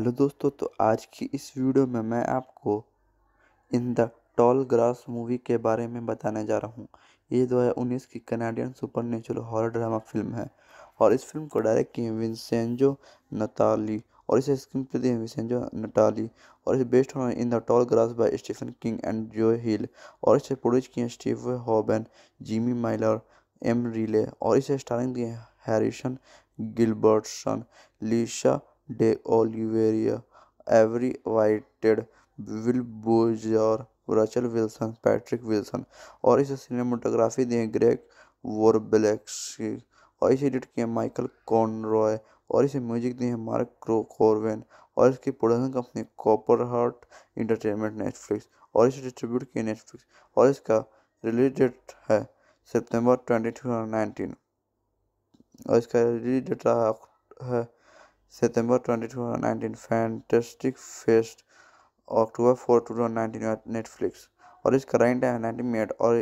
Hello दोस्तों तो आज की इस वीडियो में मैं आपको इन द टॉल ग्रास मूवी के बारे में बताने जा रहा हूँ ये 2019 की Canadian supernatural horror drama film है और इस फिल्म को डायरेक्ट किए विंसेंजो नताली और इसे स्क्रीन पर दिए विंसेंजो नटाली और इसे based on in the toll grass by Stephen King and Joe Hill और इसे प्रोड्यूस किए Steve Hoban Jimmy Miller M Riley और इसे स्टारिंग दिए Harrison Gilbertson Laysla De Oliveira, Avery Whitehead, Will Bojor, Rachel Wilson Patrick Wilson और इसे cinematography दिए है ग्रेग वोरबेलेक्सी और इसे एडिट किया माइकल कॉनरॉय और इसे म्यूजिक दिए मार्क क्रो कॉरवेन और इसकी production company Copperheart Entertainment Netflix और इसे डिस्ट्रीब्यूट किए नेटफ्लिक्स और इसका रिलीज डेट है सितंबर ट्वेंटी टू और इसका रिलीज डेट रहा है September 22, 2019 Fantastic Fest October 4, 2019 Netflix और इसका रन टाइम है 90 मिनट और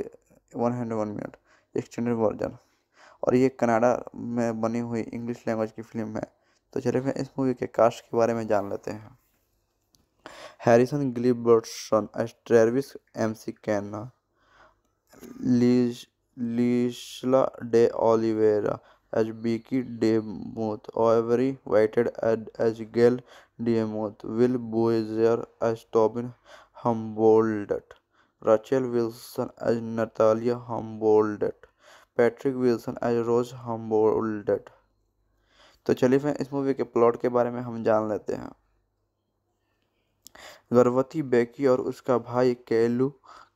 one hundred one minute extended version और ये कनाडा में बनी हुई इंग्लिश लैंग्वेज की फिल्म है तो चलिए मैं इस मूवी के कास्ट के बारे में जान लेते हैं Harrison Gilbertson as Travis M C can लीज Laysla De Oliveira as Becky DeMoth, Avery Whitehead as Gail DeMoth, Will Bozier as Tobin Humboldt, Rachel Wilson as Natalia Humboldt, Patrick Wilson as Ross Humboldt तो चलिए फिर इस movie के plot के बारे में हम जान लेते हैं गर्भवती बेकी और उसका भाई कैलू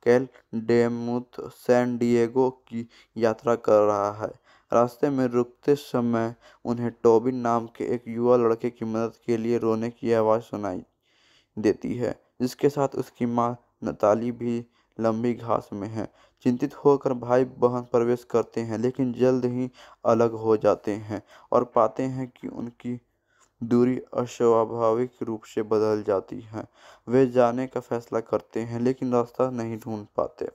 कैल डेमुथ सैन डिएगो की यात्रा कर रहा है रास्ते में रुकते समय उन्हें टॉबिन नाम के एक युवा लड़के की मदद के लिए रोने की आवाज़ सुनाई देती है जिसके साथ उसकी माँ नताली भी लंबी घास में है चिंतित होकर भाई बहन प्रवेश करते हैं लेकिन जल्द ही अलग हो जाते हैं और पाते हैं कि उनकी दूरी अस्वाभाविक रूप से बदल जाती है वे जाने का फैसला करते हैं लेकिन रास्ता नहीं ढूंढ पाते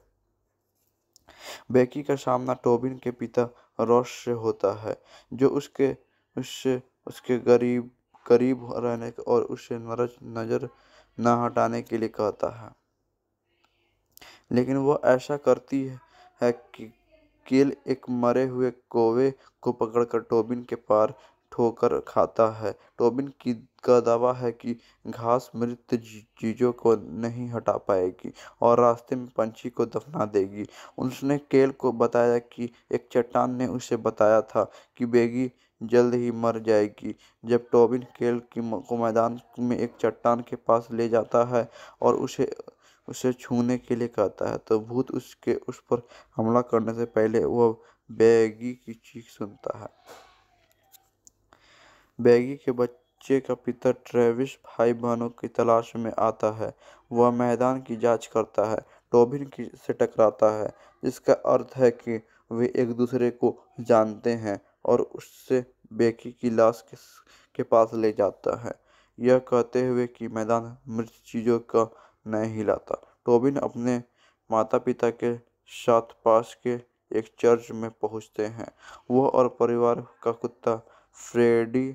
बेकी का सामना टोबिन के पिता रॉस से होता है जो उसके उससे उसके गरीब करीब रहने और उससे नरज नज़र न हटाने के लिए कहता है लेकिन वह ऐसा करती है, है कि केल एक मरे हुए कोवे को पकड़कर टोबिन के पार ठोकर खाता है टोबिन की का दावा है कि घास मृत चीज़ों को नहीं हटा पाएगी और रास्ते में पंछी को दफना देगी उसने केल को बताया कि एक चट्टान ने उसे बताया था कि बेगी जल्द ही मर जाएगी जब टोबिन केल की को मैदान में एक चट्टान के पास ले जाता है और उसे उसे छूने के लिए कहता है तो भूत उसके उस पर हमला करने से पहले वह बेगी की चीख सुनता है बैगी के बच्चे का पिता ट्रेविस भाई बहनों की तलाश में आता है वह मैदान की जांच करता है टोबिन से टकराता है इसका अर्थ है कि वे एक दूसरे को जानते हैं और उससे बेकी की लाश के पास ले जाता है यह कहते हुए कि मैदान मृत चीज़ों का नहीं हिलाता टोबिन अपने माता पिता के साथ पास के एक चर्च में पहुंचते हैं वह और परिवार का कुत्ता फ्रेडी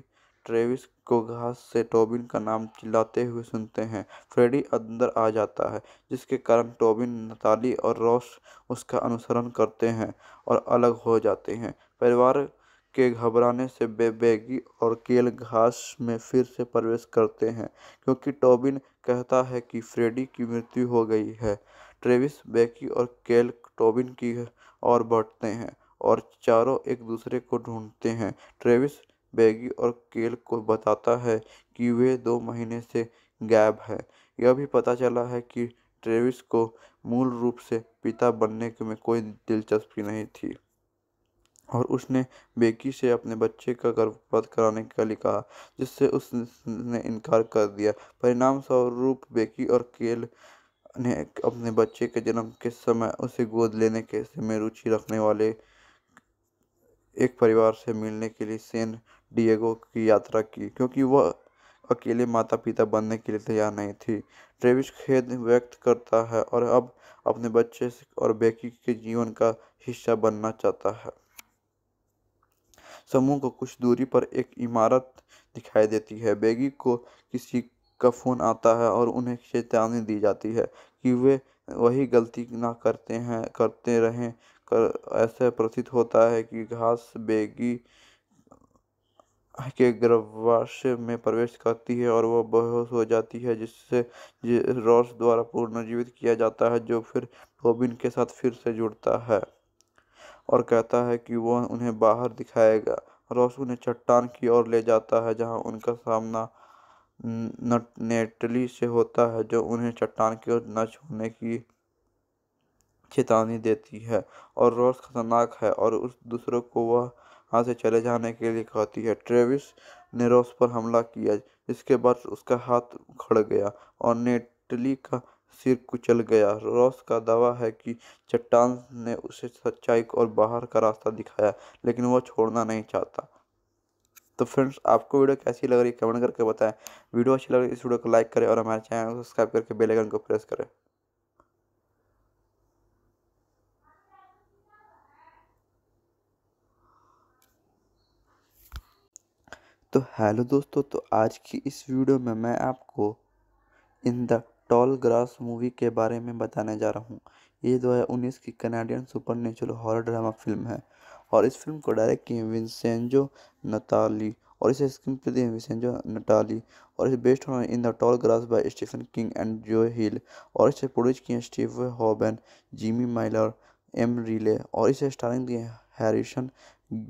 ट्रेविस को घास से टॉबिन का नाम चिल्लाते हुए सुनते हैं फ्रेडी अंदर आ जाता है जिसके कारण टॉबिन नताली और रॉस उसका अनुसरण करते हैं और अलग हो जाते हैं परिवार के घबराने से बेबेगी और केल घास में फिर से प्रवेश करते हैं क्योंकि टॉबिन कहता है कि फ्रेडी की मृत्यु हो गई है ट्रेविस बेकी और केल टोबिन की ओर बढ़ते हैं और चारों एक दूसरे को ढूंढते हैं ट्रेविस बैगी और केल को बताता है कि वे दो महीने से गायब हैं यह भी पता चला है कि ट्रेविस को मूल रूप से पिता बनने के में कोई दिलचस्पी नहीं थी और उसने बेकी से अपने बच्चे का गर्भपात कराने के लिए कहा जिससे उसने इनकार कर दिया परिणाम स्वरूप बेकी और केल ने अपने बच्चे के जन्म के समय उसे गोद लेने के में रुचि रखने वाले एक परिवार से मिलने के लिए सेन डिएगो की यात्रा की क्योंकि वह अकेले माता पिता बनने के लिए तैयार नहीं थी ट्रेविस खेद व्यक्त करता है और अब अपने बच्चे और बेकी के जीवन का हिस्सा बनना चाहता है समूह को कुछ दूरी पर एक इमारत दिखाई देती है बेगी को किसी का फ़ोन आता है और उन्हें चेतावनी दी जाती है कि वे वही गलती ना करते हैं करते रहें कर ऐसे प्रतीत होता है कि घास बेगी के गर्भाशय में प्रवेश करती है और वह बेहोश हो जाती है जिससे रॉस द्वारा पुनर्जीवित किया जाता है जो फिर बॉबिन के साथ फिर से जुड़ता है और कहता है कि वह उन्हें बाहर दिखाएगा रॉस उन्हें चट्टान की ओर ले जाता है जहां उनका सामना नेटली से होता है जो उन्हें चट्टान की ओर न छूने की चेतावनी देती है और रॉस खतरनाक है और उस दूसरों को वह वहाँ से चले जाने के लिए कहती है ट्रेविस ने रोस पर हमला किया इसके बाद उसका हाथ खड़ गया और नेटली का सिर कुचल गया रॉस का दावा है कि चट्टान ने उसे सच्चाई और बाहर का रास्ता दिखाया लेकिन वह छोड़ना नहीं चाहता तो फ्रेंड्स आपको वीडियो कैसी लग रही है कमेंट करके बताएं वीडियो अच्छी लग रही है इस वीडियो को लाइक करें और हमारे चैनल को सब्सक्राइब करके बेल आइकन को प्रेस करें तो हेलो दोस्तों तो आज की इस वीडियो में मैं आपको इन द टॉल ग्रास मूवी के बारे में बताने जा रहा हूँ ये 2019 की Canadian supernatural horror drama film है और इस फिल्म को डायरेक्ट किए विंसेंजो नताली और इसे स्क्रीन प्ले दिए विंसेंजो नटाली और इसे based on in the toll grass by Stephen King and Joe Hill और इसे प्रोड्यूस किए Steve Hoban Jimmy Miller M Riley और इसे स्टारिंग दिए Harrison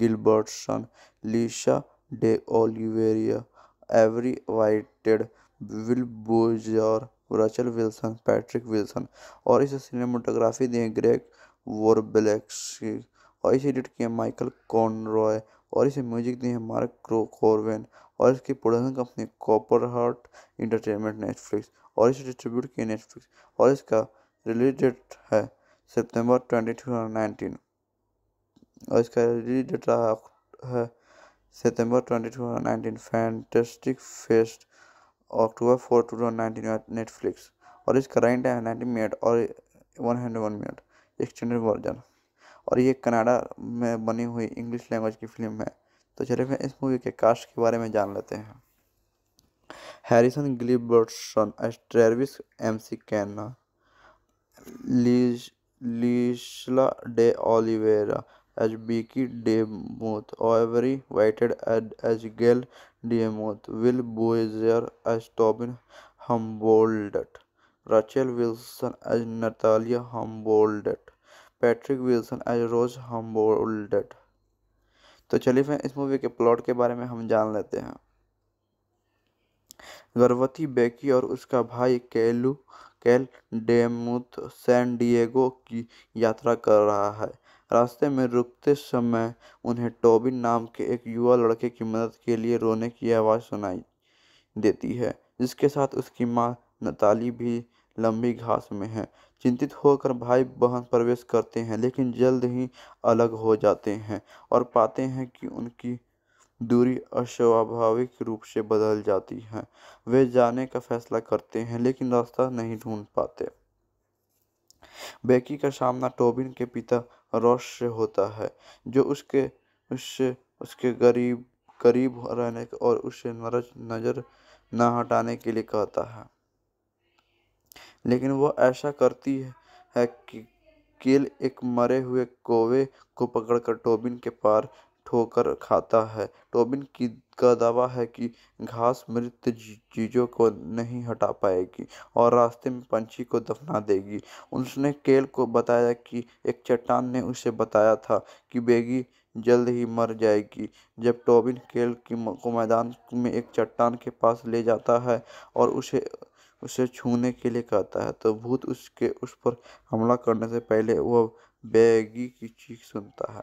Gilbertson Laysla De Oliveira Avery Whitehead, Will Bojor, Rachel Wilson Patrick Wilson और इसे cinematography दिए Greg और इसे एडिट किया माइकल कॉनरॉय और इसे म्यूजिक दिए मार्क क्रो कॉरवेन और इसकी production company Copperheart Entertainment Netflix और इसे डिस्ट्रीब्यूट किए नेटफ्लिक्स और इसका रिलीज डेट है सितंबर ट्वेंटी टू और इसका रिलीज डेट रहा है September 20, 2019 Fantastic Fest October 4, 2019 Netflix और इसका रनिंग टाइम नाइन्टी मिनट और one hundred one minute extended version और ये कनाडा में बनी हुई इंग्लिश लैंग्वेज की फिल्म है तो चलिए मैं इस मूवी के कास्ट के बारे में जान लेते हैं Harrison Gilbertson as Travis M C कैना Laysla De Oliveira as Becky DeMoth, Avery Whitehead as Gail DeMoth, Will Bozier as Tobin Humboldt, Rachel Wilson as Natalia Humboldt, Patrick Wilson as Ross Humboldt तो चलिए फिर इस movie के plot के बारे में हम जान लेते हैं गर्भवती बेकी और उसका भाई कैलू कैल डेमुथ सैन डिएगो की यात्रा कर रहा है रास्ते में रुकते समय उन्हें टॉबिन नाम के एक युवा लड़के की मदद के लिए रोने की आवाज़ सुनाई देती है जिसके साथ उसकी माँ नताली भी लंबी घास में है चिंतित होकर भाई बहन प्रवेश करते हैं लेकिन जल्द ही अलग हो जाते हैं और पाते हैं कि उनकी दूरी अस्वाभाविक रूप से बदल जाती है वे जाने का फैसला करते हैं लेकिन रास्ता नहीं ढूंढ पाते बेकी का सामना टोबिन के पिता रोष होता है जो उसके उससे उसके गरीब करीब रहने और उससे नरज नज़र न हटाने के लिए कहता है लेकिन वह ऐसा करती है, है कि केल एक मरे हुए कोवे को पकड़कर टोबिन के पार ठोकर खाता है टोबिन की का दावा है कि घास मृत चीज़ों को नहीं हटा पाएगी और रास्ते में पंछी को दफना देगी उसने केल को बताया कि एक चट्टान ने उसे बताया था कि बेगी जल्द ही मर जाएगी जब टॉबिन केल की को मैदान में एक चट्टान के पास ले जाता है और उसे उसे छूने के लिए कहता है तो भूत उसके उस पर हमला करने से पहले वह बैगी की चीख सुनता है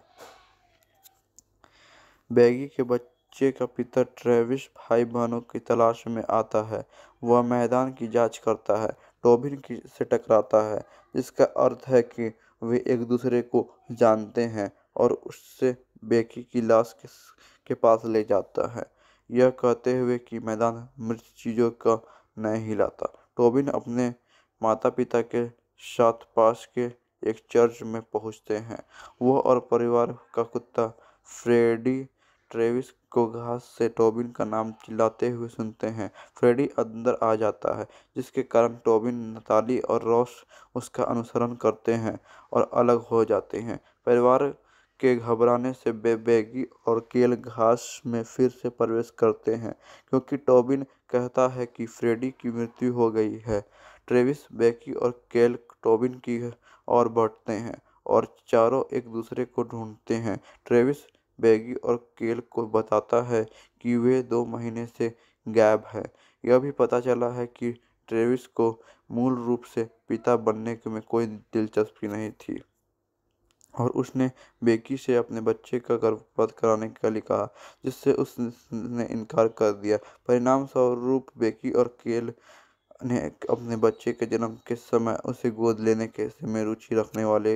बैगी के बच बच्चे का पिता ट्रेविस भाई बहनों की तलाश में आता है वह मैदान की जांच करता है टोबिन की से टकराता है जिसका अर्थ है कि वे एक दूसरे को जानते हैं और उससे बेकी की लाश के पास ले जाता है यह कहते हुए कि मैदान मृत चीज़ों का नहीं हिलाता टोबिन अपने माता पिता के साथ पास के एक चर्च में पहुंचते हैं वह और परिवार का कुत्ता फ्रेडी ट्रेविस को घास से टॉबिन का नाम चिल्लाते हुए सुनते हैं फ्रेडी अंदर आ जाता है जिसके कारण टॉबिन नताली और रॉस उसका अनुसरण करते हैं और अलग हो जाते हैं परिवार के घबराने से बेबेगी और केल घास में फिर से प्रवेश करते हैं क्योंकि टॉबिन कहता है कि फ्रेडी की मृत्यु हो गई है ट्रेविस बेकी और केल टॉबिन की ओर बढ़ते हैं और चारों एक दूसरे को ढूंढते हैं ट्रेविस बैगी और केल को बताता है कि वे दो महीने से गायब हैं यह भी पता चला है कि ट्रेविस को मूल रूप से पिता बनने के में कोई दिलचस्पी नहीं थी और उसने बेकी से अपने बच्चे का गर्भपात कराने के लिए कहा जिससे उसने इनकार कर दिया परिणाम स्वरूप बेकी और केल ने अपने बच्चे के जन्म के समय उसे गोद लेने के समय रुचि रखने वाले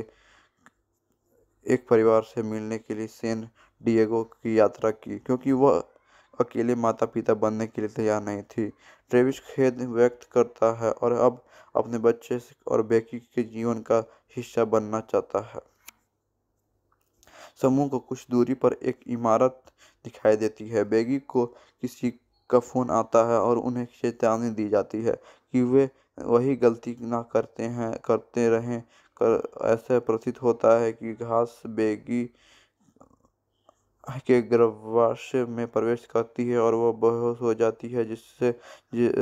एक परिवार से मिलने के लिए सेन डिएगो की यात्रा की क्योंकि वह अकेले माता पिता बनने के लिए तैयार नहीं थी ट्रेविस खेद व्यक्त करता है और अब अपने बच्चे और बेकी के जीवन का हिस्सा बनना चाहता है समूह को कुछ दूरी पर एक इमारत दिखाई देती है बेगी को किसी का फ़ोन आता है और उन्हें चेतावनी दी जाती है कि वे वही गलती ना करते हैं करते रहें कर ऐसा प्रतीत होता है कि घास बेगी के गर्भाशय में प्रवेश करती है और वह बेहोश हो जाती है जिससे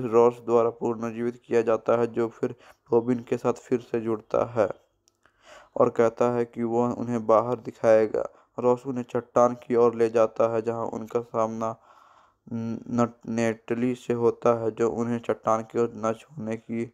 रॉस द्वारा पुनर्जीवित किया जाता है जो फिर रोबिन के साथ फिर से जुड़ता है और कहता है कि वह उन्हें बाहर दिखाएगा रॉस उन्हें चट्टान की ओर ले जाता है जहां उनका सामना नटनेटली से होता है जो उन्हें चट्टान की ओर न छूने की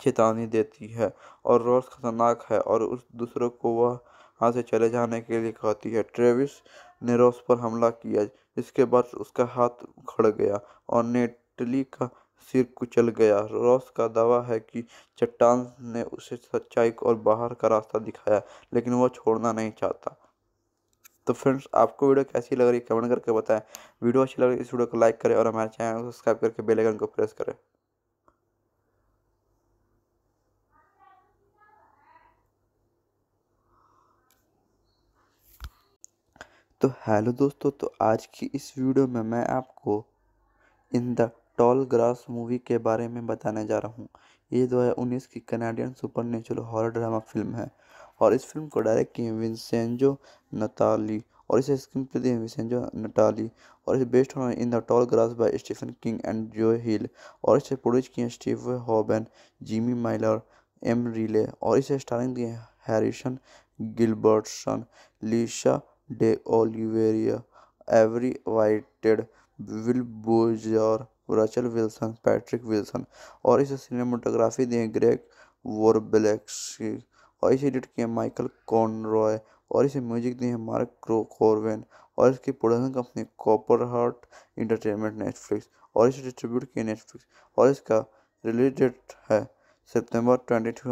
चेतावनी देती है और रॉस खतरनाक है और उस दूसरों को वह हाथ से चले जाने के लिए कहती है ट्रेविस ने रोस पर हमला किया इसके बाद उसका हाथ खड़ गया और नेटली का सिर कुचल गया रॉस का दावा है कि चट्टान ने उसे सच्चाई और बाहर का रास्ता दिखाया लेकिन वह छोड़ना नहीं चाहता तो फ्रेंड्स आपको वीडियो कैसी लग रही है कमेंट करके बताएं वीडियो अच्छी लग रही है इस वीडियो को लाइक करें और हमारे चैनल को सब्सक्राइब करके बेल आइकन को प्रेस करें तो हेलो दोस्तों तो आज की इस वीडियो में मैं आपको इन द टॉल ग्रास मूवी के बारे में बताने जा रहा हूँ ये दो हज़ार उन्नीस की Canadian supernatural horror drama film है और इस फिल्म को डायरेक्ट किए विंसेंजो नताली और इसे स्क्रीन प्ले दिए विंसेंजो नटाली और इसे बेस्ट होना इन the toll grass by Stephen King and Joe Hill और इसे प्रोड्यूस किए Steve Hoban Jimmy Miller M Riley और इसे स्टारिंग दिए Harrison Gilbertson Laysla De Oliveira Avery Whitehead, Will बोजार Rachel Wilson Patrick Wilson और इसे सिनेमाटोग्राफी दी है ग्रेग वोरबेलेक्सी और इसे एडिट किया माइकल कॉनरॉय और इसे म्यूजिक दिए मार्क क्रो कॉरवेन और इसकी production company Copperheart Entertainment Netflix और इसे डिस्ट्रीब्यूट किए नेटफ्लिक्स और इसका रिलीज डेट है सितंबर ट्वेंटी टू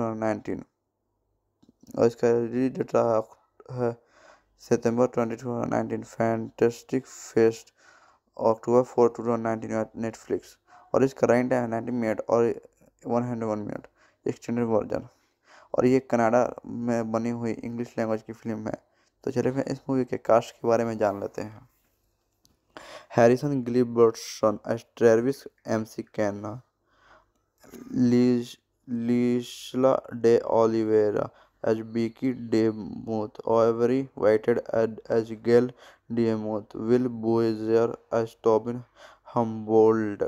और इसका रिलीज डेट है September 22, 2019 Fantastic Fest October 4, 2019 at Netflix और इसका रनिंग टाइम है नाइन्टी मिनट और one hundred one minute extended version और ये कनाडा में बनी हुई इंग्लिश लैंग्वेज की फिल्म है तो चलिए मैं इस मूवी के कास्ट के बारे में जान लेते हैं Harrison Gilbertson as Travis M C कैना लीज Laysla De Oliveira as Becky DeMoth, Avery Whitehead as Gail DeMoth, Will Bozier as Tobin Humboldt,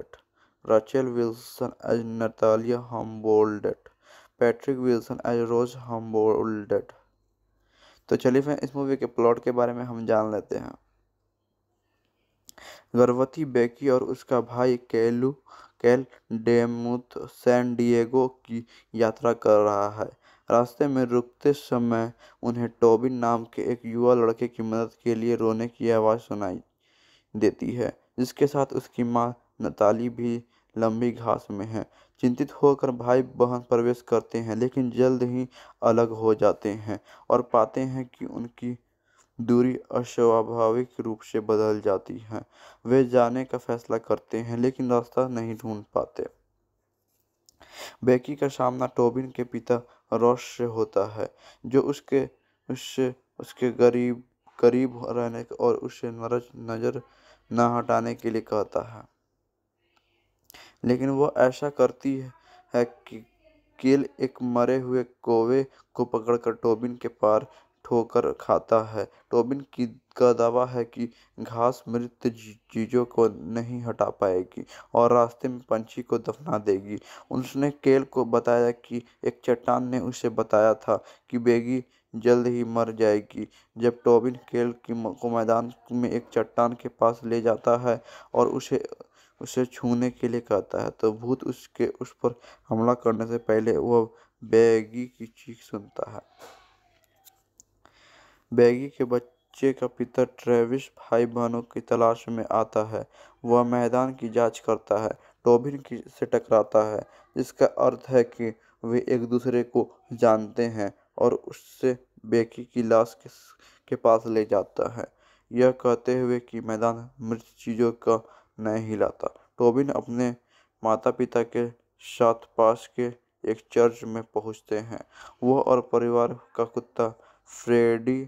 Rachel Wilson as Natalia Humboldt, Patrick Wilson as Ross Humboldt तो चलिए फिर इस movie के plot के बारे में हम जान लेते हैं गर्भवती बेकी और उसका भाई कैलू कैल डेमुथ सैन डिएगो की यात्रा कर रहा है रास्ते में रुकते समय उन्हें टॉबिन नाम के एक युवा लड़के की मदद के लिए रोने की आवाज़ सुनाई देती है जिसके साथ उसकी माँ नताली भी लंबी घास में है चिंतित होकर भाई बहन प्रवेश करते हैं लेकिन जल्द ही अलग हो जाते हैं और पाते हैं कि उनकी दूरी अस्वाभाविक रूप से बदल जाती है वे जाने का फैसला करते हैं लेकिन रास्ता नहीं ढूंढ पाते बेकी का सामना टोबिन के पिता रोश से होता है जो उसके उससे उसके गरीब करीब रहने और उससे नरज नज़र न हटाने के लिए कहता है लेकिन वह ऐसा करती है, है कि केल एक मरे हुए कोवे को पकड़कर टोबिन के पार ठोकर खाता है टोबिन का दावा है कि घास मृत चीज़ों को नहीं हटा पाएगी और रास्ते में पंछी को दफना देगी उसने केल को बताया कि एक चट्टान ने उसे बताया था कि बेगी जल्द ही मर जाएगी जब टोबिन केल की को मैदान में एक चट्टान के पास ले जाता है और उसे उसे छूने के लिए कहता है तो भूत उसके उस पर हमला करने से पहले वह बेगी की चीख सुनता है बैगी के बच्चे का पिता ट्रेविस भाई बहनों की तलाश में आता है वह मैदान की जांच करता है टोबिन से टकराता है जिसका अर्थ है कि वे एक दूसरे को जानते हैं और उससे बेकी की लाश के पास ले जाता है यह कहते हुए कि मैदान मृत चीज़ों का नहीं हिलाता टोबिन अपने माता पिता के साथ पास के एक चर्च में पहुंचते हैं वह और परिवार का कुत्ता फ्रेडी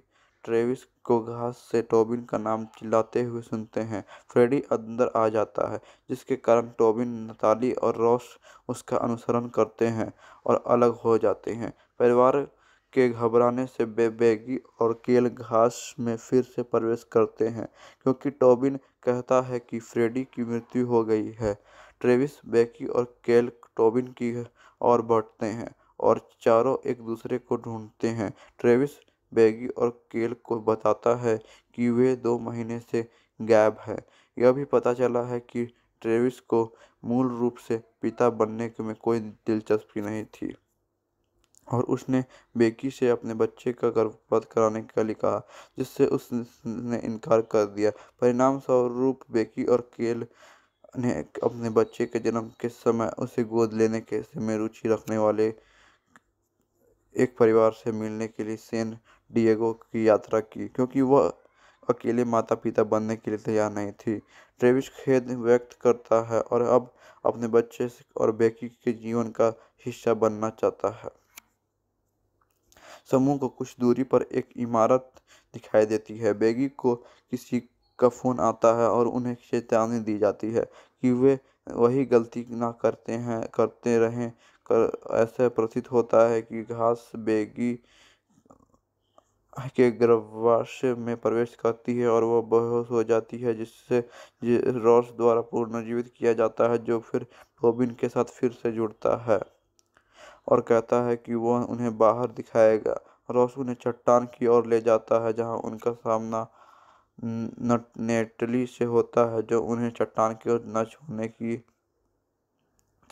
ट्रेविस को घास से टॉबिन का नाम चिल्लाते हुए सुनते हैं फ्रेडी अंदर आ जाता है जिसके कारण टॉबिन नताली और रॉस उसका अनुसरण करते हैं और अलग हो जाते हैं परिवार के घबराने से बेबेगी और केल घास में फिर से प्रवेश करते हैं क्योंकि टॉबिन कहता है कि फ्रेडी की मृत्यु हो गई है ट्रेविस बेकी और केल टॉबिन की ओर बढ़ते हैं और चारों एक दूसरे को ढूंढते हैं ट्रेविस बेगी और केल को बताता है कि वे दो महीने से गायब हैं यह भी पता चला है कि ट्रेविस को मूल रूप से पिता बनने में कोई दिलचस्पी नहीं थी और उसने बेकी से अपने बच्चे का गर्भपात कराने के लिए कहा जिससे उसने इनकार कर दिया परिणाम स्वरूप बेकी और केल ने अपने बच्चे के जन्म के समय उसे गोद लेने के समय रुचि रखने वाले एक परिवार से मिलने के लिए सेन डिएगो की यात्रा की क्योंकि वह अकेले माता पिता बनने के लिए तैयार नहीं थी ट्रेविस खेद व्यक्त करता है और अब अपने बच्चे और बेकी के जीवन का हिस्सा बनना चाहता है समूह को कुछ दूरी पर एक इमारत दिखाई देती है बेगी को किसी का फ़ोन आता है और उन्हें चेतावनी दी जाती है कि वे वही गलती ना करते हैं करते रहें कर ऐसा प्रतीत होता है कि घास बेगी के गर्भाशय में प्रवेश करती है और वह बेहोश हो जाती है जिससे रॉस द्वारा पुनर्जीवित किया जाता है जो फिर बॉबिन के साथ फिर से जुड़ता है और कहता है कि वह उन्हें बाहर दिखाएगा रॉस उन्हें चट्टान की ओर ले जाता है जहां उनका सामना नेटली से होता है जो उन्हें चट्टान की ओर न छूने की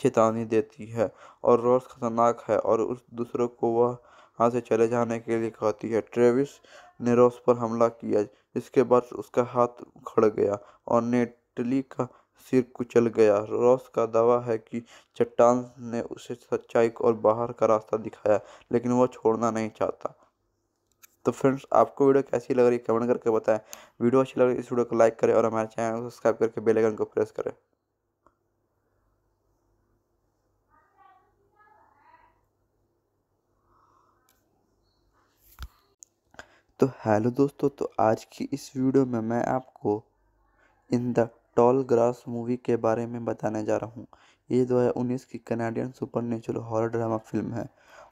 चेतावनी देती है और रॉस खतरनाक है और उस दूसरों को वह यहाँ से चले जाने के लिए कहती है ट्रेविस ने रोस पर हमला किया जिसके बाद उसका हाथ खड़ गया और नेटली का सिर कुचल गया रॉस का दावा है कि चट्टान ने उसे सच्चाई और बाहर का रास्ता दिखाया लेकिन वह छोड़ना नहीं चाहता तो फ्रेंड्स आपको वीडियो कैसी लग रही है कमेंट करके बताएं वीडियो अच्छी लग रही है इस वीडियो को लाइक करें और हमारे चैनल को सब्सक्राइब करके बेल आइकन को प्रेस करें तो हेलो दोस्तों तो आज की इस वीडियो में मैं आपको इन द टॉल ग्रास मूवी के बारे में बताने जा रहा हूँ ये दो हज़ार उन्नीस की Canadian supernatural horror drama film है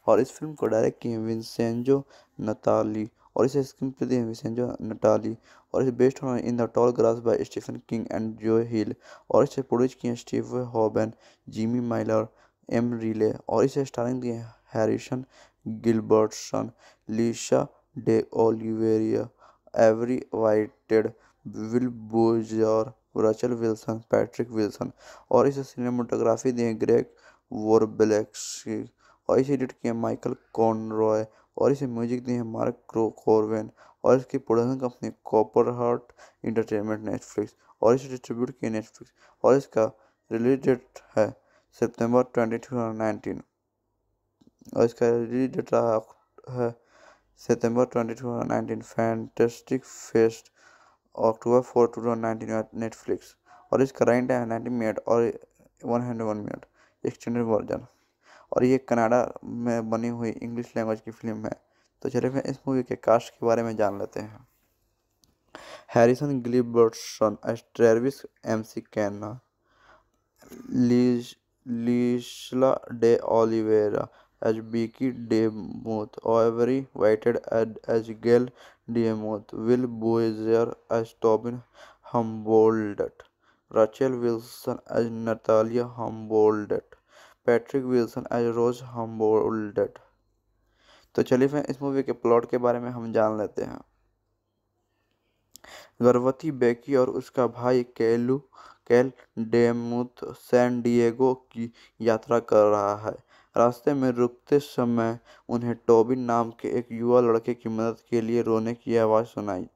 और इस फिल्म को डायरेक्ट किए विंसेंजो नताली और इसे स्क्रीन प्ले दिए विंसेंजो नटाली और इसे बेस्ट होना इन the toll grass by Stephen King and Joe Hill और इसे प्रोड्यूस किए Steve Hoban Jimmy Miller M Riley और इसे स्टारिंग दिए Harrison Gilbertson Laysla De Oliveira Avery Whitehead Will बोजार Rachel Wilson Patrick Wilson और इसे सिनेमाटोग्राफी दी है ग्रेग वोरबेलेक्सी और इसे एडिट किया माइकल कॉनरॉय और इसे म्यूजिक दिए हैं मार्क क्रो कॉरवेन और इसकी production company Copperheart Entertainment Netflix और इसे डिस्ट्रीब्यूट किया नेटफ्लिक्स और इसका रिलीज डेट है सितंबर ट्वेंटी टू और इसका रिलीज डेट रहा है September 22, 2019 Fantastic Fest October 4, 2019 at Netflix और इसका रनिंग टाइम है नाइन्टी मिनट और one hundred one minute extended version और ये कनाडा में बनी हुई इंग्लिश लैंग्वेज की फिल्म है तो चलिए फिर इस मूवी के कास्ट के बारे में जान लेते हैं Harrison Gilbertson Travis M C कैना लीज Laysla De Oliveira as Becky DeMuth Avery वाइटेड add as Gayle DeMuth Will बोजर as Tobin Humboldt Rachel Wilson as Natalia Humboldt Patrick Wilson as Ross Humboldt तो चलिए फिर इस मूवी के plot के बारे में हम जान लेते हैं गर्भवती बेकी और उसका भाई कैलू कैल डेमुथ सैन डिएगो की यात्रा कर रहा है रास्ते में रुकते समय उन्हें टॉबिन नाम के एक युवा लड़के की मदद के लिए रोने की आवाज़ सुनाई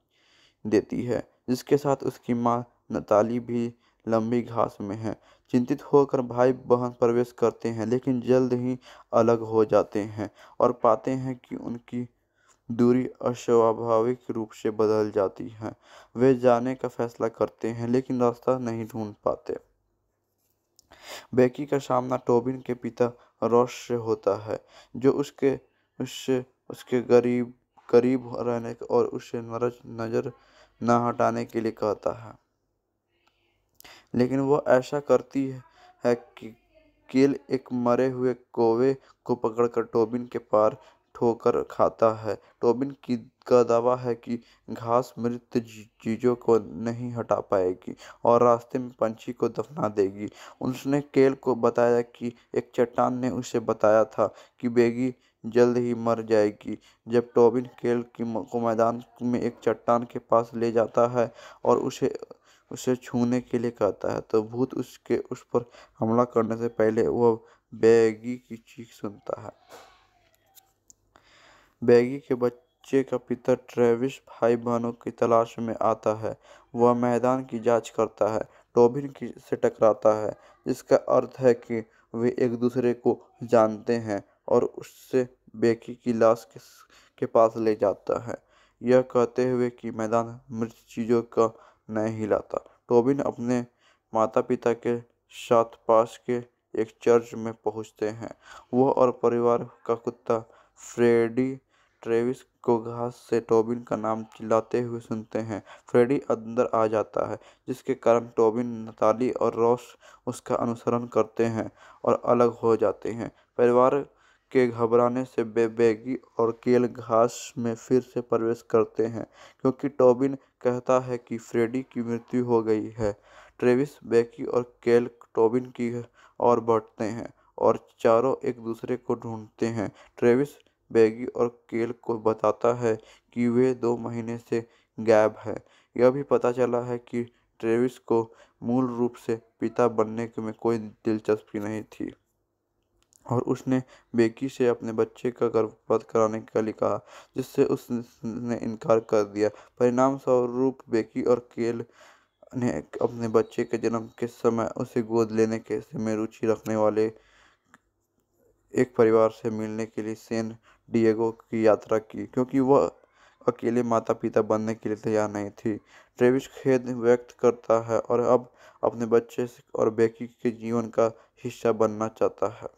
देती है जिसके साथ उसकी माँ नताली भी लंबी घास में है चिंतित होकर भाई बहन प्रवेश करते हैं लेकिन जल्द ही अलग हो जाते हैं और पाते हैं कि उनकी दूरी अस्वाभाविक रूप से बदल जाती है वे जाने का फैसला करते हैं लेकिन रास्ता नहीं ढूंढ पाते बेकी का सामना टोबिन के पिता रोष होता है जो उसके उससे उसके गरीब करीब रहने और उससे नरज नज़र न हटाने के लिए कहता है लेकिन वह ऐसा करती है, है कि केल एक मरे हुए कोवे को पकड़कर टोबिन के पार ठोकर खाता है टोबिन का दावा है कि घास मृत चीजों को नहीं हटा पाएगी और रास्ते में पंछी को दफना देगी उसने केल को बताया कि एक चट्टान ने उसे बताया था कि बेगी जल्द ही मर जाएगी जब टोबिन केल की को मैदान में एक चट्टान के पास ले जाता है और उसे उसे छूने के लिए कहता है तो भूत उसके उस पर हमला करने से पहले वह बेगी की चीख सुनता है बैगी के बच्चे का पिता ट्रेविस भाई बहनों की तलाश में आता है वह मैदान की जांच करता है टोबिन से टकराता है जिसका अर्थ है कि वे एक दूसरे को जानते हैं और उससे बेकी की लाश के पास ले जाता है यह कहते हुए कि मैदान मृत चीज़ों का नहीं हिलाता टोबिन अपने माता पिता के साथ पास के एक चर्च में पहुंचते हैं वह और परिवार का कुत्ता फ्रेडी ट्रेविस को घास से टॉबिन का नाम चिल्लाते हुए सुनते हैं फ्रेडी अंदर आ जाता है जिसके कारण टॉबिन नताली और रॉस उसका अनुसरण करते हैं और अलग हो जाते हैं परिवार के घबराने से बेबेगी और केल घास में फिर से प्रवेश करते हैं क्योंकि टॉबिन कहता है कि फ्रेडी की मृत्यु हो गई है ट्रेविस बेकी और केल टॉबिन की ओर बढ़ते हैं और चारों एक दूसरे को ढूंढते हैं ट्रेविस बैगी और केल को बताता है कि वे दो महीने से गायब है यह भी पता चला है कि ट्रेविस को मूल रूप से पिता बनने में कोई दिलचस्पी नहीं थी और उसने बेकी से अपने बच्चे का गर्भपात कराने के लिए कहा जिससे उसने इनकार कर दिया परिणाम स्वरूप बेकी और केल ने अपने बच्चे के जन्म के समय उसे गोद लेने के समय रुचि रखने वाले एक परिवार से मिलने के लिए सैन डिएगो की यात्रा की क्योंकि वह अकेले माता पिता बनने के लिए तैयार नहीं थी ट्रेविस खेद व्यक्त करता है और अब अपने बच्चे और बेकी के जीवन का हिस्सा बनना चाहता है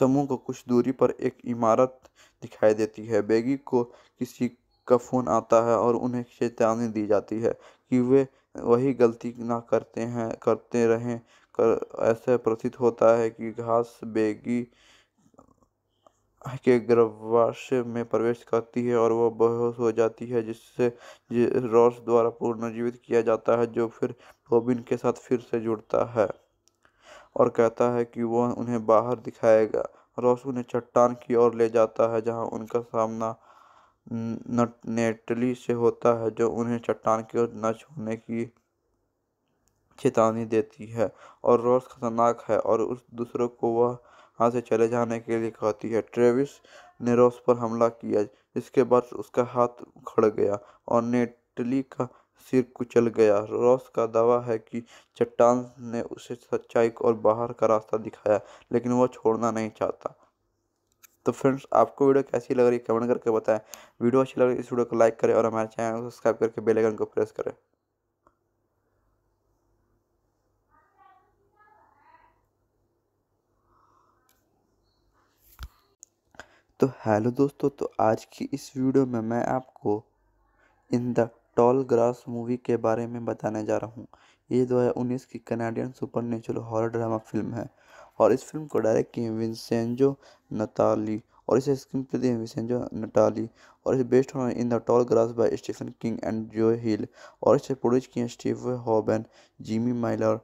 समूह को कुछ दूरी पर एक इमारत दिखाई देती है बेगी को किसी का फ़ोन आता है और उन्हें चेतावनी दी जाती है कि वे वही गलती ना करते हैं करते रहें कर ऐसे प्रतीत होता है कि घास बेगी के गर्भाशय में प्रवेश करती है और वह बेहोश हो जाती है जिससे रॉस द्वारा पुनर्जीवित किया जाता है जो फिर बॉबिन के साथ फिर से जुड़ता है और कहता है कि वह उन्हें बाहर दिखाएगा रॉस उन्हें चट्टान की ओर ले जाता है जहां उनका सामना नट नेटली से होता है जो उन्हें चट्टान की ओर न छूने की चेतावनी देती है और रोज खतरनाक है और उस दूसरों को वह वहाँ से चले जाने के लिए कहती है ट्रेविस ने रोज पर हमला किया इसके बाद उसका हाथ उखड़ गया और नेटली का सिर कुचल गया रॉस का दावा है कि चट्टान ने उसे सच्चाई और बाहर का रास्ता दिखाया लेकिन वह छोड़ना नहीं चाहता तो फ्रेंड्स आपको वीडियो कैसी लग रही है कमेंट करके बताएं वीडियो अच्छी लग रही है इस वीडियो को लाइक करें और हमारे चैनल को सब्सक्राइब करके बेल आइकन को प्रेस करें तो हेलो दोस्तों तो आज की इस वीडियो में मैं आपको इन द टॉल ग्रास मूवी के बारे में बताने जा रहा हूँ ये दो हज़ार उन्नीस की Canadian supernatural horror drama film है और इस फिल्म को डायरेक्ट किए विंसेंजो नताली और इसे स्क्रीन प्ले दिए विंसेंजो नटाली और इसे based on in the toll grass by Stephen King and Joe Hill और इसे प्रोड्यूस किए Steve Hoban Jimmy Miller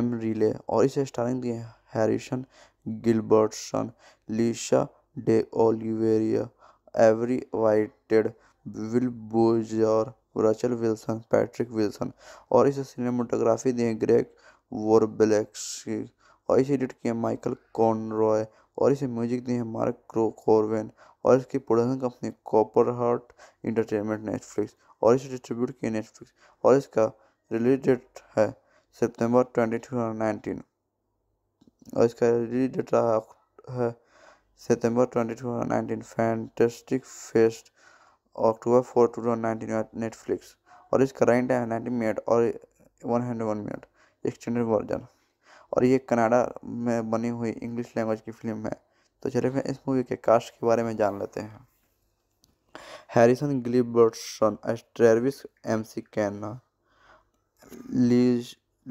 M Riley और इसे स्टारिंग दिए Harrison Gilbertson Laysla De Oliveira Avery Whitehead Will बोजार Rachel Wilson Patrick Wilson और इसे cinematography दी है Greg वोरबेलेक्सी और इसे एडिट किया माइकल कॉनरॉय और इसे म्यूजिक दिए मार्क क्रो कॉरवेन और इसकी production company Copperheart Entertainment Netflix और इसे डिस्ट्रीब्यूट किए नेटफ्लिक्स और इसका रिलीज डेट है सितंबर ट्वेंटी टू और इसका रिलीज डेट है September 22, 2019 Fantastic Fest October 4, 2019 Netflix और इसका रन टाइम नाइन्टी मिनट और one hundred one minute extended version और ये कनाडा में बनी हुई इंग्लिश लैंग्वेज की फिल्म है तो चलिए मैं इस मूवी के कास्ट के बारे में जान लेते हैं Harrison Gilbertson as Travis M C कैना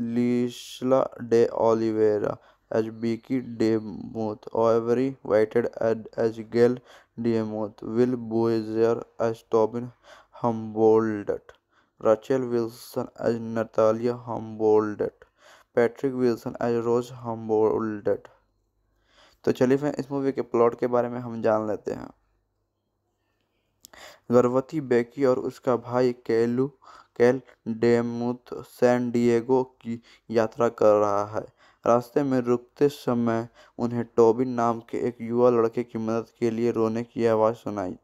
Laysla De Oliveira as Becky DeMuth Avery वाइटेड add as Gayle DeMuth Will बोजर as Tobin Humboldt Rachel Wilson as Natalia Humboldt Patrick Wilson as Ross Humboldt तो चलिए फिर इस मूवी के plot के बारे में हम जान लेते हैं गर्भवती बेकी और उसका भाई कैलू कैल डेमुथ सैन डिएगो की यात्रा कर रहा है रास्ते में रुकते समय उन्हें टॉबिन नाम के एक युवा लड़के की मदद के लिए रोने की आवाज़ सुनाई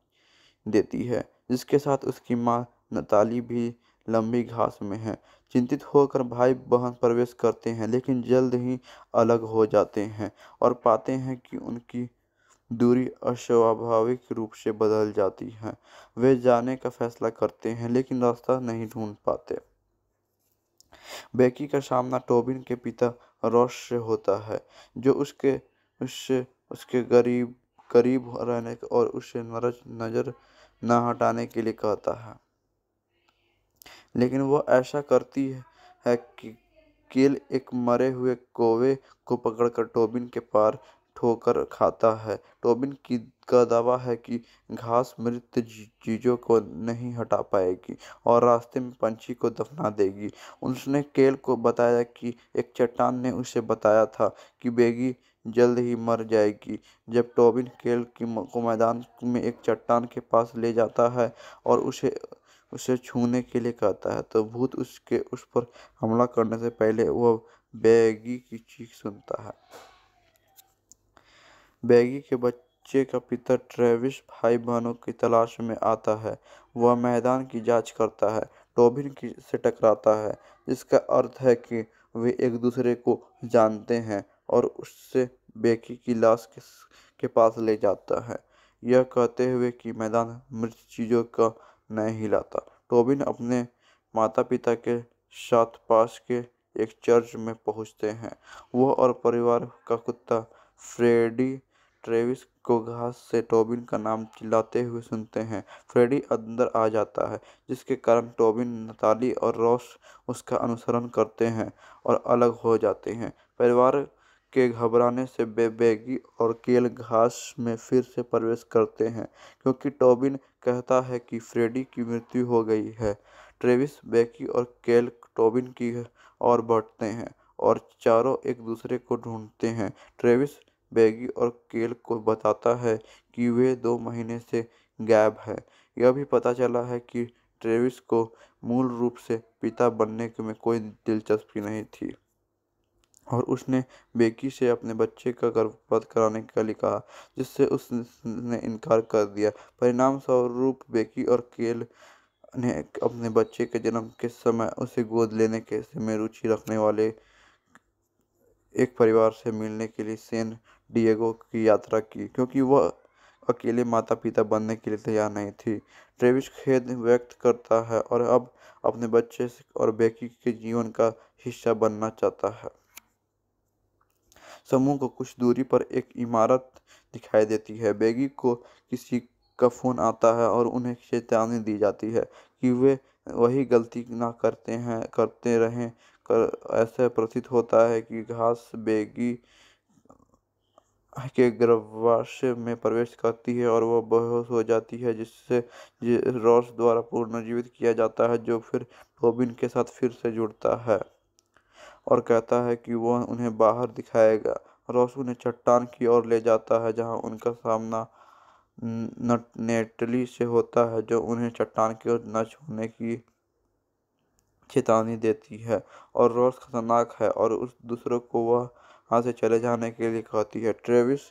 देती है जिसके साथ उसकी माँ नताली भी लंबी घास में है चिंतित होकर भाई बहन प्रवेश करते हैं लेकिन जल्द ही अलग हो जाते हैं और पाते हैं कि उनकी दूरी अस्वाभाविक रूप से बदल जाती है वे जाने का फैसला करते हैं लेकिन रास्ता नहीं ढूंढ पाते बेकी का सामना टोबिन के पिता रॉस से होता है जो उसके उससे उसके गरीब करीब रहने और उससे नरज नज़र न हटाने के लिए कहता है लेकिन वह ऐसा करती है, है कि केल एक मरे हुए कोवे को पकड़कर टोबिन के पार ठोकर खाता है टोबिन का दावा है कि घास मृत चीजों को नहीं हटा पाएगी और रास्ते में पंछी को दफना देगी उसने केल को बताया कि एक चट्टान ने उसे बताया था कि बेगी जल्द ही मर जाएगी जब टोबिन केल की को मैदान में एक चट्टान के पास ले जाता है और उसे उसे छूने के लिए कहता है तो भूत उसके उस पर हमला करने से पहले वह बेगी की चीख सुनता है बैगी के बच्चे का पिता ट्रेविस भाई बहनों की तलाश में आता है वह मैदान की जांच करता है टोबिन से टकराता है जिसका अर्थ है कि वे एक दूसरे को जानते हैं और उससे बेकी की लाश के पास ले जाता है यह कहते हुए कि मैदान मृत चीज़ों का नहीं हिलाता टोबिन अपने माता पिता के साथ पास के एक चर्च में पहुंचते हैं वह और परिवार का कुत्ता फ्रेडी ट्रेविस को घास से टॉबिन का नाम चिल्लाते हुए सुनते हैं फ्रेडी अंदर आ जाता है जिसके कारण टॉबिन नताली और रॉस उसका अनुसरण करते हैं और अलग हो जाते हैं परिवार के घबराने से बेबेगी और केल घास में फिर से प्रवेश करते हैं क्योंकि टॉबिन कहता है कि फ्रेडी की मृत्यु हो गई है ट्रेविस बेकी और केल टॉबिन की ओर बढ़ते हैं और चारों एक दूसरे को ढूंढते हैं ट्रेविस बेगी और केल को बताता है कि वे दो महीने से गायब हैं यह भी पता चला है कि ट्रेविस को मूल रूप से पिता बनने में कोई दिलचस्पी नहीं थी और उसने बेकी से अपने बच्चे का गर्भपात कराने के लिए कहा जिससे उसने इनकार कर दिया परिणाम स्वरूप बेकी और केल ने अपने बच्चे के जन्म के समय उसे गोद लेने के समय रुचि रखने वाले एक परिवार से मिलने के लिए सेन डिएगो की यात्रा की क्योंकि वह अकेले माता पिता बनने के लिए तैयार नहीं थी ट्रेविस खेद व्यक्त करता है और अब अपने बच्चे और बेकी के जीवन का हिस्सा बनना चाहता है समूह को कुछ दूरी पर एक इमारत दिखाई देती है बेगी को किसी का फ़ोन आता है और उन्हें चेतावनी दी जाती है कि वे वही गलती ना करते हैं करते रहें कर ऐसा प्रतीत होता है कि घास बेगी के गर्भाशय में प्रवेश करती है और वह बेहोश हो जाती है जिससे रॉस द्वारा पुनर्जीवित किया जाता है जो फिर बॉबिन के साथ फिर से जुड़ता है और कहता है कि वह उन्हें बाहर दिखाएगा रॉस उन्हें चट्टान की ओर ले जाता है जहां उनका सामना नेटली से होता है जो उन्हें चट्टान की ओर न छूने की चेतावनी देती है और रॉस खतरनाक है और उस दूसरों को वह हाथ से चले जाने के लिए कहती है ट्रेविस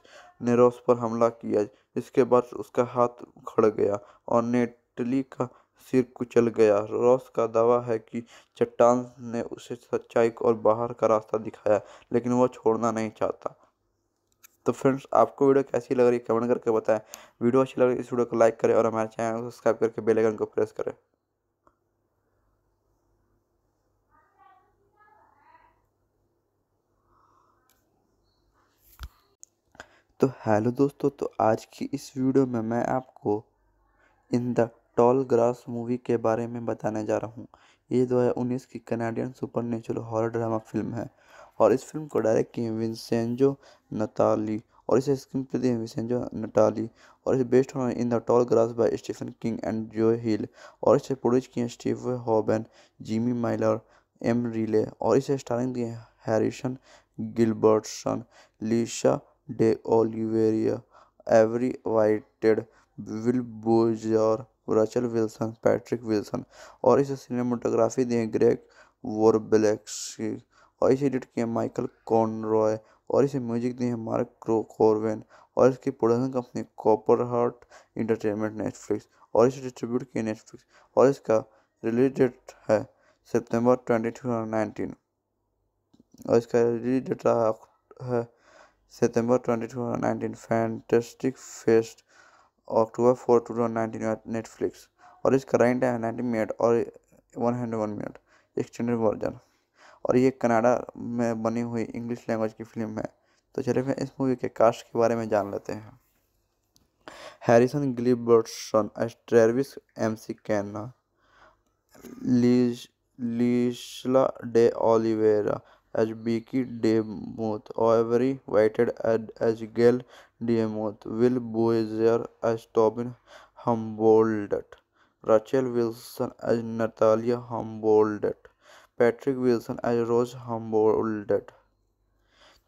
ने रॉस पर हमला किया जिसके बाद उसका हाथ खड़ गया और नेटली का सिर कुचल गया रॉस का दावा है कि चट्टान ने उसे सच्चाई और बाहर का रास्ता दिखाया लेकिन वह छोड़ना नहीं चाहता तो फ्रेंड्स आपको वीडियो कैसी लग रही है कमेंट करके बताएं वीडियो अच्छी लग रही है इस वीडियो को लाइक करें और हमारे चैनल को सब्सक्राइब करके बेल आइकन को प्रेस करें तो हेलो दोस्तों तो आज की इस वीडियो में मैं आपको इन द टॉल ग्रास मूवी के बारे में बताने जा रहा हूँ ये 2019 की Canadian supernatural horror drama film है और इस फिल्म को डायरेक्ट किए विंसेंजो नताली और इसे स्क्रीन पर दिए विंसेंजो नटाली और इसे based on in the toll grass by Stephen King and Joe Hill और इसे प्रोड्यूस किए Steve Hoban Jimmy Miller M Riley और इसे स्टारिंग दिए Harrison Gilbertson Laysla De Oliveira, Avery Whitehead Will बोजार Rachel Wilson Patrick Wilson और इसे cinematography दी है Greg वोरबेलेक्सी और इसे एडिट किया माइकल कॉनरॉय और इसे म्यूजिक दिए मार्क क्रो कॉरवेन और इसकी production company Copperheart Entertainment Netflix और इसे डिस्ट्रीब्यूट किया नेटफ्लिक्स और इसका रिलीज डेट है सितंबर ट्वेंटी टू और इसका रिलीज डेट है September 20, 2019 Fantastic Fest October 4, 2019 Netflix और इसका रेंट है नाइन्टी मिनट और one hundred one minute extended version और ये कनाडा में बनी हुई इंग्लिश लैंग्वेज की फिल्म है तो चलिए मैं इस मूवी के कास्ट के बारे में जान लेते हैं Harrison Gilbertson as Travis M C कैना लीज Laysla De Oliveira as Becky DeMuth, Avery Whitehead as Gail DeMuth, Will Bozier as Tobin Humboldt, Rachel Wilson as Natalia Humboldt, Patrick Wilson as Ross Humboldt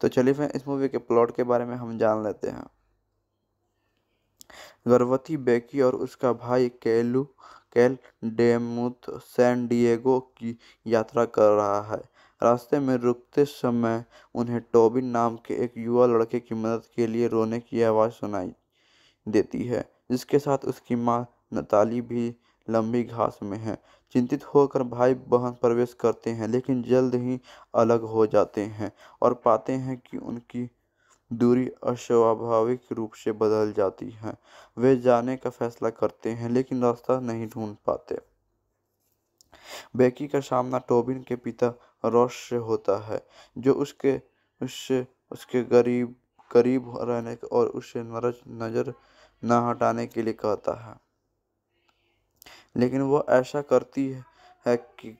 तो चलिए फिर इस movie के plot के बारे में हम जान लेते हैं गर्भवती बेकी और उसका भाई कैलू कैल डेमुथ सैन डिएगो की यात्रा कर रहा है रास्ते में रुकते समय उन्हें टॉबिन नाम के एक युवा लड़के की मदद के लिए रोने की आवाज़ सुनाई देती है जिसके साथ उसकी माँ नताली भी लंबी घास में है चिंतित होकर भाई बहन प्रवेश करते हैं लेकिन जल्द ही अलग हो जाते हैं और पाते हैं कि उनकी दूरी अस्वाभाविक रूप से बदल जाती है वे जाने का फैसला करते हैं लेकिन रास्ता नहीं ढूंढ पाते बेकी का सामना टोबिन के पिता रोष से होता है जो उसके उससे उसके गरीब करीब रहने और उससे नरज नज़र न हटाने के लिए कहता है लेकिन वह ऐसा करती है है कि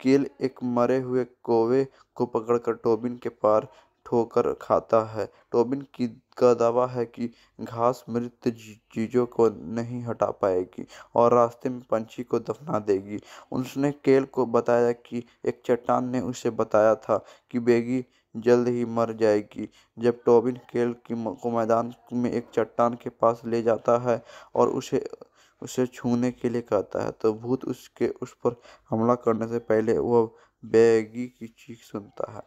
केल एक मरे हुए कोवे को पकड़कर टोबिन के पार ठोकर खाता है टोबिन की का दावा है कि घास मृत चीज़ों को नहीं हटा पाएगी और रास्ते में पंछी को दफना देगी उसने केल को बताया कि एक चट्टान ने उसे बताया था कि बेगी जल्द ही मर जाएगी जब टोबिन केल की को मैदान में एक चट्टान के पास ले जाता है और उसे उसे छूने के लिए कहता है तो भूत उसके उस पर हमला करने से पहले वह बेगी की चीख सुनता है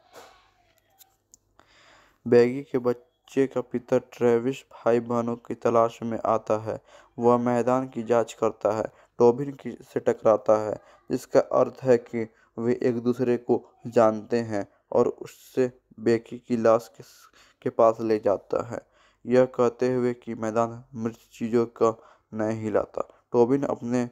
बैगी के बच्चे का पिता ट्रेविस भाई बहनों की तलाश में आता है वह मैदान की जांच करता है टोबिन से टकराता है जिसका अर्थ है कि वे एक दूसरे को जानते हैं और उससे बेकी की लाश के, के पास ले जाता है यह कहते हुए कि मैदान मृत चीज़ों का नहीं हिलाता टोबिन अपने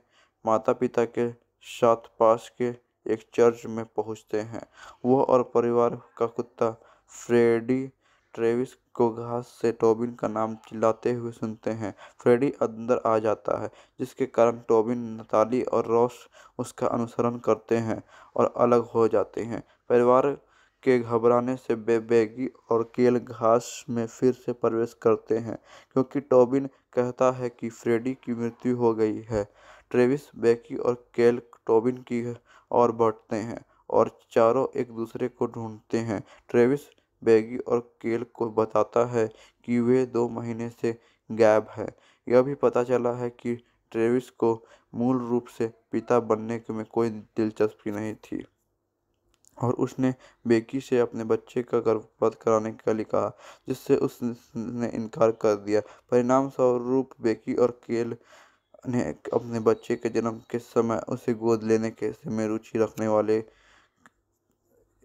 माता पिता के साथ पास के एक चर्च में पहुंचते हैं वह और परिवार का कुत्ता फ्रेडी ट्रेविस को घास से टॉबिन का नाम चिल्लाते हुए सुनते हैं फ्रेडी अंदर आ जाता है जिसके कारण टॉबिन नताली और रॉस उसका अनुसरण करते हैं और अलग हो जाते हैं परिवार के घबराने से बेबेगी और केल घास में फिर से प्रवेश करते हैं क्योंकि टॉबिन कहता है कि फ्रेडी की मृत्यु हो गई है ट्रेविस बेकी और केल टॉबिन की ओर बढ़ते हैं और चारों एक दूसरे को ढूंढते हैं ट्रेविस बैगी और केल को बताता है कि वे दो महीने से गायब है यह भी पता चला है कि ट्रेविस को मूल रूप से पिता बनने में कोई दिलचस्पी नहीं थी और उसने बेकी से अपने बच्चे का गर्भपात कराने के लिए कहा जिससे उसने इनकार कर दिया परिणाम स्वरूप बेकी और केल ने अपने बच्चे के जन्म के समय उसे गोद लेने के समय रुचि रखने वाले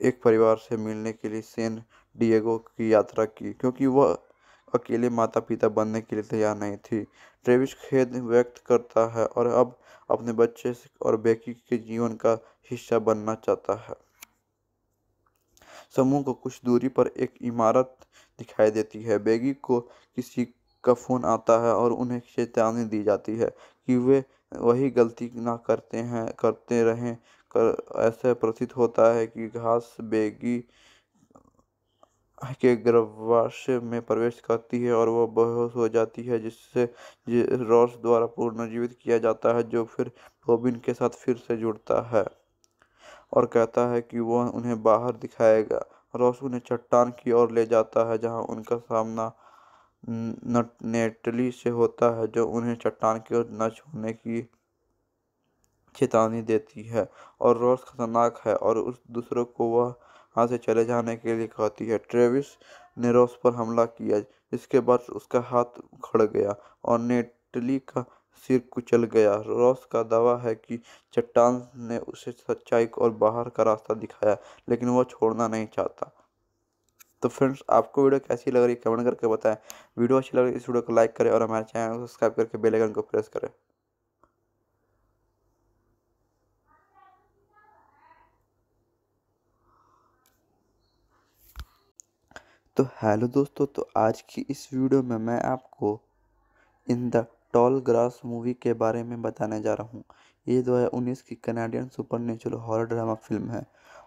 एक परिवार से मिलने के लिए सेन डिएगो की यात्रा की क्योंकि वह अकेले माता पिता बनने के लिए तैयार नहीं थी ट्रेविस खेद व्यक्त करता है और अब अपने बच्चे और बेकी के जीवन का हिस्सा बनना चाहता है समूह को कुछ दूरी पर एक इमारत दिखाई देती है बेगी को किसी का फ़ोन आता है और उन्हें चेतावनी दी जाती है कि वे वही गलती ना करते हैं करते रहें कर ऐसे प्रतीत होता है कि घास बेगी के गर्भाशय में प्रवेश करती है और वह बेहोश हो जाती है जिससे रॉस द्वारा पुनर्जीवित किया जाता है जो फिर बॉबिन के साथ फिर से जुड़ता है और कहता है कि वह उन्हें बाहर दिखाएगा रॉस उन्हें चट्टान की ओर ले जाता है जहां उनका सामना नेटली से होता है जो उन्हें चट्टान की ओर न छूने की चेतावनी देती है और रॉस खतरनाक है और उस दूसरों को वह हाथ से चले जाने के लिए कहती है ट्रेविस ने रोस पर हमला किया इसके बाद उसका हाथ खड़ गया और नेटली का सिर कुचल गया रॉस का दावा है कि चट्टान ने उसे सच्चाई और बाहर का रास्ता दिखाया लेकिन वह छोड़ना नहीं चाहता तो फ्रेंड्स आपको वीडियो कैसी लग रही है कमेंट करके बताएं वीडियो अच्छी लग रही है इस वीडियो को लाइक करें और हमारे चैनल को सब्सक्राइब करके बेल आइकन को प्रेस करें तो हेलो दोस्तों तो आज की इस वीडियो में मैं आपको इन द टॉल ग्रास मूवी के बारे में बताने जा रहा हूँ ये 2019 की Canadian supernatural horror drama film है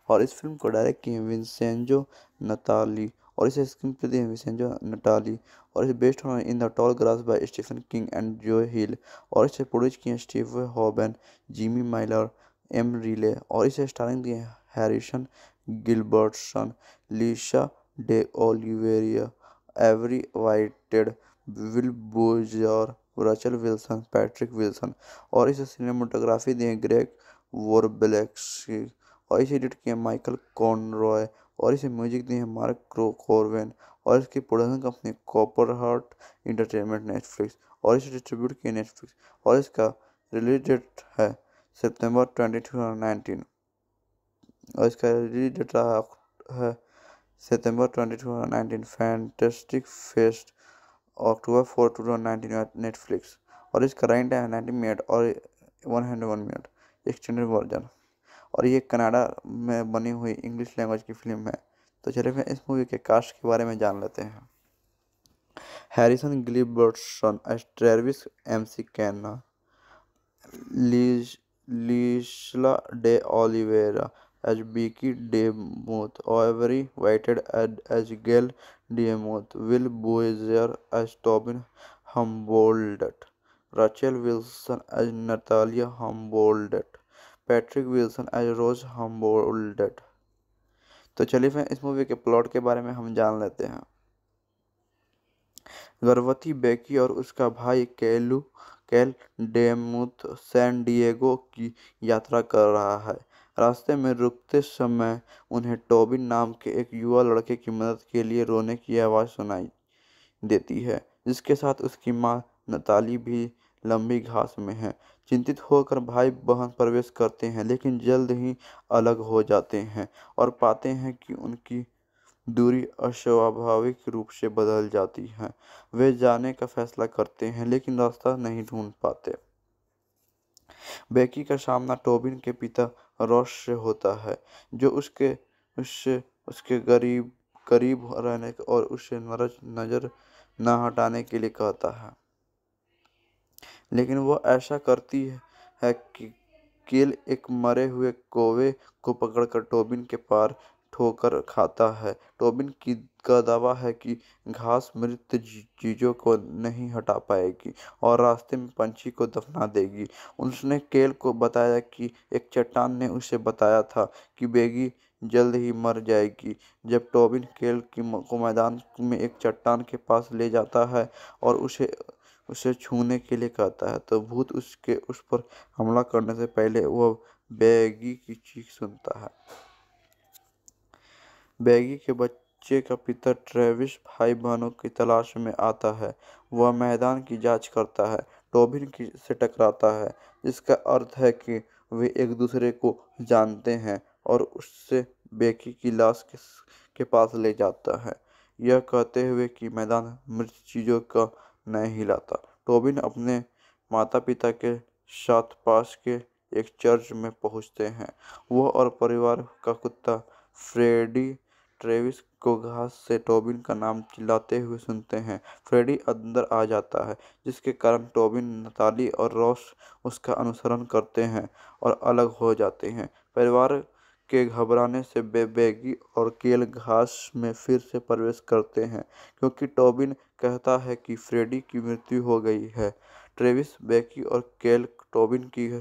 और इस फिल्म को डायरेक्ट किए विंसेंजो नताली और इसे स्क्रीन पर दिए विंसेंजो नटाली और इसे based on in the toll grass by Stephen King and Joe Hill और इसे प्रोड्यूस किए Steve Hoban Jimmy Miller M Riley और इसे स्टारिंग दिए Harrison Gilbertson Laysla De Oliveira, Avery Whitehead, Will Bojor, Rachel Wilson Patrick Wilson और इसे cinematography दिए Greg वोर और इसे एडिट किया माइकल कॉनरॉय और इसे म्यूजिक दिए मार्क क्रो कॉरवेन और इसकी production company Copperheart Entertainment Netflix और इसे डिस्ट्रीब्यूट किए नेटफ्लिक्स और इसका रिलीज डेट है सितंबर ट्वेंटी टू और इसका रिलीज डेट रहा है September 22, 2019 Fantastic Fest October 4, 2019 Netflix और इसका रन टाइम है 90 मिनट और one hundred one minute extended version और ये कनाडा में बनी हुई इंग्लिश लैंग्वेज की फिल्म है तो चलिए मैं इस मूवी के कास्ट के बारे में जान लेते हैं Harrison Gilbertson as Travis M C can लीज Laysla De Oliveira as Becky DeMoth, Avery Whitehead as Gail DeMoth, Will Bozier as Tobin Humboldt, Rachel Wilson as Natalia Humboldt, Patrick Wilson as Ross Humboldt तो चलिए फिर इस movie के plot के बारे में हम जान लेते हैं गर्भवती बेकी और उसका भाई कैलू कैल डेमुथ सैन डिएगो की यात्रा कर रहा है रास्ते में रुकते समय उन्हें टॉबिन नाम के एक युवा लड़के की मदद के लिए रोने की आवाज़ सुनाई देती है जिसके साथ उसकी माँ नताली भी लंबी घास में है चिंतित होकर भाई बहन प्रवेश करते हैं लेकिन जल्द ही अलग हो जाते हैं और पाते हैं कि उनकी दूरी अस्वाभाविक रूप से बदल जाती है वे जाने का फैसला करते हैं लेकिन रास्ता नहीं ढूंढ पाते बेकी का सामना टोबिन के पिता रोष से होता है जो उसके उससे उसके गरीब करीब रहने और उससे नरज नज़र न हटाने के लिए कहता है लेकिन वह ऐसा करती है, है कि केल एक मरे हुए कोवे को पकड़कर टोबिन के पार ठोकर खाता है टोबिन की का दावा है कि घास मृत चीज़ों को नहीं हटा पाएगी और रास्ते में पंछी को दफना देगी उसने केल को बताया कि एक चट्टान ने उसे बताया था कि बेगी जल्द ही मर जाएगी जब टॉबिन केल की को मैदान में एक चट्टान के पास ले जाता है और उसे उसे छूने के लिए कहता है तो भूत उसके उस पर हमला करने से पहले वह बैगी की चीख सुनता है बैगी के बच्चे बच्चे का पिता ट्रेविस भाई बहनों की तलाश में आता है वह मैदान की जांच करता है टोबिन की से टकराता है इसका अर्थ है कि वे एक दूसरे को जानते हैं और उससे बेकी की लाश के, के पास ले जाता है यह कहते हुए कि मैदान मृत चीज़ों का नहीं हिलाता टोबिन अपने माता पिता के साथ पास के एक चर्च में पहुंचते हैं वह और परिवार का कुत्ता फ्रेडी ट्रेविस को घास से टॉबिन का नाम चिल्लाते हुए सुनते हैं फ्रेडी अंदर आ जाता है जिसके कारण टॉबिन नताली और रॉस उसका अनुसरण करते हैं और अलग हो जाते हैं परिवार के घबराने से बेबेगी और केल घास में फिर से प्रवेश करते हैं क्योंकि टॉबिन कहता है कि फ्रेडी की मृत्यु हो गई है ट्रेविस बेकी और केल टोबिन की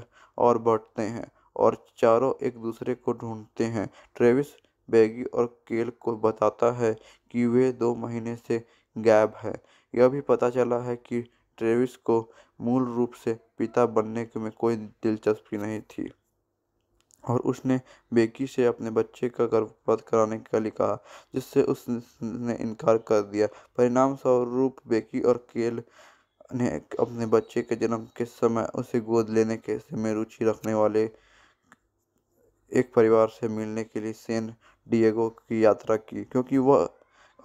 ओर बढ़ते हैं और चारों एक दूसरे को ढूंढते हैं ट्रेविस बैगी और केल को बताता है कि वे दो महीने से गायब हैं यह भी पता चला है कि ट्रेविस को मूल रूप से पिता बनने के में कोई दिलचस्पी नहीं थी और उसने बेकी से अपने बच्चे का गर्भपात कराने के लिए कहा जिससे उसने इनकार कर दिया परिणाम स्वरूप बेकी और केल ने अपने बच्चे के जन्म के समय उसे गोद लेने के में रुचि रखने वाले एक परिवार से मिलने के लिए सेन डिएगो की यात्रा की क्योंकि वह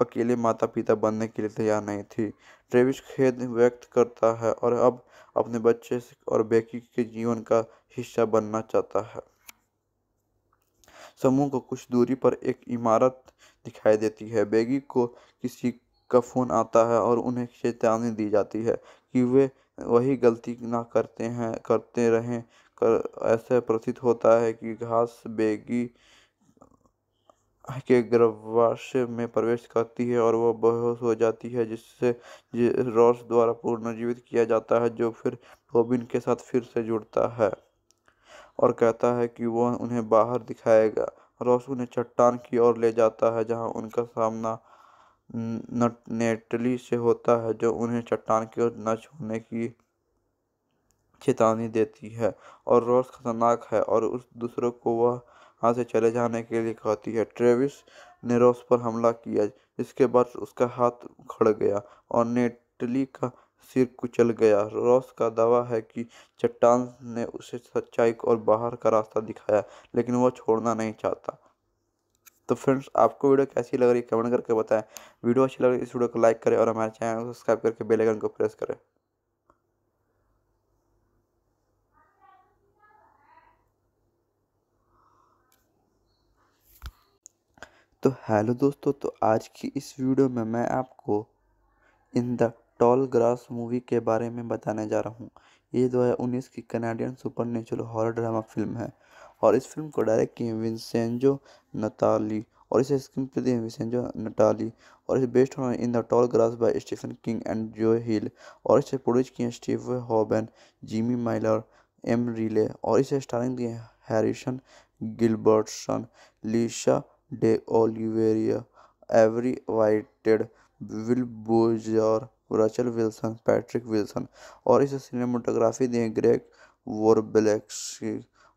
अकेले माता पिता बनने के लिए तैयार नहीं थी ट्रेविस खेद व्यक्त करता है और अब अपने बच्चे और बेकी के जीवन का हिस्सा बनना चाहता है समूह को कुछ दूरी पर एक इमारत दिखाई देती है बेगी को किसी का फ़ोन आता है और उन्हें चेतावनी दी जाती है कि वे वही गलती ना करते हैं करते रहें कर ऐसे प्रतीत होता है कि घास बेगी के गर्भाशय में प्रवेश करती है और वह बेहोश हो जाती है जिससे रॉस द्वारा पुनर्जीवित किया जाता है जो फिर बॉबिन के साथ फिर से जुड़ता है और कहता है कि वह उन्हें बाहर दिखाएगा रॉस उन्हें चट्टान की ओर ले जाता है जहां उनका सामना नेटली से होता है जो उन्हें चट्टान की ओर न छूने की चेतावनी देती है और रॉस खतरनाक है और उस दूसरों को वह वहाँ से चले जाने के लिए कहती है ट्रेविस ने रोस पर हमला किया इसके बाद उसका हाथ खड़ गया और नेटली का सिर कुचल गया रॉस का दावा है कि चट्टान ने उसे सच्चाई और बाहर का रास्ता दिखाया लेकिन वह छोड़ना नहीं चाहता तो फ्रेंड्स आपको वीडियो कैसी लग रही है कमेंट करके बताएं वीडियो अच्छी लग रही है इस वीडियो को लाइक करें और हमारे चैनल को सब्सक्राइब करके बेल आइकन को प्रेस करें तो हेलो दोस्तों तो आज की इस वीडियो में मैं आपको इन द टॉल ग्रास मूवी के बारे में बताने जा रहा हूँ ये 2019 की Canadian supernatural horror drama film है और इस फिल्म को डायरेक्ट किए विंसेंजो नताली और इसे स्क्रीन प्ले दिए विंसेंजो नटाली और इसे based on in the toll grass by Stephen King and Joe Hill और इसे प्रोड्यूस किए Steve Hoban Jimmy Miller M Riley और इसे स्टारिंग दिए Harrison Gilbertson Laysla De Oliveira, Avery Whitehead, Will Bojor, Rachel Wilson Patrick Wilson और इसे cinematography दिए Greg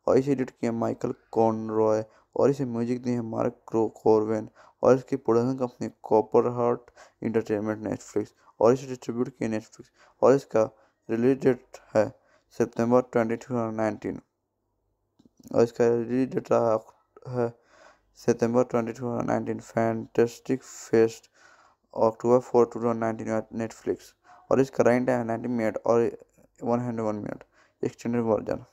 और इसे एडिट किया माइकल कॉनरॉय और इसे म्यूजिक दिए हैं मार्क क्रो कॉरवेन और इसकी production company Copperheart Entertainment Netflix और इसे डिस्ट्रीब्यूट किए नेटफ्लिक्स और इसका रिलीज डेट है सितंबर ट्वेंटी टू और इसका रिलीज डेट है September 22, 2019 Fantastic Fest October 4, 2019 Netflix और इसका रनिंग टाइम नाइन्टी मिनट और one hundred one minute extended version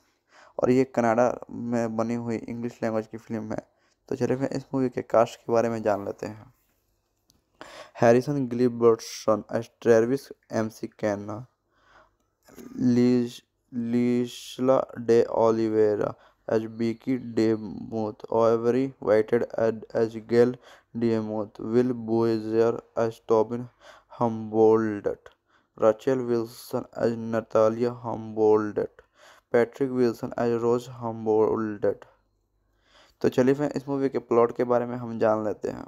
और ये कनाडा में बनी हुई इंग्लिश लैंग्वेज की फिल्म है तो चलिए मैं इस मूवी के कास्ट के बारे में जान लेते हैं हैरिसन बर्टसन एस्ट्रेविस एम सी कैना Laysla De Oliveira as Becky DeMoth, Avery Whitehead as Gail DeMoth, Will Bozier as Tobin Humboldt, Rachel Wilson as Natalia Humboldt, Patrick Wilson as Ross Humboldt तो चलिए फिर इस मूवी के प्लॉट के बारे में हम जान लेते हैं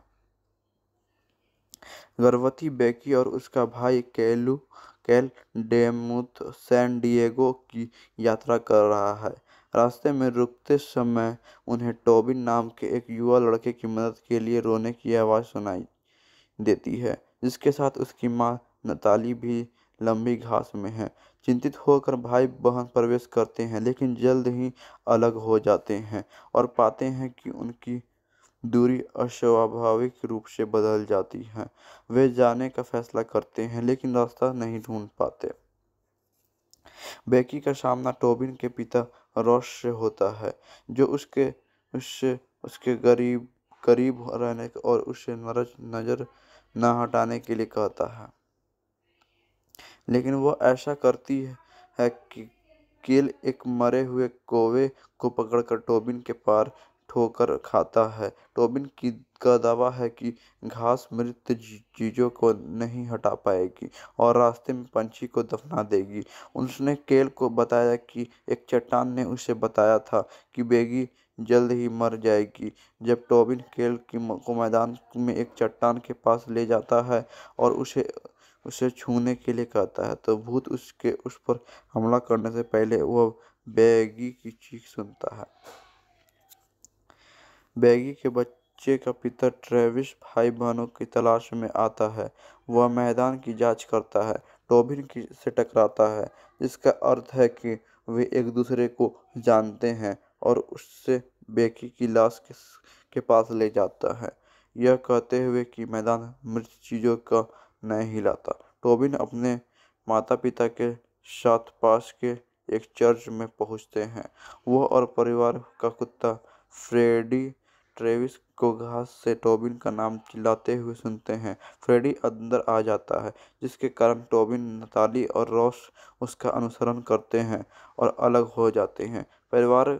गर्भवती बेकी और उसका भाई कैलू कैल डेमुथ सैन डिएगो की यात्रा कर रहा है रास्ते में रुकते समय उन्हें टॉबिन नाम के एक युवा लड़के की मदद के लिए रोने की आवाज़ सुनाई देती है जिसके साथ उसकी माँ नताली भी लंबी घास में है चिंतित होकर भाई बहन प्रवेश करते हैं लेकिन जल्द ही अलग हो जाते हैं और पाते हैं कि उनकी दूरी अस्वाभाविक रूप से बदल जाती है वे जाने का फैसला करते हैं लेकिन रास्ता नहीं ढूंढ पाते बेकी का सामना टोबिन के पिता रोष होता है जो उसके उससे उसके गरीब करीब रहने और उससे नरज नज़र न हटाने के लिए कहता है लेकिन वह ऐसा करती है, है कि केल एक मरे हुए कोवे को पकड़कर टोबिन के पार ठोकर खाता है टोबिन की का दावा है कि घास मृत चीज़ों को नहीं हटा पाएगी और रास्ते में पंछी को दफना देगी उसने केल को बताया कि एक चट्टान ने उसे बताया था कि बेगी जल्द ही मर जाएगी जब टोबिन केल की को मैदान में एक चट्टान के पास ले जाता है और उसे उसे छूने के लिए कहता है तो भूत उसके उस पर हमला करने से पहले वह बेगी की चीख सुनता है बैगी के बच्चे का पिता ट्रेविस भाई बहनों की तलाश में आता है वह मैदान की जांच करता है टोबिन से टकराता है जिसका अर्थ है कि वे एक दूसरे को जानते हैं और उससे बेकी की लाश के पास ले जाता है यह कहते हुए कि मैदान मृत चीज़ों का नहीं हिलाता टोबिन अपने माता पिता के साथ पास के एक चर्च में पहुंचते हैं वह और परिवार का कुत्ता फ्रेडी ट्रेविस को घास से टॉबिन का नाम चिल्लाते हुए सुनते हैं फ्रेडी अंदर आ जाता है जिसके कारण टॉबिन नताली और रॉस उसका अनुसरण करते हैं और अलग हो जाते हैं परिवार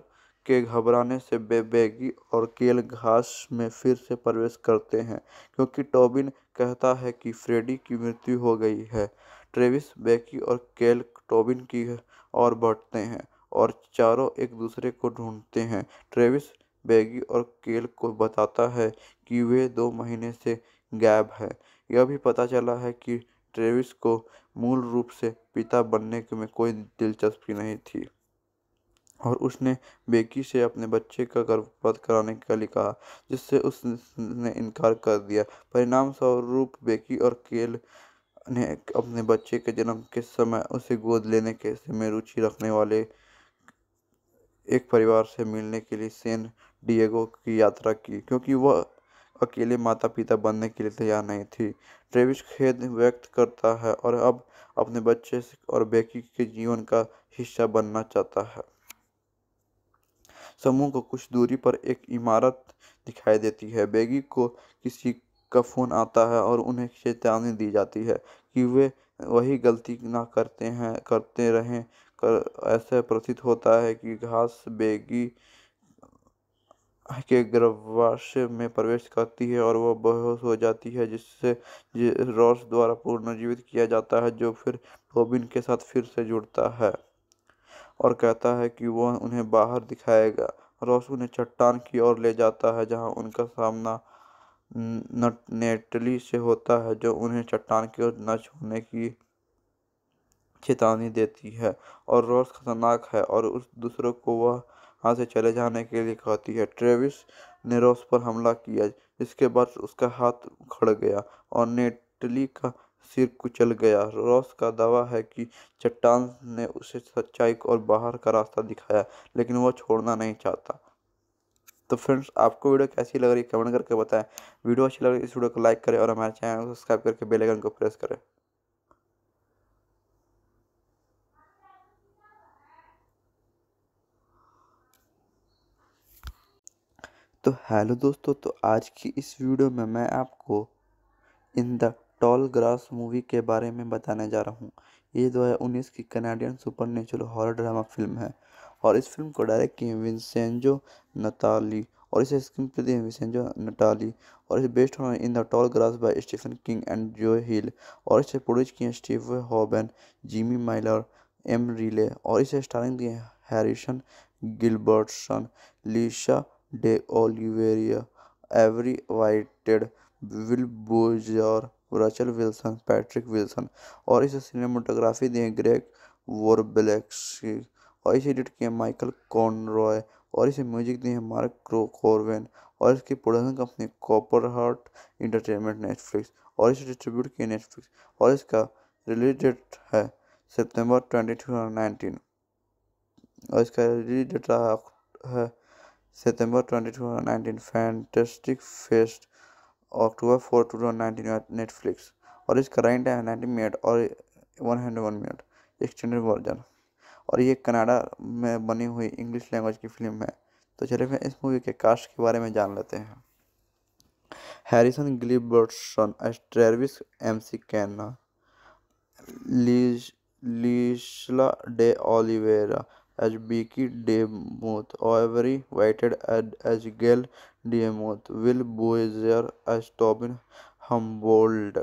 के घबराने से बेबेगी और केल घास में फिर से प्रवेश करते हैं क्योंकि टॉबिन कहता है कि फ्रेडी की मृत्यु हो गई है ट्रेविस बेकी और केल टॉबिन की ओर बढ़ते हैं और चारों एक दूसरे को ढूंढते हैं ट्रेविस बैगी और केल को बताता है कि वे दो महीने से गायब हैं यह भी पता चला है कि ट्रेविस को मूल रूप से पिता बनने के में कोई दिलचस्पी नहीं थी और उसने बेकी से अपने बच्चे का गर्भपात कराने के लिए कहा जिससे उसने इनकार कर दिया परिणाम स्वरूप बेकी और केल ने अपने बच्चे के जन्म के समय उसे गोद लेने के समय रुचि रखने वाले एक परिवार से मिलने के लिए सेन डिएगो की यात्रा की क्योंकि वह अकेले माता पिता बनने के लिए तैयार नहीं थी ट्रेविस खेद व्यक्त करता है और अब अपने बच्चे और बेकी के जीवन का हिस्सा बनना चाहता है समूह को कुछ दूरी पर एक इमारत दिखाई देती है बेगी को किसी का फ़ोन आता है और उन्हें चेतावनी दी जाती है कि वे वही गलती ना करते हैं करते रहें कर ऐसा प्रतीत होता है कि घास बेगी के गर्भाशय में प्रवेश करती है और वह बेहोश हो जाती है जिससे रॉस द्वारा पुनर्जीवित किया जाता है जो फिर टोबिन के साथ फिर से जुड़ता है और कहता है कि वह उन्हें बाहर दिखाएगा रॉस उन्हें चट्टान की ओर ले जाता है जहां उनका सामना नटनेटली से होता है जो उन्हें चट्टान की ओर न छूने की चेतावनी देती है और रॉस खतरनाक है और उस दूसरों को वह हाथ से चले जाने के लिए कहती है ट्रेविस ने रोस पर हमला किया जिसके बाद उसका हाथ खड़ गया और नेटली का सिर कुचल गया रॉस का दावा है कि चट्टान ने उसे सच्चाई और बाहर का रास्ता दिखाया लेकिन वह छोड़ना नहीं चाहता तो फ्रेंड्स आपको वीडियो कैसी लग रही है कमेंट करके बताएं वीडियो अच्छी लग रही है इस वीडियो को लाइक करें और हमारे चैनल को सब्सक्राइब करके बेल आइकन को प्रेस करें तो हेलो दोस्तों तो आज की इस वीडियो में मैं आपको इन द टॉल ग्रास मूवी के बारे में बताने जा रहा हूँ ये दो हज़ार उन्नीस की Canadian supernatural horror drama film है और इस फिल्म को डायरेक्ट किए विंसेंजो नताली और इसे स्क्रीन प्ले दिए विंसेंजो नटाली और इसे based on in the toll grass by Stephen King and Joe Hill और इसे प्रोड्यूस किए Steve Hoban Jimmy Miller M Riley और इसे स्टारिंग दिए Harrison Gilbertson Laysla De Oliveira Avery Whitehead, Will बोजार Rachel Wilson Patrick Wilson और इसे cinematography दी है Greg वोरबेलेक्सी और इसे एडिट किया माइकल कॉनरॉय और इसे म्यूजिक दिए हैं मार्क क्रो कॉरवेन और इसकी production company Copperheart Entertainment Netflix और इसे डिस्ट्रीब्यूट किया नेटफ्लिक्स और इसका रिलीज डेट है सितंबर ट्वेंटी टू और इसका रिलीज डेट है September 22, 2019 Fantastic Fest October 4, 2019 at Netflix और इसका रनिंग टाइम है नाइन्टी मिनट और one hundred one minute extended version और ये कनाडा में बनी हुई इंग्लिश लैंग्वेज की फिल्म है तो चलिए मैं इस मूवी के कास्ट के बारे में जान लेते हैं Harrison Gilbertson as Travis M C कैना लीज Laysla De Oliveira as Becky Demuth, Avery Whitehead as Gail Demuth, Will Bozier as Tobin Humboldt,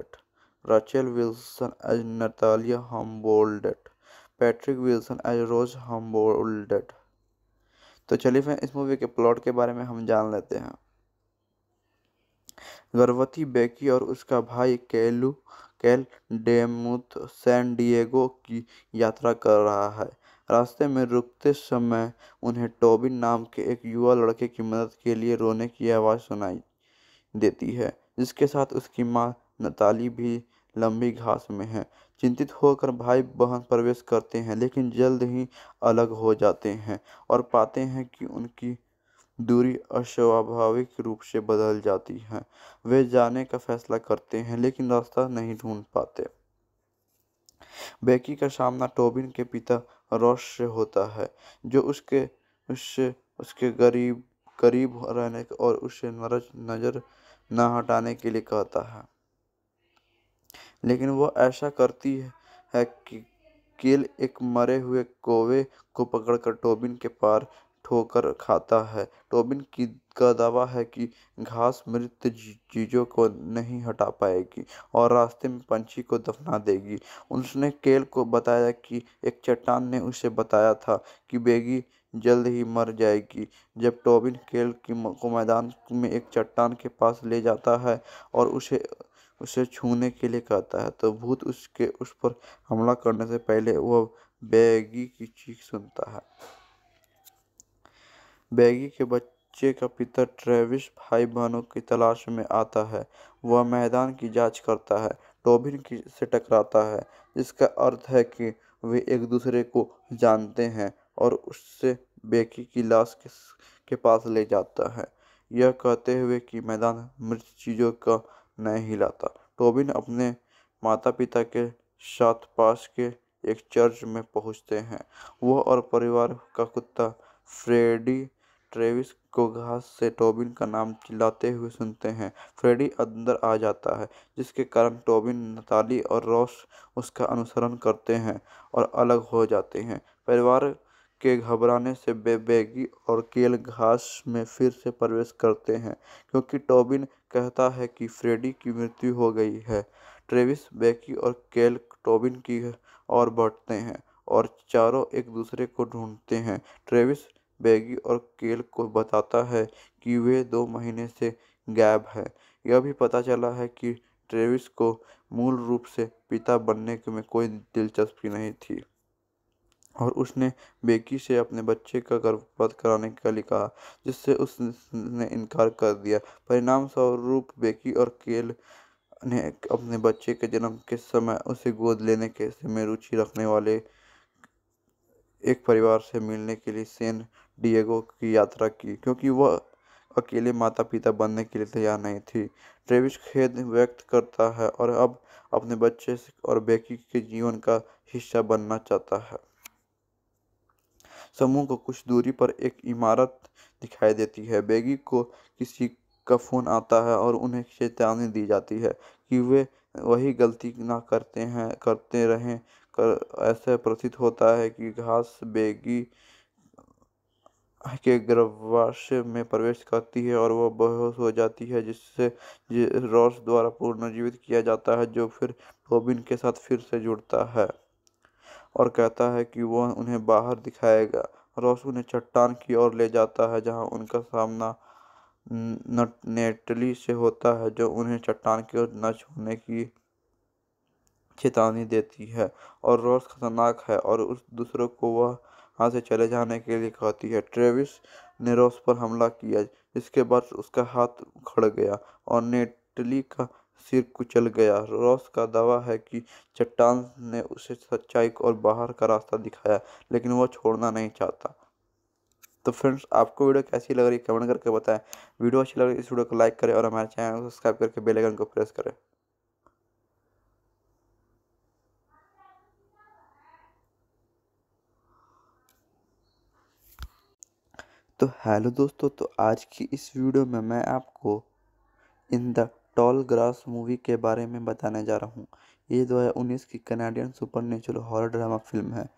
Rachel Wilson as Natalia Humboldt, Patrick Wilson as Ross Humboldt तो चलिए फिर इस movie के plot के बारे में हम जान लेते हैं गर्भवती बेकी और उसका भाई कैलू कैल डेमुथ सैन डिएगो की यात्रा कर रहा है रास्ते में रुकते समय उन्हें टॉबिन नाम के एक युवा लड़के की मदद के लिए रोने की आवाज़ सुनाई देती है जिसके साथ उसकी माँ नताली भी लंबी घास में है चिंतित होकर भाई बहन प्रवेश करते हैं लेकिन जल्द ही अलग हो जाते हैं और पाते हैं कि उनकी दूरी अस्वाभाविक रूप से बदल जाती है वे जाने का फैसला करते हैं लेकिन रास्ता नहीं ढूंढ पाते बेकी का सामना टोबिन के पिता रोष होता है जो उसके उससे उसके गरीब करीब रहने और उससे नरज नज़र न हटाने के लिए कहता है लेकिन वह ऐसा करती है है कि केल एक मरे हुए कोवे को पकड़कर टोबिन के पार ठोकर खाता है टोबिन का दावा है कि घास मृत चीज़ों को नहीं हटा पाएगी और रास्ते में पंछी को दफना देगी उसने केल को बताया कि एक चट्टान ने उसे बताया था कि बेगी जल्द ही मर जाएगी जब टोबिन केल की को मैदान में एक चट्टान के पास ले जाता है और उसे उसे छूने के लिए कहता है तो भूत उसके उस पर हमला करने से पहले वह बेगी की चीख सुनता है बैगी के बच्चे का पिता ट्रेविस भाई बहनों की तलाश में आता है वह मैदान की जांच करता है टोबिन से टकराता है जिसका अर्थ है कि वे एक दूसरे को जानते हैं और उससे बेकी की लाश के पास ले जाता है यह कहते हुए कि मैदान मृत चीज़ों का नहीं हिलाता टोबिन अपने माता पिता के साथ पास के एक चर्च में पहुंचते हैं वह और परिवार का कुत्ता फ्रेडी ट्रेविस को घास से टॉबिन का नाम चिल्लाते हुए सुनते हैं फ्रेडी अंदर आ जाता है जिसके कारण टॉबिन नताली और रॉस उसका अनुसरण करते हैं और अलग हो जाते हैं परिवार के घबराने से बेबेगी और केल घास में फिर से प्रवेश करते हैं क्योंकि टॉबिन कहता है कि फ्रेडी की मृत्यु हो गई है ट्रेविस बेकी और केल टॉबिन की ओर बढ़ते हैं और चारों एक दूसरे को ढूंढते हैं ट्रेविस बैगी और केल को बताता है कि वे दो महीने से गायब हैं यह भी पता चला है कि ट्रेविस को मूल रूप से पिता बनने में कोई दिलचस्पी नहीं थी और उसने बेकी से अपने बच्चे का गर्भपात कराने के लिए कहा जिससे उसने इनकार कर दिया परिणाम स्वरूप बेकी और केल ने अपने बच्चे के जन्म के समय उसे गोद लेने के समय रुचि रखने वाले एक परिवार से मिलने के लिए सेन डिएगो की यात्रा की क्योंकि वह अकेले माता पिता बनने के लिए तैयार नहीं थी ट्रेविस खेद व्यक्त करता है और अब अपने बच्चे और बेकी के जीवन का हिस्सा बनना चाहता है समूह को कुछ दूरी पर एक इमारत दिखाई देती है बेगी को किसी का फ़ोन आता है और उन्हें चेतावनी दी जाती है कि वे वही गलती ना करते हैं करते रहें कर ऐसा प्रतीत होता है कि घास बेगी के गर्भाशय में प्रवेश करती है और वह बेहोश हो जाती है जिससे रॉस द्वारा पुनर्जीवित किया जाता है जो फिर बॉबिन के साथ फिर से जुड़ता है और कहता है कि वह उन्हें बाहर दिखाएगा रॉस उन्हें चट्टान की ओर ले जाता है जहां उनका सामना नेटली से होता है जो उन्हें चट्टान की ओर न छूने की चेतावनी देती है और रॉस खतरनाक है और उस दूसरों को वह यहाँ से चले जाने के लिए कहती है ट्रेविस ने रोस पर हमला किया जिसके बाद उसका हाथ खड़ गया और नेटली का सिर कुचल गया रॉस का दावा है कि चट्टान ने उसे सच्चाई और बाहर का रास्ता दिखाया लेकिन वह छोड़ना नहीं चाहता तो फ्रेंड्स आपको वीडियो कैसी लग रही है कमेंट करके बताएं वीडियो अच्छी लग रही है इस वीडियो को लाइक करें और हमारे चैनल को सब्सक्राइब करके बेल आइकन को प्रेस करें तो हेलो दोस्तों तो आज की इस वीडियो में मैं आपको इन द टॉल ग्रास मूवी के बारे में बताने जा रहा हूँ ये दो हज़ार उन्नीस की Canadian supernatural horror drama film है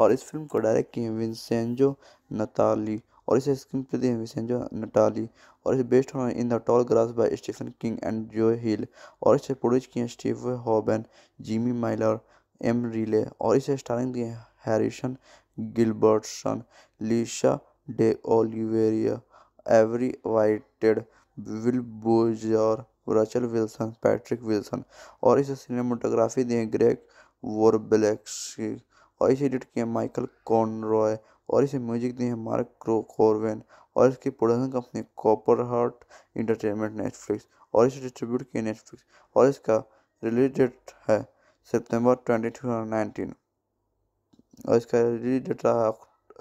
और इस फिल्म को डायरेक्ट किए विंसेंजो नताली और इसे स्क्रीन प्ले दिए विंसेंजो नटाली और इसे बेस्ट होना इन the toll grass by Stephen King and Joe Hill और इसे प्रोड्यूस किए Steve Hoban Jimmy Miller M Riley और इसे स्टारिंग दिए Harrison Gilbertson Laysla De Oliveira Avery Whitehead Will बोजार Rachel Wilson Patrick Wilson और इसे सिनेमाटोग्राफी दी है ग्रेग वोरबेलेक्सी और इसे एडिट किया माइकल कॉनरॉय और इसे म्यूजिक दिए हैं मार्क क्रो कॉरवेन और इसकी production company Copperheart Entertainment Netflix और इसे डिस्ट्रीब्यूट किया नेटफ्लिक्स और इसका रिलीज डेट है सितंबर ट्वेंटी टू और इसका रिलीज डेट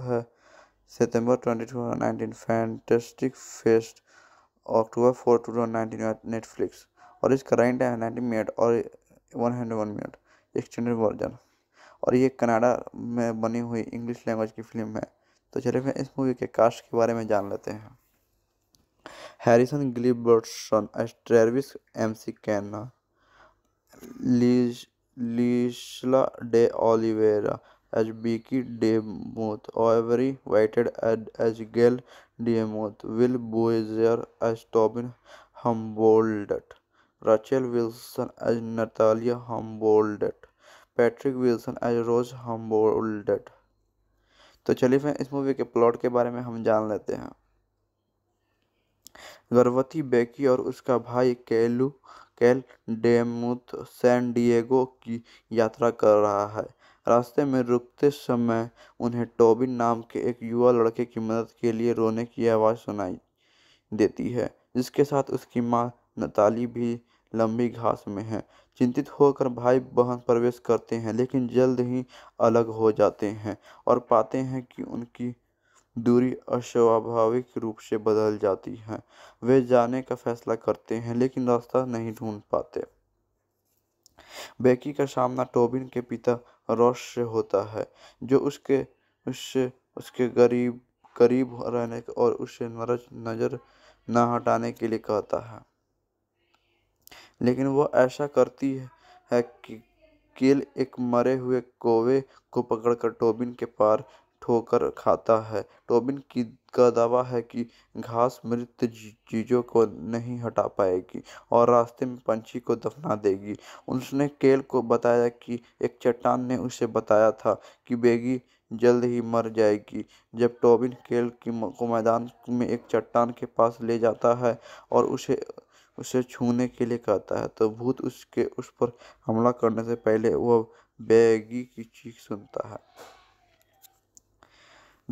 है September 22, 2019 Fantastic Fest October four two thousand Netflix और इसका रनिंग टाइम है नाइन्टी मिनट और one hundred one minute extended version और ये कनाडा में बनी हुई इंग्लिश लैंग्वेज की फिल्म है तो चलिए मैं इस मूवी के कास्ट के बारे में जान लेते हैं Harrison Gilbertson Travis M C कैना लीज Laysla De Oliveira as Becky DeMuth Avery वाइटेड add as Gayle DeMuth Will बोजर as Tobin Humboldt Rachel Wilson as Natalia Humboldt Patrick Wilson as Ross Humboldt तो चलिए फिर इस मूवी के plot के बारे में हम जान लेते हैं गर्भवती बेकी और उसका भाई कैलू कैल डेमुथ सैन डिएगो की यात्रा कर रहा है रास्ते में रुकते समय उन्हें टॉबिन नाम के एक युवा लड़के की मदद के लिए रोने की आवाज़ सुनाई देती है जिसके साथ उसकी माँ नताली भी लंबी घास में है चिंतित होकर भाई बहन प्रवेश करते हैं लेकिन जल्द ही अलग हो जाते हैं और पाते हैं कि उनकी दूरी अस्वाभाविक रूप से बदल जाती है वे जाने का फैसला करते हैं लेकिन रास्ता नहीं ढूंढ पाते बेकी का सामना टोबिन के पिता रोष होता है जो उसके उससे उसके गरीब करीब रहने और उससे नरज नज़र न हटाने के लिए कहता है लेकिन वह ऐसा करती है, है कि केल एक मरे हुए कोवे को पकड़कर टोबिन के पार ठोकर खाता है टोबिन का दावा है कि घास मृत चीजों को नहीं हटा पाएगी और रास्ते में पंछी को दफना देगी उसने केल को बताया कि एक चट्टान ने उसे बताया था कि बेगी जल्द ही मर जाएगी जब टोबिन केल की को मैदान में एक चट्टान के पास ले जाता है और उसे उसे छूने के लिए कहता है तो भूत उसके उस पर हमला करने से पहले वह बेगी की चीख सुनता है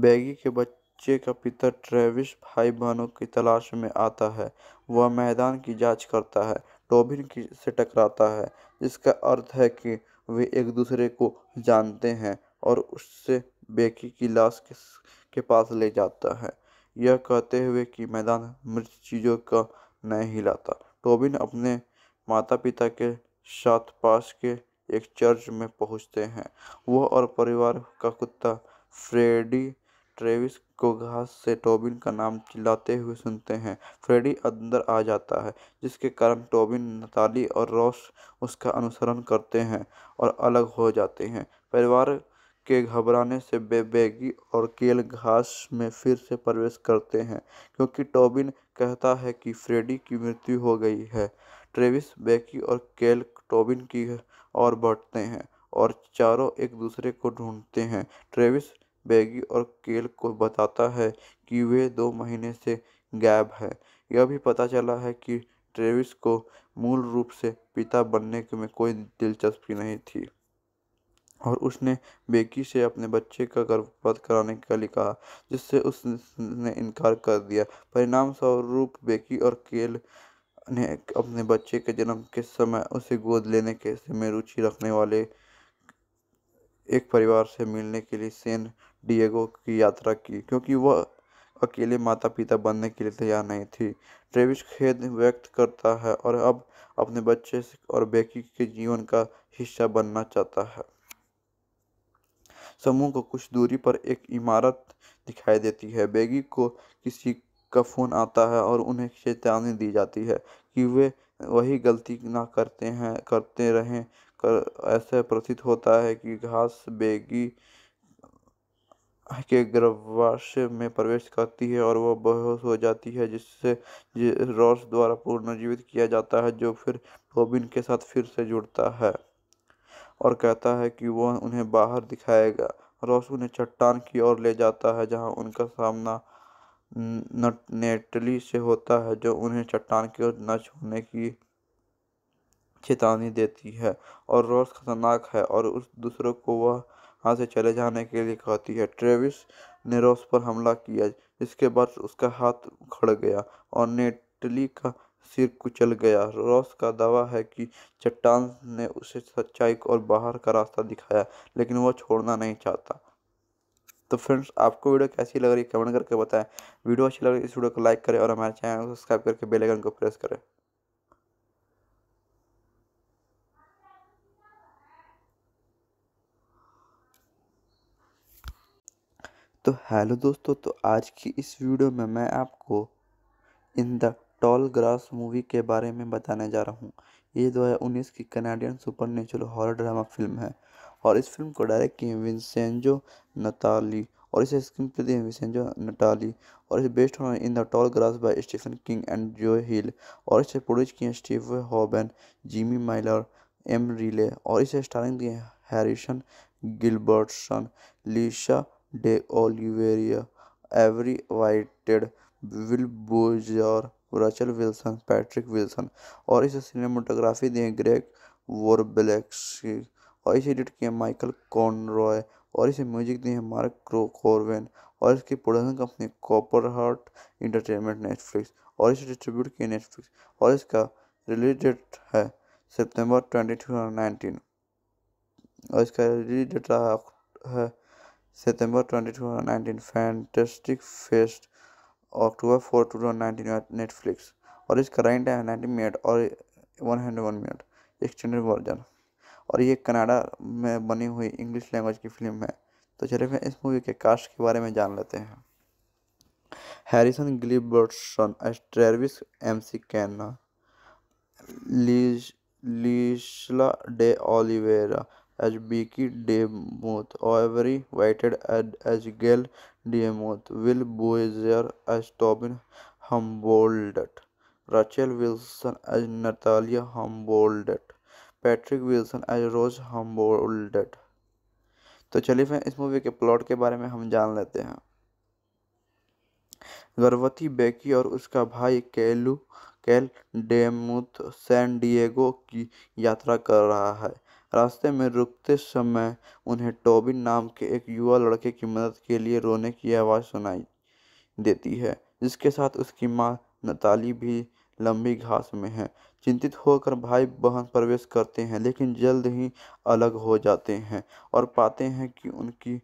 बैगी के बच्चे का पिता ट्रेविस भाई बहनों की तलाश में आता है वह मैदान की जांच करता है टोबिन से टकराता है जिसका अर्थ है कि वे एक दूसरे को जानते हैं और उससे बेकी की लाश के पास ले जाता है यह कहते हुए कि मैदान मृत चीज़ों का नहीं हिलाता टोबिन अपने माता पिता के साथ पास के एक चर्च में पहुंचते हैं वह और परिवार का कुत्ता फ्रेडी ट्रेविस को घास से टॉबिन का नाम चिल्लाते हुए सुनते हैं फ्रेडी अंदर आ जाता है जिसके कारण टॉबिन नताली और रॉस उसका अनुसरण करते हैं और अलग हो जाते हैं परिवार के घबराने से बेबेगी और केल घास में फिर से प्रवेश करते हैं क्योंकि टॉबिन कहता है कि फ्रेडी की मृत्यु हो गई है ट्रेविस बेकी और केल टॉबिन की ओर बढ़ते हैं और चारों एक दूसरे को ढूंढते हैं ट्रेविस बैगी और केल को बताता है कि वे दो महीने से गायब है यह भी पता चला है कि ट्रेविस को मूल रूप से पिता बनने में कोई दिलचस्पी नहीं थी और उसने बेकी से अपने बच्चे का गर्भपात कराने के लिए कहा जिससे उसने इनकार कर दिया परिणाम स्वरूप बेकी और केल ने अपने बच्चे के जन्म के समय उसे गोद लेने के में रुचि रखने वाले एक परिवार से मिलने के लिए सेन डिएगो की यात्रा की क्योंकि वह अकेले माता पिता बनने के लिए तैयार नहीं थी ट्रेविस खेद व्यक्त करता है और अब अपने बच्चे और बेकी के जीवन का हिस्सा बनना चाहता है समूह को कुछ दूरी पर एक इमारत दिखाई देती है बेगी को किसी का फ़ोन आता है और उन्हें चेतावनी दी जाती है कि वे वही गलती ना करते हैं करते रहें कर ऐसे प्रतीत होता है कि घास बेगी के गर्भाशय में प्रवेश करती है और वह बेहोश हो जाती है जिससे रॉस द्वारा पुनर्जीवित किया जाता है जो फिर बॉबिन के साथ फिर से जुड़ता है और कहता है कि वह उन्हें बाहर दिखाएगा रॉस उन्हें चट्टान की ओर ले जाता है जहां उनका सामना नट नेटली से होता है जो उन्हें चट्टान की ओर न छूने की चेतावनी देती है और रॉस खतरनाक है और उस दूसरों को वह हाथ से चले जाने के लिए कहती है ट्रेविस ने रॉस पर हमला किया इसके बाद उसका हाथ खड़ गया और नेटली का सिर कुचल गया रॉस का दावा है कि चट्टान ने उसे सच्चाई और बाहर का रास्ता दिखाया लेकिन वह छोड़ना नहीं चाहता तो फ्रेंड्स आपको वीडियो कैसी लग रही है कमेंट करके बताएं वीडियो अच्छी लग रही है इस वीडियो को लाइक करें और हमारे चैनल को सब्सक्राइब करके बेल आइकन को प्रेस करें तो हेलो दोस्तों तो आज की इस वीडियो में मैं आपको इन द टॉल ग्रास मूवी के बारे में बताने जा रहा हूँ ये दो हज़ार उन्नीस की Canadian supernatural horror drama film है और इस फिल्म को डायरेक्ट किए विंसेंजो नताली और इसे स्क्रीन पर दिए विंसेंजो नटाली और इसे based on in the toll grass by Stephen King and Joe Hill और इसे प्रोड्यूस किए Steve Hoban Jimmy Miller M Riley और इसे स्टारिंग दिए Harrison Gilbertson Laysla De Oliveira Avery Whitehead Will बोजार Rachel Wilson Patrick Wilson और इसे cinematography दी है Greg वोरबेलेक्सी और इसे एडिट किया माइकल कॉनरॉय और इसे म्यूजिक दिए मार्क क्रो कॉरवेन और इसकी production company Copperheart Entertainment Netflix और इसे डिस्ट्रीब्यूट किए नेटफ्लिक्स और इसका रिलीज डेट है सितंबर ट्वेंटी टू और इसका रिलीज डेट है September 22, 2019 Fantastic Fest October 4, 2019 Netflix और इसका रन टाइम नाइन्टी मिनट और one hundred one minute extended version और ये कनाडा में बनी हुई इंग्लिश लैंग्वेज की फिल्म है तो चलिए फिर इस मूवी के कास्ट के बारे में जान लेते हैं Harrison Gilbertson as Travis M C कैना Laysla De Oliveira as Becky DeMuth Avery वाइटेड add as Gayle DeMuth Will बोजर as Tobin Humboldt Rachel Wilson as Natalia Humboldt Patrick Wilson as Ross Humboldt तो चलिए फिर इस मूवी के plot के बारे में हम जान लेते हैं गर्भवती बेकी और उसका भाई कैलू कैल डेमुथ सैन डिएगो की यात्रा कर रहा है रास्ते में रुकते समय उन्हें टॉबिन नाम के एक युवा लड़के की मदद के लिए रोने की आवाज़ सुनाई देती है जिसके साथ उसकी माँ नताली भी लंबी घास में है चिंतित होकर भाई बहन प्रवेश करते हैं लेकिन जल्द ही अलग हो जाते हैं और पाते हैं कि उनकी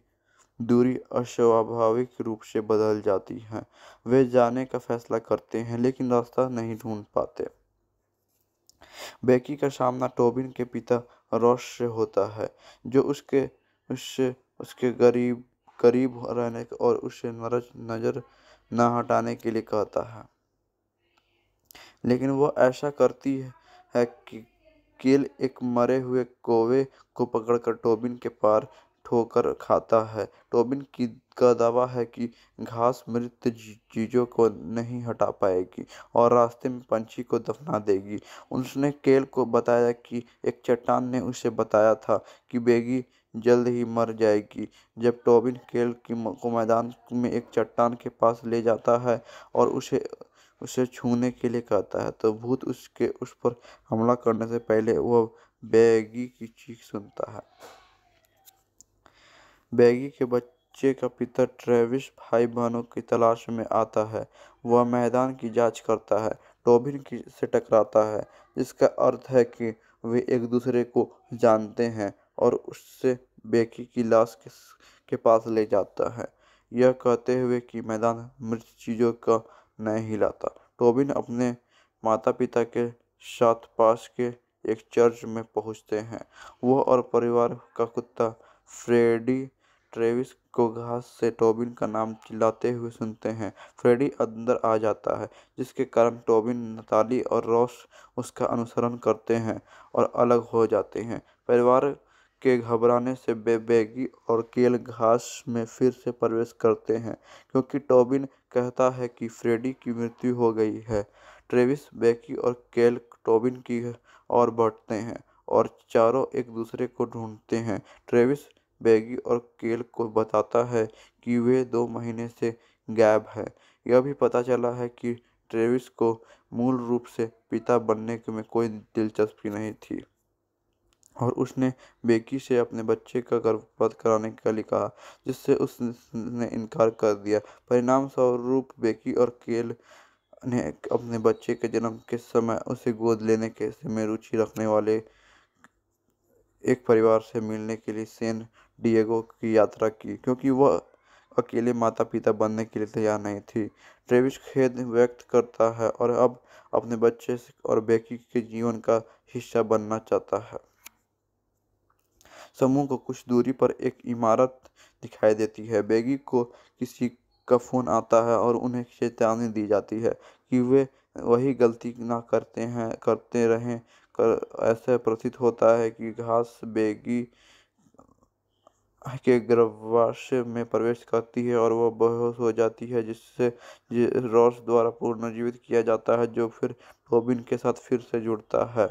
दूरी अस्वाभाविक रूप से बदल जाती है वे जाने का फैसला करते हैं लेकिन रास्ता नहीं ढूंढ पाते बेकी का सामना टोबिन के पिता रोष से होता है जो उसके उससे उसके गरीब करीब रहने और उसे नरज नज़र न हटाने के लिए कहता है लेकिन वह ऐसा करती है, है कि कील एक मरे हुए कोवे को पकड़कर टोबिन के पार ठोकर खाता है टोबिन का दावा है कि घास मृत चीज़ों को नहीं हटा पाएगी और रास्ते में पंछी को दफना देगी उसने केल को बताया कि एक चट्टान ने उसे बताया था कि बेगी जल्द ही मर जाएगी जब टोबिन केल की को मैदान में एक चट्टान के पास ले जाता है और उसे उसे छूने के लिए कहता है तो भूत उसके उस पर हमला करने से पहले वह बेगी की चीख सुनता है बैगी के बच्चे का पिता ट्रेविस भाई बहनों की तलाश में आता है वह मैदान की जांच करता है टोबिन से टकराता है जिसका अर्थ है कि वे एक दूसरे को जानते हैं और उससे बेकी की लाश के पास ले जाता है यह कहते हुए कि मैदान मृत चीज़ों का नहीं हिलाता टोबिन अपने माता पिता के साथ पास के एक चर्च में पहुंचते हैं वह और परिवार का कुत्ता फ्रेडी ट्रेविस को घास से टॉबिन का नाम चिल्लाते हुए सुनते हैं फ्रेडी अंदर आ जाता है जिसके कारण टॉबिन नताली और रॉस उसका अनुसरण करते हैं और अलग हो जाते हैं परिवार के घबराने से बेबेगी और केल घास में फिर से प्रवेश करते हैं क्योंकि टॉबिन कहता है कि फ्रेडी की मृत्यु हो गई है ट्रेविस बेकी और केल टॉबिन की ओर बढ़ते हैं और चारों एक दूसरे को ढूंढते हैं ट्रेविस बेगी और केल को बताता है कि वे दो महीने से गायब हैं यह भी पता चला है कि ट्रेविस को मूल रूप से पिता बनने में कोई दिलचस्पी नहीं थी और उसने बेकी से अपने बच्चे का गर्भपात कराने के लिए कहा जिससे उसने इनकार कर दिया परिणाम स्वरूप बेकी और केल ने अपने बच्चे के जन्म के समय उसे गोद लेने के समय रुचि रखने वाले एक परिवार से मिलने के लिए सेन डिएगो की यात्रा की क्योंकि वह अकेले माता पिता बनने के लिए तैयार नहीं थी ट्रेविस खेद व्यक्त करता है और अब अपने बच्चे और बेकी के जीवन का हिस्सा बनना चाहता है समूह को कुछ दूरी पर एक इमारत दिखाई देती है बेगी को किसी का फ़ोन आता है और उन्हें चेतावनी दी जाती है कि वे वही गलती ना करते हैं करते रहें कर ऐसा प्रतीत होता है कि घास बेगी के गर्भाशय में प्रवेश करती है और वह बेहोश हो जाती है जिससे रॉस द्वारा पुनर्जीवित किया जाता है जो फिर बॉबिन के साथ फिर से जुड़ता है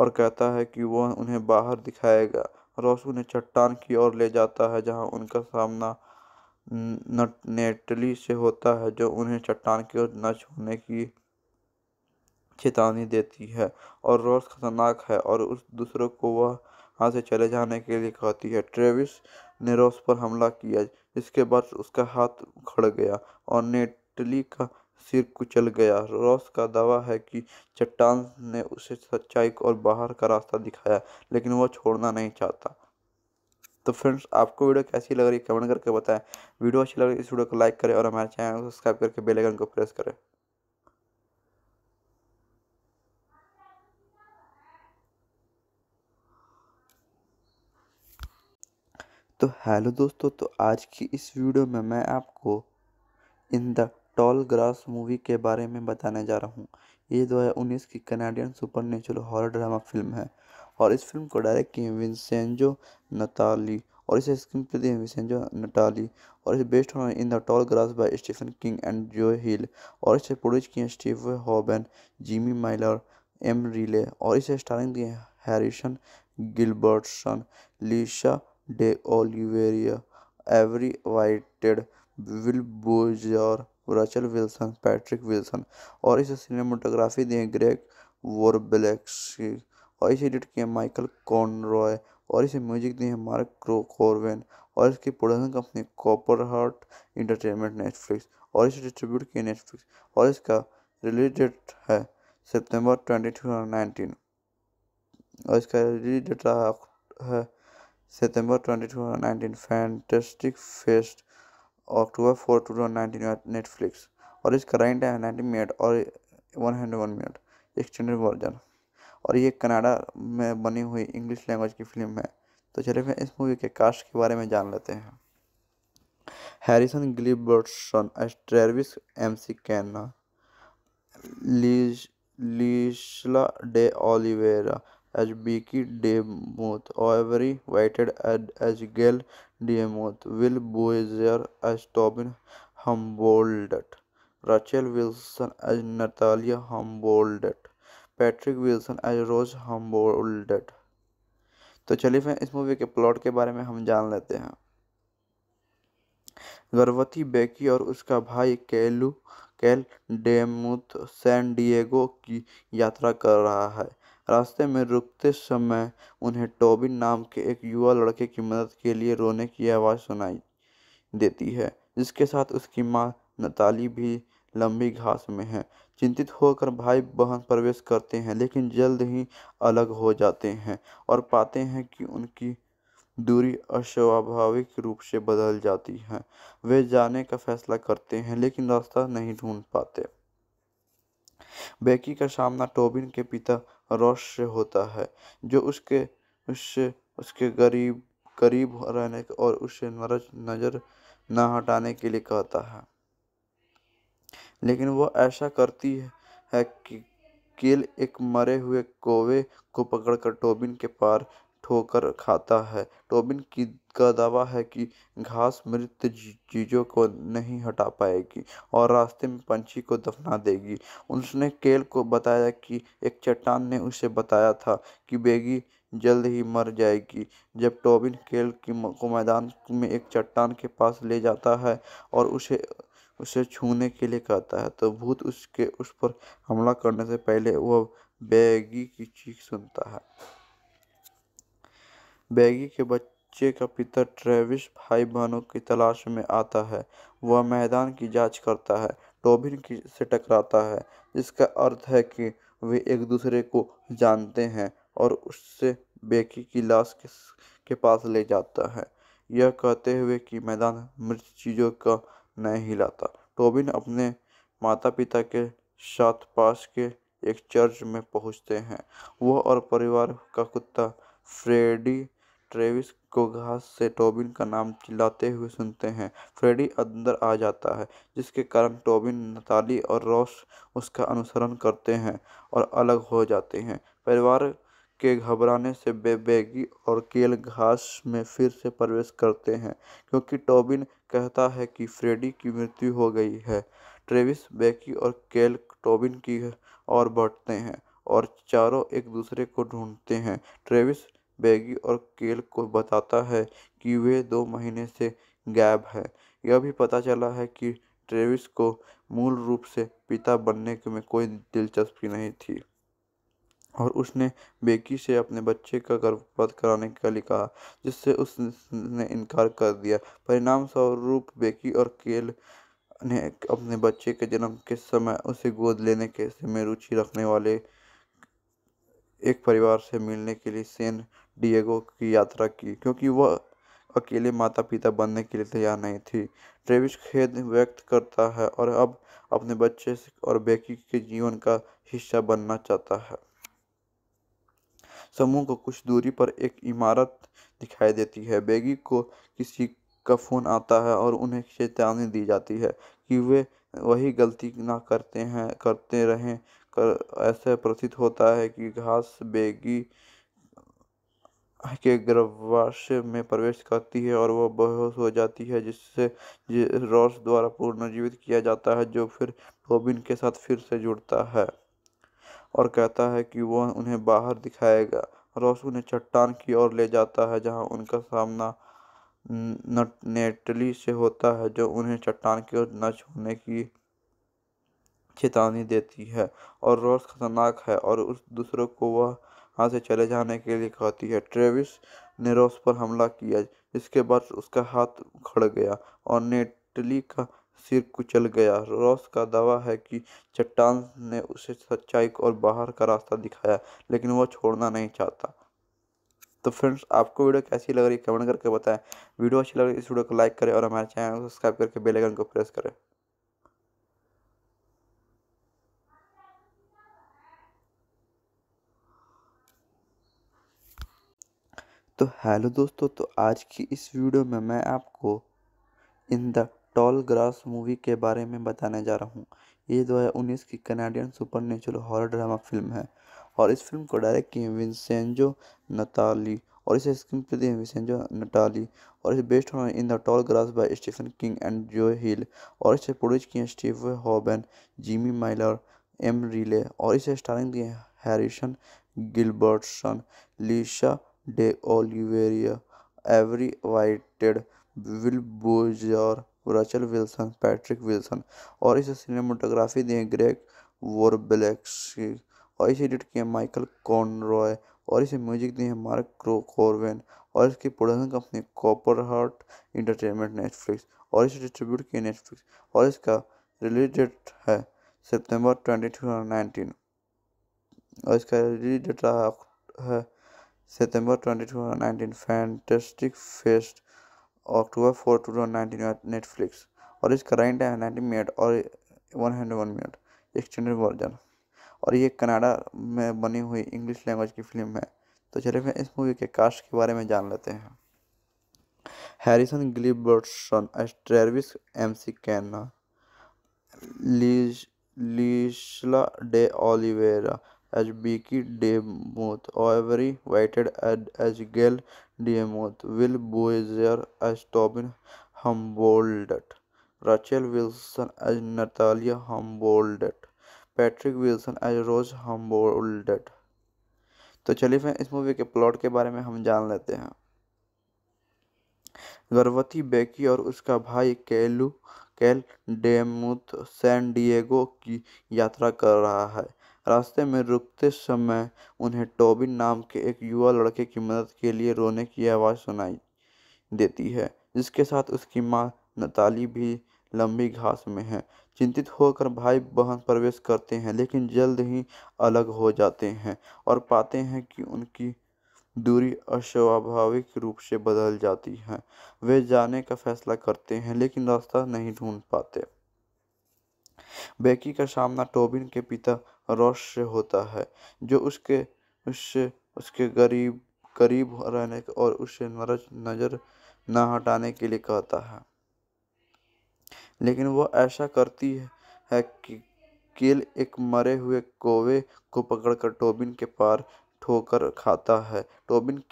और कहता है कि वह उन्हें बाहर दिखाएगा रॉस उन्हें चट्टान की ओर ले जाता है जहां उनका सामना नेटली से होता है जो उन्हें चट्टान की ओर न छूने की चेतावनी देती है और रॉस खतरनाक है और उस दूसरों को वह हाथ से चले जाने के लिए कहती है ट्रेविस ने रॉस पर हमला किया जिसके बाद उसका हाथ खड़ गया और नेटली का सिर कुचल गया रॉस का दावा है कि चट्टान ने उसे सच्चाई और बाहर का रास्ता दिखाया लेकिन वह छोड़ना नहीं चाहता तो फ्रेंड्स आपको वीडियो कैसी लग रही कमेंट करके बताएं वीडियो अच्छी लग रही इस वीडियो को लाइक करें और हमारे चैनल को सब्सक्राइब करके बेल आइकन को प्रेस करें तो हेलो दोस्तों तो आज की इस वीडियो में मैं आपको इन द टॉल ग्रास मूवी के बारे में बताने जा रहा हूँ ये 2019 की Canadian supernatural horror drama film है और इस फिल्म को डायरेक्ट किए विंसेंजो नताली और इसे स्क्रीन पर दिए विंसेंजो नटाली और इसे बेस्ट होना इन the toll grass by Stephen King and Joe Hill और इसे प्रोड्यूस किए Steve Hoban Jimmy Miller M Riley और इसे स्टारिंग दिए Harrison Gilbertson Laysla De Oliveira, Avery Whitehead Will बोजर रचल विल्सन पैट्रिक विल्सन और इसे सिनेमाटोग्राफी दिए है ग्रेग वोरबेलेक्सी और इसे एडिट किए माइकल कॉनरॉय और इसे म्यूजिक दिए मार्क क्रो कॉरवेन और इसकी production company Copperheart Entertainment Netflix और इसे डिस्ट्रीब्यूट किए नेटफ्लिक्स और इसका रिलीज डेट है सितंबर ट्वेंटी टू और इसका रिलीज डेट रहा है September 20, 2019 Fantastic Fest October 4, 2019 Netflix और इसका रेंट है नाइन्टी मिनट और one hundred one minute extended version और ये कनाडा में बनी हुई इंग्लिश लैंग्वेज की फिल्म है तो चलिए मैं इस मूवी के कास्ट के बारे में जान लेते हैं Harrison Gilbertson as Travis M C कैना Laysla De Oliveira as Becky Avery Whitehead as Gail Demoth, Will Bozier as Tobin Humboldt, Rachel Wilson as Natalia Humboldt, Patrick Wilson as Rose Humboldt. तो चलिए फिर इस मूवी के plot के बारे में हम जान लेते हैं गर्भवती बेकी और उसका भाई कैलू कैल डेमुथ सैन डिएगो की यात्रा कर रहा है रास्ते में रुकते समय उन्हें टॉबिन नाम के एक युवा लड़के की मदद के लिए रोने की आवाज़ सुनाई देती है जिसके साथ उसकी माँ नताली भी लंबी घास में है चिंतित होकर भाई बहन प्रवेश करते हैं लेकिन जल्द ही अलग हो जाते हैं और पाते हैं कि उनकी दूरी अस्वाभाविक रूप से बदल जाती है वे जाने का फैसला करते हैं लेकिन रास्ता नहीं ढूंढ पाते बेकी का सामना टोबिन के पिता रोष से होता है जो उसके उससे उसके गरीब करीब रहने और उससे नरज नज़र न हटाने के लिए कहता है लेकिन वह ऐसा करती है है कि केल एक मरे हुए कोवे को पकड़कर टोबिन के पार ठोकर खाता है टोबिन का दावा है कि घास मृत चीज़ों को नहीं हटा पाएगी और रास्ते में पंछी को दफना देगी उसने केल को बताया कि एक चट्टान ने उसे बताया था कि बेगी जल्द ही मर जाएगी जब टोबिन केल की को मैदान में एक चट्टान के पास ले जाता है और उसे उसे छूने के लिए कहता है तो भूत उसके उस पर हमला करने से पहले वह बेगी की चीख सुनता है बैगी के बच्चे का पिता ट्रेविस भाई बहनों की तलाश में आता है वह मैदान की जांच करता है टोबिन से टकराता है जिसका अर्थ है कि वे एक दूसरे को जानते हैं और उससे बेकी की लाश के, के पास ले जाता है यह कहते हुए कि मैदान मृत चीज़ों का नहीं हिलाता टोबिन अपने माता पिता के साथ पास के एक चर्च में पहुंचते हैं वह और परिवार का कुत्ता फ्रेडी ट्रेविस को घास से टॉबिन का नाम चिल्लाते हुए सुनते हैं फ्रेडी अंदर आ जाता है जिसके कारण टॉबिन नताली और रॉस उसका अनुसरण करते हैं और अलग हो जाते हैं परिवार के घबराने से बेबेगी और केल घास में फिर से प्रवेश करते हैं क्योंकि टॉबिन कहता है कि फ्रेडी की मृत्यु हो गई है ट्रेविस बेकी और केल टॉबिन की ओर बढ़ते हैं और चारों एक दूसरे को ढूंढते हैं ट्रेविस बैगी और केल को बताता है कि वे दो महीने से गायब है यह भी पता चला है कि ट्रेविस को मूल रूप से पिता बनने में कोई दिलचस्पी नहीं थी और उसने बेकी से अपने बच्चे का गर्भपात कराने के लिए कहा जिससे उसने इनकार कर दिया परिणाम स्वरूप बेकी और केल ने अपने बच्चे के जन्म के समय उसे गोद लेने के समय रुचि रखने वाले एक परिवार से मिलने के लिए सेन डिएगो की यात्रा की क्योंकि वह अकेले माता पिता बनने के लिए तैयार नहीं थी ट्रेविस खेद व्यक्त करता है और अब अपने बच्चे और बेकी के जीवन का हिस्सा बनना चाहता है समूह को कुछ दूरी पर एक इमारत दिखाई देती है बेगी को किसी का फ़ोन आता है और उन्हें चेतावनी दी जाती है कि वे वही गलती ना करते हैं करते रहें कर ऐसे प्रतीत होता है कि घास बेगी के गर्भाशय में प्रवेश करती है और वह बेहोश हो जाती है जिससे रॉस द्वारा पुनर्जीवित किया जाता है जो फिर रॉबिन के साथ फिर से जुड़ता है और कहता है कि वह उन्हें बाहर दिखाएगा रॉस उन्हें चट्टान की ओर ले जाता है जहां उनका सामना नेटली से होता है जो उन्हें चट्टान की ओर न छूने की चेतावनी देती है और रॉस खतरनाक है और उस दूसरों को वह हाथ से चले जाने के लिए कहती है ट्रेविस ने रोस पर हमला किया इसके बाद उसका हाथ खड़ गया और नेटली का सिर कुचल गया रॉस का दावा है कि चट्टान ने उसे सच्चाई और बाहर का रास्ता दिखाया लेकिन वह छोड़ना नहीं चाहता तो फ्रेंड्स आपको वीडियो कैसी लग रही है कमेंट करके बताएं वीडियो अच्छी लग रही है इस वीडियो को लाइक करें और हमारे चैनल को सब्सक्राइब करके बेल आइकन को प्रेस करें तो हेलो दोस्तों तो आज की इस वीडियो में मैं आपको इन द टॉल ग्रास मूवी के बारे में बताने जा रहा हूँ ये 2019 की Canadian supernatural horror drama film है और इस फिल्म को डायरेक्ट किए विंसेंजो नताली और इसे स्क्रीन पर दिए विंसेंजो नटाली और इसे बेस्ड होना इन the toll grass by Stephen King and Joe Hill और इसे प्रोड्यूस किए Steve Hoban Jimmy Miller M Riley और इसे स्टारिंग दिए Harrison Gilbertson Laysla De Oliveira, Avery Whitehead, Will Bojor, Rachel Wilson Patrick Wilson और इसे cinematography दिए Greg वोर और इसे एडिट किया माइकल कॉनरॉय और इसे म्यूजिक दिए मार्क क्रो कॉरवेन और इसकी production company Copperheart Entertainment Netflix और इसे डिस्ट्रीब्यूट किए नेटफ्लिक्स और इसका रिलीज डेट है सितंबर ट्वेंटी टू और इसका रिलीज डेट रहा है September 22, 2019 Fantastic Fest October 4, 2019 Netflix और इसका टाइम है नाइन्टी मिनट और one hundred one minute extended version और ये कनाडा में बनी हुई इंग्लिश लैंग्वेज की फिल्म है तो चलिए मैं इस मूवी के कास्ट के बारे में जान लेते हैं Harrison Gilbertson as Travis M C can लीज Laysla De Oliveira as Becky DeMoth, Avery Whitehead as Gail DeMoth, Will Bozier as Tobin Humboldt, Rachel Wilson as Natalia Humboldt, Patrick Wilson as Ross Humboldt तो चलिए फिर इस movie के plot के बारे में हम जान लेते हैं गर्भवती बेकी और उसका भाई कैलू कैल डेमुथ सैन डिएगो की यात्रा कर रहा है रास्ते में रुकते समय उन्हें टॉबिन नाम के एक युवा लड़के की मदद के लिए रोने की आवाज़ सुनाई देती है जिसके साथ उसकी माँ नताली भी लंबी घास में है चिंतित होकर भाई बहन प्रवेश करते हैं लेकिन जल्द ही अलग हो जाते हैं और पाते हैं कि उनकी दूरी अस्वाभाविक रूप से बदल जाती है वे जाने का फैसला करते हैं लेकिन रास्ता नहीं ढूंढ पाते बेकी का सामना टोबिन के पिता रोष से होता है जो उसके उससे उसके गरीब करीब रहने और उससे नरज नज़र न हटाने के लिए कहता है लेकिन वह ऐसा करती है, है कि केल एक मरे हुए कोवे को पकड़कर टोबिन के पार ठोकर खाता है टोबिन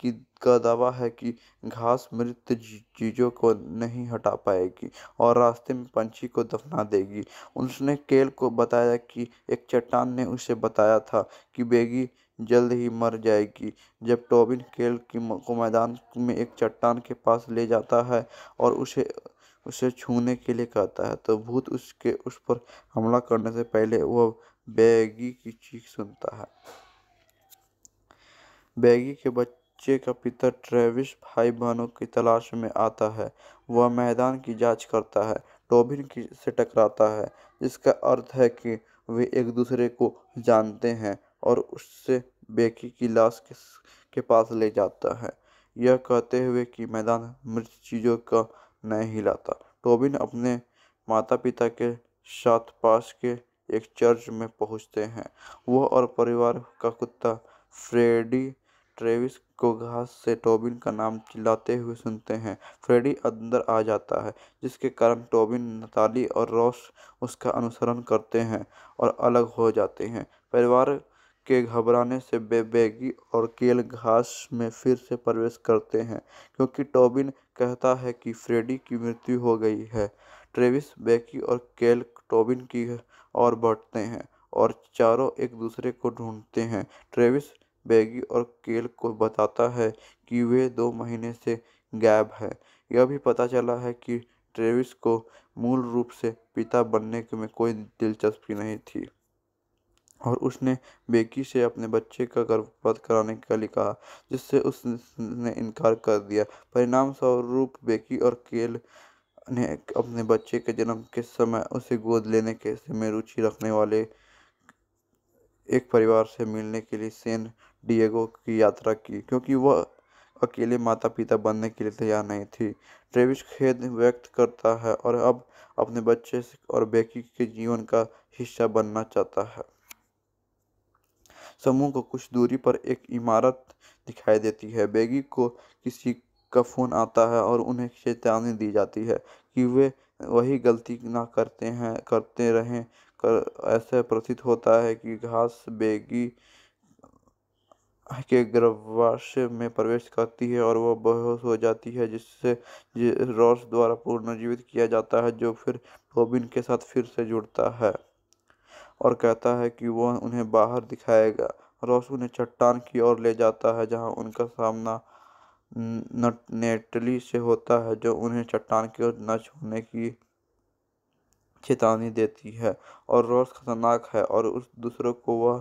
का दावा है कि घास मृत चीज़ों को नहीं हटा पाएगी और रास्ते में पंछी को दफना देगी उसने केल को बताया कि एक चट्टान ने उसे बताया था कि बेगी जल्द ही मर जाएगी जब टोबिन केल की को मैदान में एक चट्टान के पास ले जाता है और उसे उसे छूने के लिए कहता है तो भूत उसके उस पर हमला करने से पहले वह बेगी की चीख सुनता है बैगी के बच्चे का पिता ट्रेविस भाई बहनों की तलाश में आता है वह मैदान की जांच करता है टोबिन से टकराता है जिसका अर्थ है कि वे एक दूसरे को जानते हैं और उससे बेकी की लाश के पास ले जाता है यह कहते हुए कि मैदान मृत चीज़ों का नहीं हिलाता टोबिन अपने माता पिता के साथ पास के एक चर्च में पहुंचते हैं वह और परिवार का कुत्ता फ्रेडी ट्रेविस को घास से टॉबिन का नाम चिल्लाते हुए सुनते हैं फ्रेडी अंदर आ जाता है जिसके कारण टॉबिन नताली और रॉस उसका अनुसरण करते हैं और अलग हो जाते हैं परिवार के घबराने से बेबेगी और केल घास में फिर से प्रवेश करते हैं क्योंकि टॉबिन कहता है कि फ्रेडी की मृत्यु हो गई है ट्रेविस बेकी और केल टोबिन की ओर बढ़ते हैं और चारों एक दूसरे को ढूंढते हैं ट्रेविस बैगी और केल को बताता है कि वे दो महीने से गायब हैं यह भी पता चला है कि ट्रेविस को मूल रूप से पिता बनने के में कोई दिलचस्पी नहीं थी और उसने बेकी से अपने बच्चे का गर्भपात कराने के लिए कहा जिससे उसने इनकार कर दिया परिणाम स्वरूप बेकी और केल ने अपने बच्चे के जन्म के समय उसे गोद लेने के समय रुचि रखने वाले एक परिवार से मिलने के लिए सैन डिएगो की यात्रा की क्योंकि वह अकेले माता पिता बनने के लिए तैयार नहीं थी ट्रेविस खेद व्यक्त करता है और अब अपने बच्चे और बेकी के जीवन का हिस्सा बनना चाहता है समूह को कुछ दूरी पर एक इमारत दिखाई देती है बेगी को किसी का फ़ोन आता है और उन्हें चेतावनी दी जाती है कि वे वही गलती ना करते हैं करते रहें कर ऐसे प्रतीत होता है कि घास बेगी के गर्भाशय में प्रवेश करती है और वह बेहोश हो जाती है जिससे रॉस द्वारा पुनर्जीवित किया जाता है जो फिर टोबिन के साथ फिर से जुड़ता है और कहता है कि वह उन्हें बाहर दिखाएगा रॉस उन्हें चट्टान की ओर ले जाता है जहां उनका सामना नट नेटली से होता है जो उन्हें चट्टान की ओर न छूने की चेतावनी देती है और रोज खतरनाक है और उस दूसरों को वह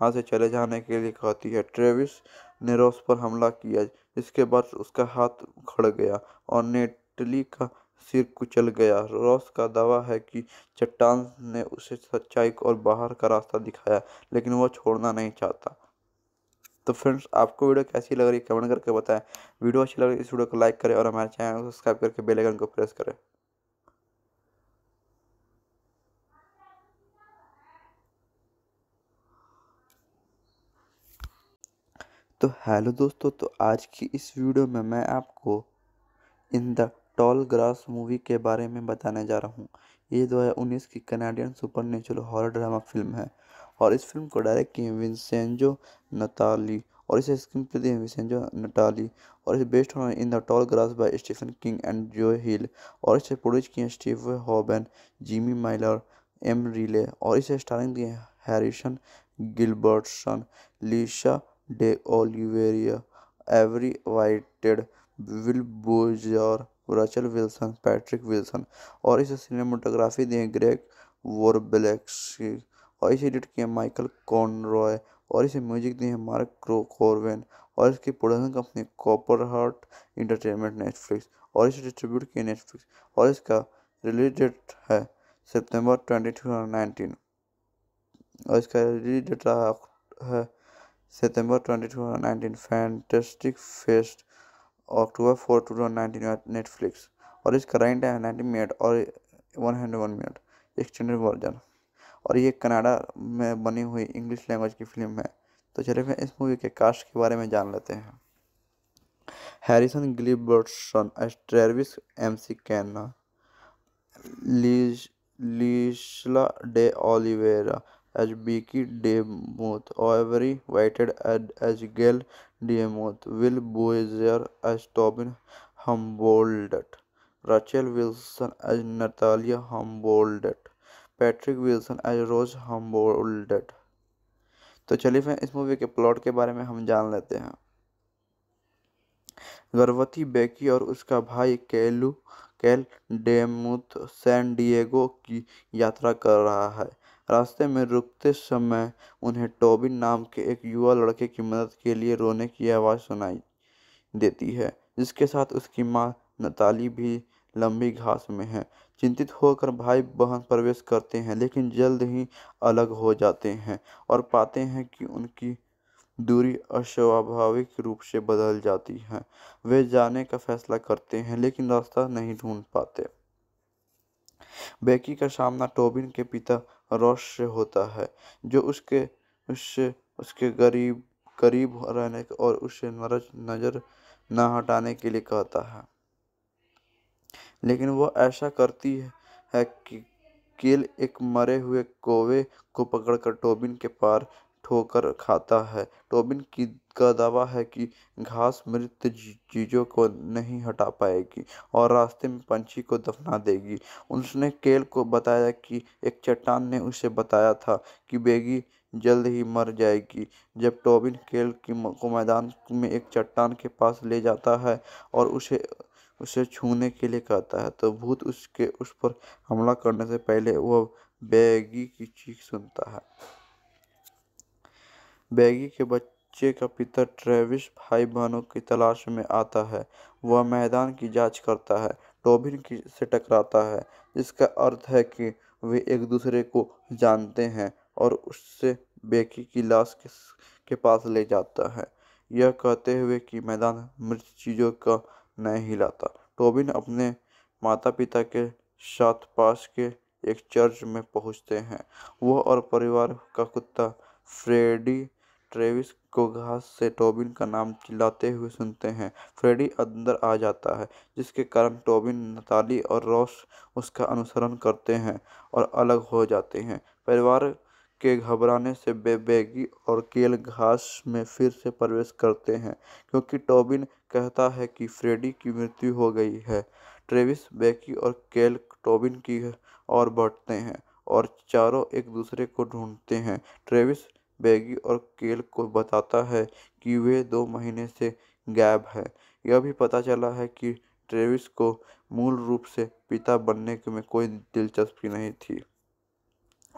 वहाँ से चले जाने के लिए कहती है ट्रेविस ने रोज पर हमला किया जिसके बाद उसका हाथ उखड़ गया और नेटली का सिर कुचल गया रॉस का दावा है कि चट्टान ने उसे सच्चाई और बाहर का रास्ता दिखाया लेकिन वह छोड़ना नहीं चाहता तो फ्रेंड्स आपको वीडियो कैसी लग रही है कमेंट करके बताएं वीडियो अच्छी लग रही है इस वीडियो को लाइक करें और हमारे चैनल को सब्सक्राइब करके बेल आइकन को प्रेस करें तो हेलो दोस्तों तो आज की इस वीडियो में मैं आपको इन द टॉल ग्रास मूवी के बारे में बताने जा रहा हूँ ये 2019 की Canadian supernatural horror drama film है और इस फिल्म को डायरेक्ट किए विंसेंजो नताली और इसे स्क्रीन प्ले दिए विंसेंजो नटाली और इसे based on in the toll grass by Stephen King and Joe Hill और इसे प्रोड्यूस किए Steve Hoban Jimmy Miller M Riley और इसे स्टारिंग दिए Harrison Gilbertson Laysla De Oliveira, Avery Whitehead, Will Bojor, Rachel Wilson Patrick Wilson और इसे cinematography दिए Greg और इसे एडिट किया माइकल कॉनरॉय और इसे म्यूजिक दिए मार्क क्रो कॉरवेन और इसकी production company Copperheart Entertainment Netflix और इसे डिस्ट्रीब्यूट किए नेटफ्लिक्स और इसका रिलीज डेट है सितंबर ट्वेंटी टू और इसका रिलीज डेट रहा है September 20, 2019 Fantastic Fest October 4, 2019 Netflix और इसका रन टाइम नाइन्टी मिनट और one hundred one minute extended version और ये कनाडा में बनी हुई इंग्लिश लैंग्वेज की फिल्म है तो चलिए मैं इस मूवी के कास्ट के बारे में जान लेते हैं Harrison Gilbertson as Travis M C कैना Laysla De Oliveira as Becky DeMoth, Avery Whitehead as Gail DeMoth, Will Bozier as Tobin Humboldt, Rachel Wilson as Natalia Humboldt, Patrick Wilson as Ross Humboldt तो चलिए फिर इस movie के plot के बारे में हम जान लेते हैं गर्भवती बेकी और उसका भाई कैलू कैल डेमुथ सैन डिएगो की यात्रा कर रहा है रास्ते में रुकते समय उन्हें टॉबिन नाम के एक युवा लड़के की मदद के लिए रोने की आवाज़ सुनाई देती है जिसके साथ उसकी माँ नताली भी लंबी घास में है चिंतित होकर भाई बहन प्रवेश करते हैं लेकिन जल्द ही अलग हो जाते हैं और पाते हैं कि उनकी दूरी अस्वाभाविक रूप से बदल जाती है वे जाने का फैसला करते हैं लेकिन रास्ता नहीं ढूंढ पाते बेकी का सामना टोबिन के पिता रॉस से होता है जो उसके उससे उसके गरीब करीब रहने और उससे नरज नज़र न हटाने के लिए कहता है लेकिन वह ऐसा करती है कि केल एक मरे हुए कोवे को पकड़कर टोबिन के पार ठोकर खाता है टोबिन की का दावा है कि घास मृत चीज़ों को नहीं हटा पाएगी और रास्ते में पंछी को दफना देगी उसने केल को बताया कि एक चट्टान ने उसे बताया था कि बेगी जल्द ही मर जाएगी जब टोबिन केल की को मैदान में एक चट्टान के पास ले जाता है और उसे उसे छूने के लिए कहता है तो भूत उसके उस पर हमला करने से पहले वह बेगी की चीख सुनता है बैगी के बच्चे का पिता ट्रेविस भाई बहनों की तलाश में आता है वह मैदान की जांच करता है टोबिन से टकराता है जिसका अर्थ है कि वे एक दूसरे को जानते हैं और उससे बेकी की लाश के पास ले जाता है यह कहते हुए कि मैदान मृत चीज़ों का नहीं हिलाता टोबिन अपने माता पिता के साथ पास के एक चर्च में पहुंचते हैं वह और परिवार का कुत्ता फ्रेडी ट्रेविस को घास से टॉबिन का नाम चिल्लाते हुए सुनते हैं फ्रेडी अंदर आ जाता है जिसके कारण टॉबिन नताली और रॉस उसका अनुसरण करते हैं और अलग हो जाते हैं परिवार के घबराने से बेबेगी और केल घास में फिर से प्रवेश करते हैं क्योंकि टॉबिन कहता है कि फ्रेडी की मृत्यु हो गई है ट्रेविस बेकी और केल टॉबिन की ओर बढ़ते हैं और चारों एक दूसरे को ढूंढते हैं ट्रेविस बैगी और केल को बताता है कि वे दो महीने से गायब हैं यह भी पता चला है कि ट्रेविस को मूल रूप से पिता बनने के में कोई दिलचस्पी नहीं थी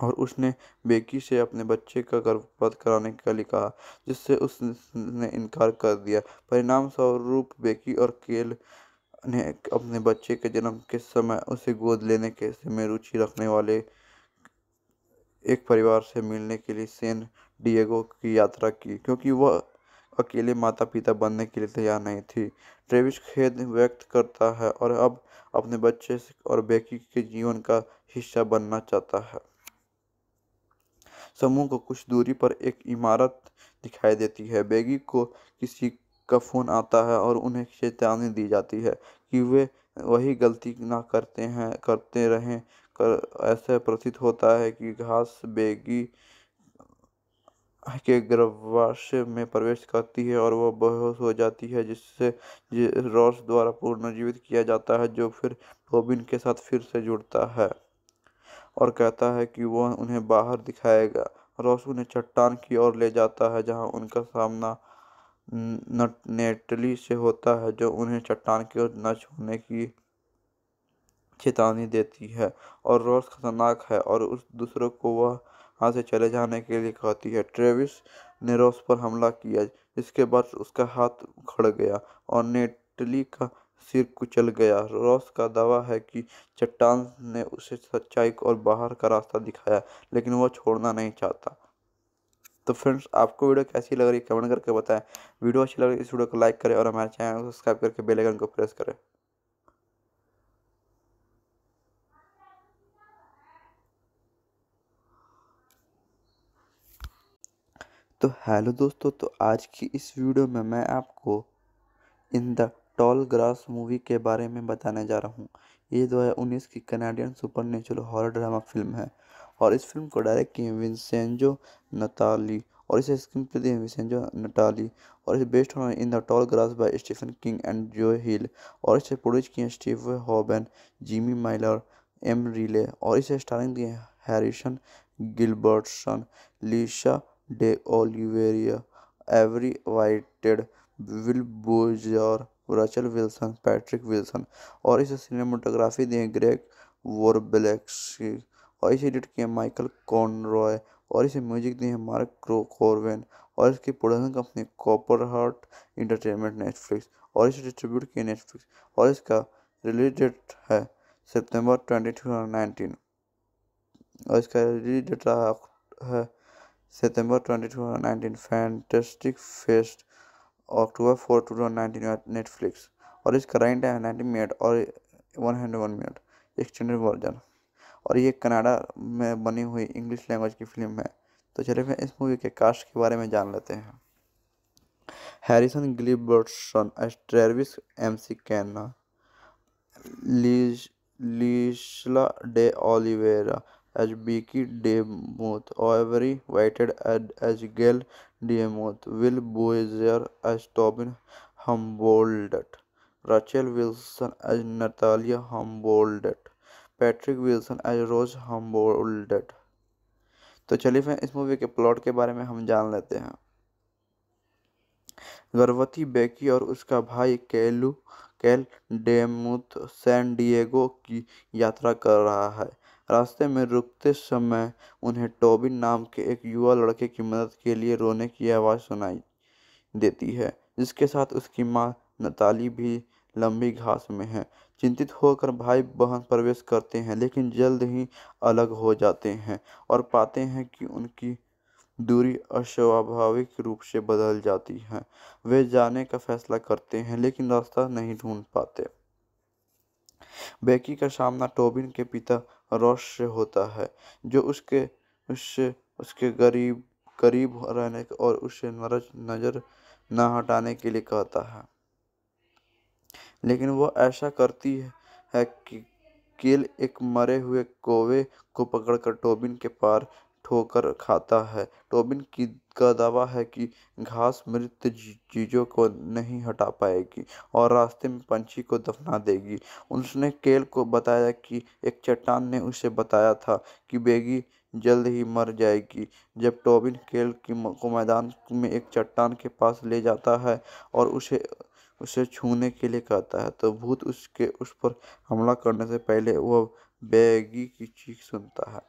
और उसने बेकी से अपने बच्चे का गर्भपात कराने के लिए कहा जिससे उसने इनकार कर दिया परिणाम स्वरूप बेकी और केल ने अपने बच्चे के जन्म के समय उसे गोद लेने के में रुचि रखने वाले एक परिवार से मिलने के लिए सेन डिएगो की यात्रा की क्योंकि वह अकेले माता पिता बनने के लिए तैयार नहीं थी ट्रेविस खेद व्यक्त करता है और अब अपने बच्चे और बेकी के जीवन का हिस्सा बनना चाहता है समूह को कुछ दूरी पर एक इमारत दिखाई देती है बेगी को किसी का फ़ोन आता है और उन्हें चेतावनी दी जाती है कि वे वही गलती ना करते हैं करते रहें कर ऐसा प्रतीत होता है कि घास बेगी के गर्भाशय में प्रवेश करती है और वह बेहोश हो जाती है जिससे रॉस द्वारा पुनर्जीवित किया जाता है जो फिर रोबिन के साथ फिर से जुड़ता है और कहता है कि वह उन्हें बाहर दिखाएगा रॉस उन्हें चट्टान की ओर ले जाता है जहां उनका सामना नटनेटली से होता है जो उन्हें चट्टान की ओर न छूने की चेतावनी देती है और रॉस खतरनाक है और उस दूसरों को वह वहां से चले जाने के लिए कहती है ट्रेविस ने रोस पर हमला किया जिसके बाद उसका हाथ खड़ गया और नेटली का सिर कुचल गया रॉस का दावा है कि चट्टान ने उसे सच्चाई और बाहर का रास्ता दिखाया लेकिन वह छोड़ना नहीं चाहता तो फ्रेंड्स आपको वीडियो कैसी लग रही है कमेंट करके बताएं वीडियो अच्छी लग रही है इस वीडियो को लाइक करें और हमारे चैनल को सब्सक्राइब करके बेल आइकन को प्रेस करें तो हेलो दोस्तों तो आज की इस वीडियो में मैं आपको इन द टॉल ग्रास मूवी के बारे में बताने जा रहा हूँ ये दो हज़ार उन्नीस की Canadian supernatural horror drama film है और इस फिल्म को डायरेक्ट किए विंसेंजो नताली और इसे स्क्रीन प्ले दिए विंसेंजो नटाली और इसे बेस्ट होना इन the toll grass by Stephen King and Joe Hill और इसे प्रोड्यूस किए Steve Hoban Jimmy Miller M Riley और इसे स्टारिंग दिए Harrison Gilbertson Laysla De Oliveira Avery Whitehead Will बोजार Rachel Wilson Patrick Wilson और इसे सिनेमाटोग्राफी दी है ग्रेग वोरबेलेक्सी और इसे एडिट किया माइकल कॉनरॉय और इसे म्यूजिक दिए हैं मार्क क्रो कॉरवेन और इसकी production company Copperheart Entertainment Netflix और इसे डिस्ट्रीब्यूट किया नेटफ्लिक्स और इसका रिलीज डेट है सितंबर ट्वेंटी टू और इसका रिलीज डेट है September 22, 2019 Fantastic Fest October 4, 2019 at Netflix और इसका रनिंग टाइम है नाइन्टी मिनट और one hundred one minute extended version और ये कनाडा में बनी हुई इंग्लिश लैंग्वेज की फिल्म है तो चलिए मैं इस मूवी के कास्ट के बारे में जान लेते हैं Harrison Gilbertson as Travis M C कैना लीज Laysla De Oliveira as Becky Demuth, Avery Whitehead as Gail Demuth, Will Bozier as Tobin Humboldt, Rachel Wilson as Natalia Humboldt, Patrick Wilson as Ross Humboldt तो चलिए फिर इस movie के plot के बारे में हम जान लेते हैं गर्भवती बेकी और उसका भाई कैलू कैल डेमुथ सैन डिएगो की यात्रा कर रहा है रास्ते में रुकते समय उन्हें टॉबिन नाम के एक युवा लड़के की मदद के लिए रोने की आवाज़ सुनाई देती है जिसके साथ उसकी माँ नताली भी लंबी घास में है चिंतित होकर भाई बहन प्रवेश करते हैं लेकिन जल्द ही अलग हो जाते हैं और पाते हैं कि उनकी दूरी अस्वाभाविक रूप से बदल जाती है वे जाने का फैसला करते हैं लेकिन रास्ता नहीं ढूंढ पाते बेकी का सामना टोबिन के पिता रोष होता है जो उसके उससे उसके गरीब करीब रहने और उससे नरज नज़र न हटाने के लिए कहता है लेकिन वह ऐसा करती है कि केल एक मरे हुए कोवे को पकड़कर टोबिन के पार ठोकर खाता है टोबिन का दावा है कि घास मृत चीज़ों को नहीं हटा पाएगी और रास्ते में पंछी को दफना देगी उसने केल को बताया कि एक चट्टान ने उसे बताया था कि बेगी जल्द ही मर जाएगी जब टोबिन केल की को मैदान में एक चट्टान के पास ले जाता है और उसे उसे छूने के लिए कहता है तो भूत उसके उस पर हमला करने से पहले वह बेगी की चीख सुनता है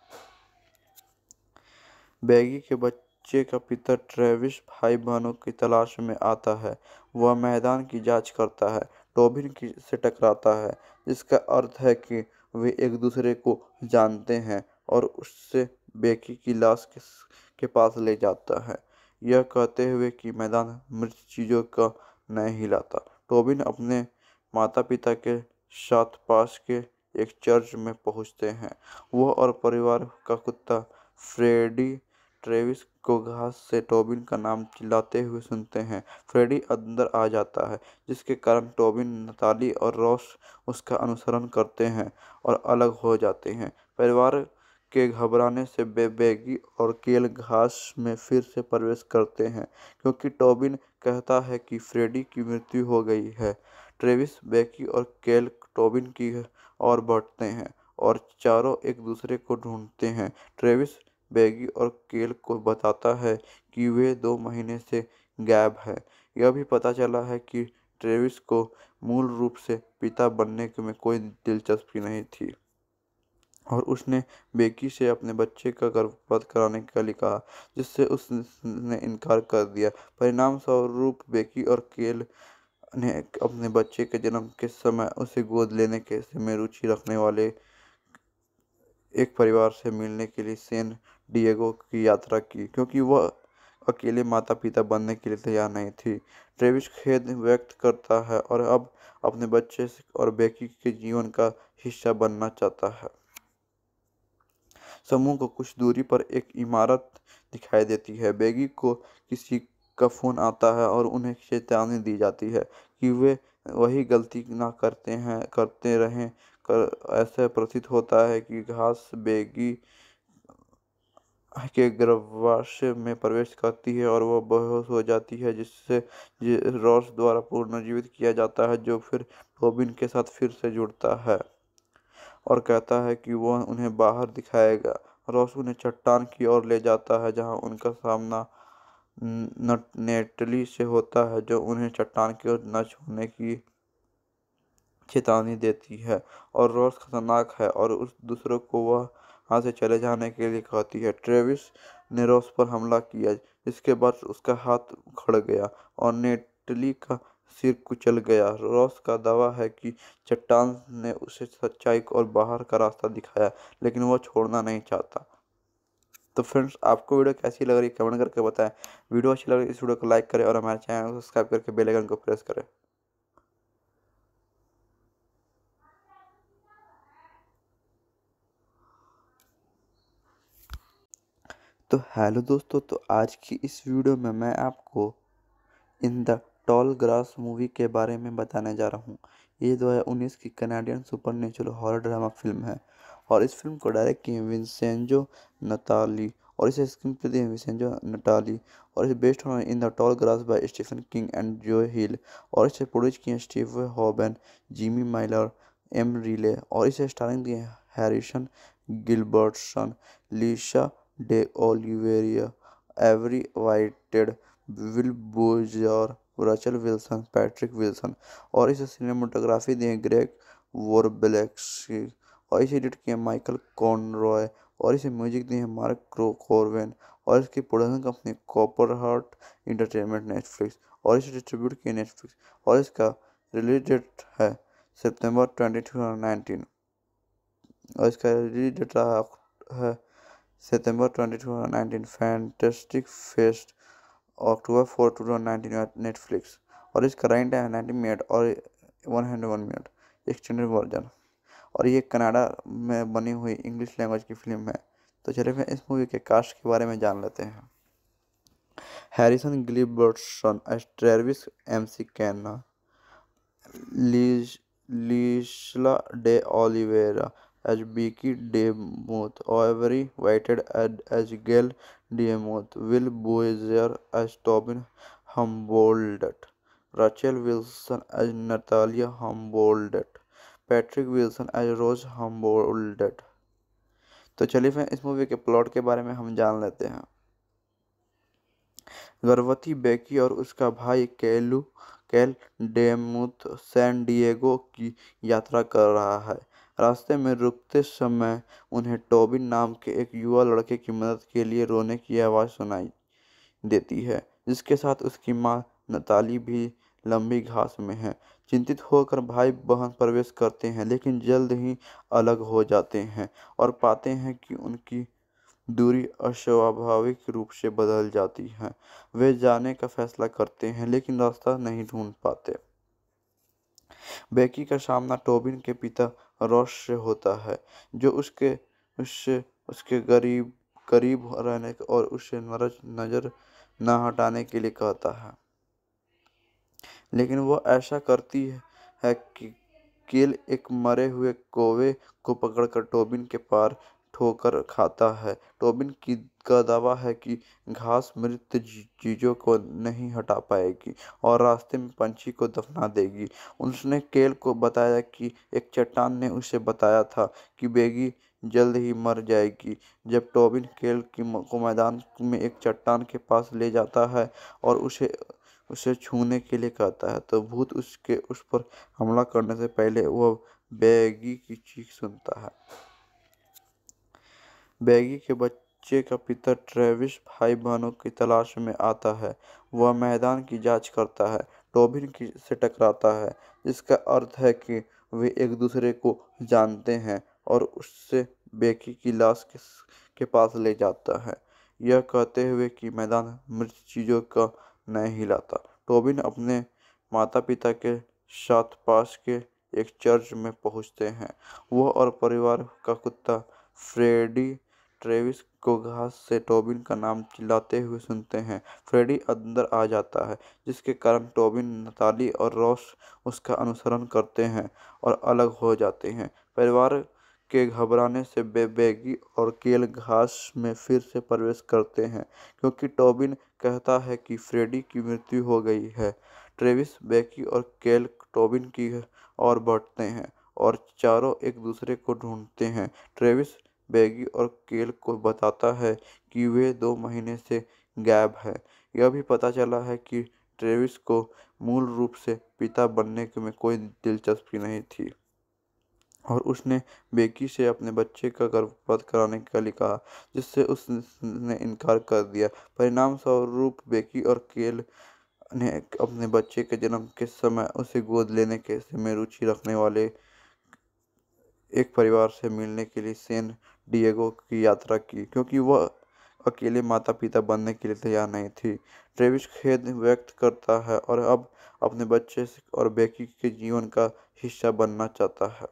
बैगी के बच्चे का पिता ट्रेविस भाई बहनों की तलाश में आता है वह मैदान की जांच करता है टोबिन से टकराता है जिसका अर्थ है कि वे एक दूसरे को जानते हैं और उससे बेकी की लाश के पास ले जाता है यह कहते हुए कि मैदान मृत चीज़ों का नहीं हिलाता टोबिन अपने माता पिता के साथ पास के एक चर्च में पहुंचते हैं वह और परिवार का कुत्ता फ्रेडी ट्रेविस को घास से टॉबिन का नाम चिल्लाते हुए सुनते हैं फ्रेडी अंदर आ जाता है जिसके कारण टॉबिन नताली और रॉस उसका अनुसरण करते हैं और अलग हो जाते हैं परिवार के घबराने से बेबेगी और केल घास में फिर से प्रवेश करते हैं क्योंकि टॉबिन कहता है कि फ्रेडी की मृत्यु हो गई है ट्रेविस बेकी और केल टॉबिन की ओर बढ़ते हैं और चारों एक दूसरे को ढूंढते हैं ट्रेविस बेगी और केल को बताता है कि वे दो महीने से गायब हैं यह भी पता चला है कि ट्रेविस को मूल रूप से पिता बनने में कोई दिलचस्पी नहीं थी और उसने बेकी से अपने बच्चे का गर्भपात कराने के लिए कहा जिससे उसने इनकार कर दिया परिणाम स्वरूप बेकी और केल ने अपने बच्चे के जन्म के समय उसे गोद लेने के समय रुचि रखने वाले एक परिवार से मिलने के लिए सेन डिएगो की यात्रा की क्योंकि वह अकेले माता पिता बनने के लिए तैयार नहीं थी ट्रेविस खेद व्यक्त करता है और अब अपने बच्चे और बेकी के जीवन का हिस्सा बनना चाहता है समूह को कुछ दूरी पर एक इमारत दिखाई देती है बेगी को किसी का फ़ोन आता है और उन्हें चेतावनी दी जाती है कि वे वही गलती ना करते हैं करते रहें कर ऐसा प्रतीत होता है कि घास बेगी के गर्भाशय में प्रवेश करती है और वह बेहोश हो जाती है जिससे रॉस द्वारा पुनर्जीवित किया जाता है जो फिर बॉबिन के साथ फिर से जुड़ता है और कहता है कि वह उन्हें बाहर दिखाएगा रॉस उन्हें चट्टान की ओर ले जाता है जहां उनका सामना नेटली से होता है जो उन्हें चट्टान की ओर न छूने की चेतावनी देती है और रॉस खतरनाक है और उस दूसरों को वह वहाँ से चले जाने के लिए कहती है ट्रेविस ने रोस पर हमला किया जिसके बाद उसका हाथ खड़ गया और नेटली का सिर कुचल गया रॉस का दावा है कि चट्टान ने उसे सच्चाई और बाहर का रास्ता दिखाया लेकिन वह छोड़ना नहीं चाहता तो फ्रेंड्स आपको वीडियो कैसी लग रही है कमेंट करके बताएं वीडियो अच्छी लग रही है इस वीडियो को लाइक करें और हमारे चैनल को सब्सक्राइब करके बेल आइकन को प्रेस करें तो हेलो दोस्तों तो आज की इस वीडियो में मैं आपको इन द टॉल ग्रास मूवी के बारे में बताने जा रहा हूँ ये दो हज़ार उन्नीस की Canadian supernatural horror drama film है और इस फिल्म को डायरेक्ट किए विंसेंजो नताली और इसे स्क्रीन प्ले दिए विंसेंजो नटाली और इसे based on in the toll grass by Stephen King and Joe Hill और इसे प्रोड्यूस किए Steve Hoban Jimmy Miller M Riley और इसे स्टारिंग दिए Harrison Gilbertson Laysla De Oliveira Avery Whitehead Will बोजार Rachel Wilson Patrick Wilson और इसे cinematography दी है Greg वोरबेलेक्सी और इसे एडिट किया माइकल कॉनरॉय और इसे म्यूजिक दिए हैं मार्क क्रो कॉरवेन और इसकी production company Copperheart Entertainment Netflix और इसे डिस्ट्रीब्यूट किया नेटफ्लिक्स और इसका रिलीज डेट है सितंबर ट्वेंटी टू और इसका रिलीज डेट रहा है September 22, 2019 Fantastic Fest October four two thousand Netflix और इसका रनिंग टाइम है नाइन्टी मिनट और one hundred one minute extended version और ये कनाडा में बनी हुई इंग्लिश लैंग्वेज की फिल्म है तो चलिए मैं इस मूवी के कास्ट के बारे में जान लेते हैं Harrison Gilbertson Travis M C कैना Laysla De Oliveira as Becky DeMuth Avery वाइटेड add as Gayle DeMuth Will बोजर as Tobin Humboldt Rachel Wilson as Natalia Humboldt Patrick Wilson as Ross Humboldt तो चलिए फिर इस मूवी के plot के बारे में हम जान लेते हैं गर्भवती बेकी और उसका भाई कैलू कैल डेमुथ सैन डिएगो की यात्रा कर रहा है रास्ते में रुकते समय उन्हें टॉबिन नाम के एक युवा लड़के की मदद के लिए रोने की आवाज़ सुनाई देती है जिसके साथ उसकी माँ नताली भी लंबी घास में है चिंतित होकर भाई बहन प्रवेश करते हैं लेकिन जल्द ही अलग हो जाते हैं और पाते हैं कि उनकी दूरी अस्वाभाविक रूप से बदल जाती है वे जाने का फैसला करते हैं लेकिन रास्ता नहीं ढूंढ पाते बेकी का सामना टोबिन के पिता रोष होता है जो उसके उससे उसके गरीब करीब रहने और उससे नरज नज़र न हटाने के लिए कहता है लेकिन वह ऐसा करती है, है कि केल एक मरे हुए कोवे को पकड़कर टोबिन के पार ठोकर खाता है टोबिन का दावा है कि घास मृत चीजों को नहीं हटा पाएगी और रास्ते में पंछी को दफना देगी उसने केल को बताया कि एक चट्टान ने उसे बताया था कि बेगी जल्द ही मर जाएगी जब टोबिन केल की को मैदान में एक चट्टान के पास ले जाता है और उसे उसे छूने के लिए कहता है तो भूत उसके उस पर हमला करने से पहले वह बेगी की चीख सुनता है बैगी के बच्चे का पिता ट्रेविस भाई बहनों की तलाश में आता है वह मैदान की जांच करता है टोबिन से टकराता है जिसका अर्थ है कि वे एक दूसरे को जानते हैं और उससे बेकी की लाश के पास ले जाता है यह कहते हुए कि मैदान मृत चीज़ों का नहीं हिलाता टोबिन अपने माता पिता के साथ पास के एक चर्च में पहुंचते हैं वह और परिवार का कुत्ता फ्रेडी ट्रेविस को घास से टॉबिन का नाम चिल्लाते हुए सुनते हैं फ्रेडी अंदर आ जाता है जिसके कारण टॉबिन नताली और रॉस उसका अनुसरण करते हैं और अलग हो जाते हैं परिवार के घबराने से बेबेगी और केल घास में फिर से प्रवेश करते हैं क्योंकि टॉबिन कहता है कि फ्रेडी की मृत्यु हो गई है ट्रेविस बेकी और केल टॉबिन की ओर बढ़ते हैं और चारों एक दूसरे को ढूंढते हैं ट्रेविस बैगी और केल को बताता है कि वे दो महीने से गायब है यह भी पता चला है कि ट्रेविस को मूल रूप से पिता बनने में कोई दिलचस्पी नहीं थी और उसने बेकी से अपने बच्चे का गर्भपात कराने के लिए कहा जिससे उसने इनकार कर दिया परिणाम स्वरूप बेकी और केल ने अपने बच्चे के जन्म के समय उसे गोद लेने के में रुचि रखने वाले एक परिवार से मिलने के लिए सैन डिएगो की यात्रा की क्योंकि वह अकेले माता पिता बनने के लिए तैयार नहीं थी ट्रेविस खेद व्यक्त करता है और अब अपने बच्चे और बेकी के जीवन का हिस्सा बनना चाहता है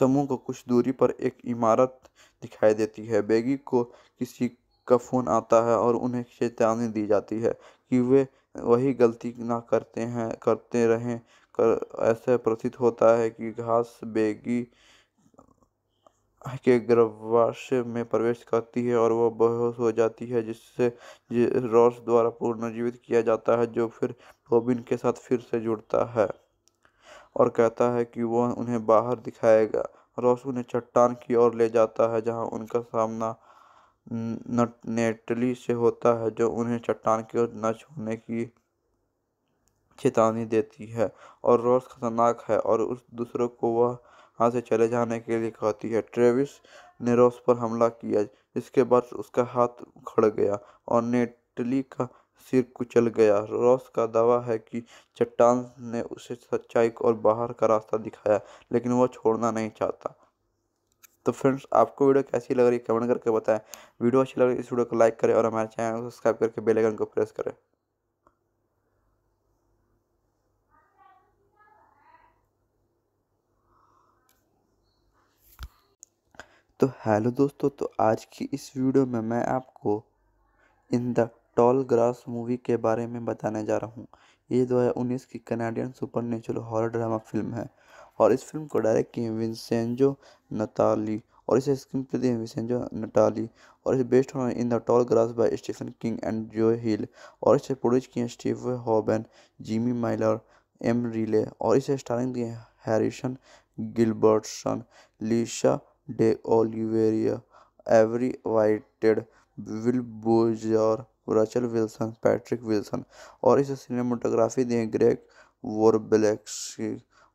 समूह को कुछ दूरी पर एक इमारत दिखाई देती है बेगी को किसी का फ़ोन आता है और उन्हें चेतावनी दी जाती है कि वे वही गलती ना करते हैं करते रहें कर ऐसे प्रतीत होता है कि घास बेगी के गर्भाशय में प्रवेश करती है और वह बेहोश हो जाती है जिससे रॉस द्वारा पुनर्जीवित किया जाता है जो फिर रोबिन के साथ फिर से जुड़ता है और कहता है कि वह उन्हें बाहर दिखाएगा रॉस उन्हें चट्टान की ओर ले जाता है जहां उनका सामना नट नेटली से होता है जो उन्हें चट्टान की ओर न छूने की चेतावनी देती है और रोज खतरनाक है और उस दूसरों को वह वहाँ से चले जाने के लिए कहती है ट्रेविस ने रोज पर हमला किया इसके बाद उसका हाथ उखड़ गया और नेटली का सिर कुचल गया रॉस का दावा है कि चट्टान ने उसे सच्चाई और बाहर का रास्ता दिखाया लेकिन वह छोड़ना नहीं चाहता तो फ्रेंड्स आपको वीडियो कैसी लग रही है कमेंट करके बताएं वीडियो अच्छी लग रही है इस वीडियो को लाइक करें और हमारे चैनल को सब्सक्राइब करके बेल आइकन को प्रेस करें तो हेलो दोस्तों तो आज की इस वीडियो में मैं आपको इन द टॉल ग्रास मूवी के बारे में बताने जा रहा हूँ ये दो हज़ार उन्नीस की Canadian supernatural horror drama film है और इस फिल्म को डायरेक्ट किए विंसेंजो नताली और इसे स्क्रीन प्ले दिए विंसेंजो नटाली और इसे based on in the toll grass by Stephen King and Joe Hill और इसे प्रोड्यूस किए Steve Hoban Jimmy Miller M Riley और इसे स्टारिंग दिए Harrison Gilbertson Laysla de Oliveira, Avery Whitehead, Will बोजार Rachel Wilson Patrick Wilson और इसे cinematography दी है Greg वोरबेलेक्सी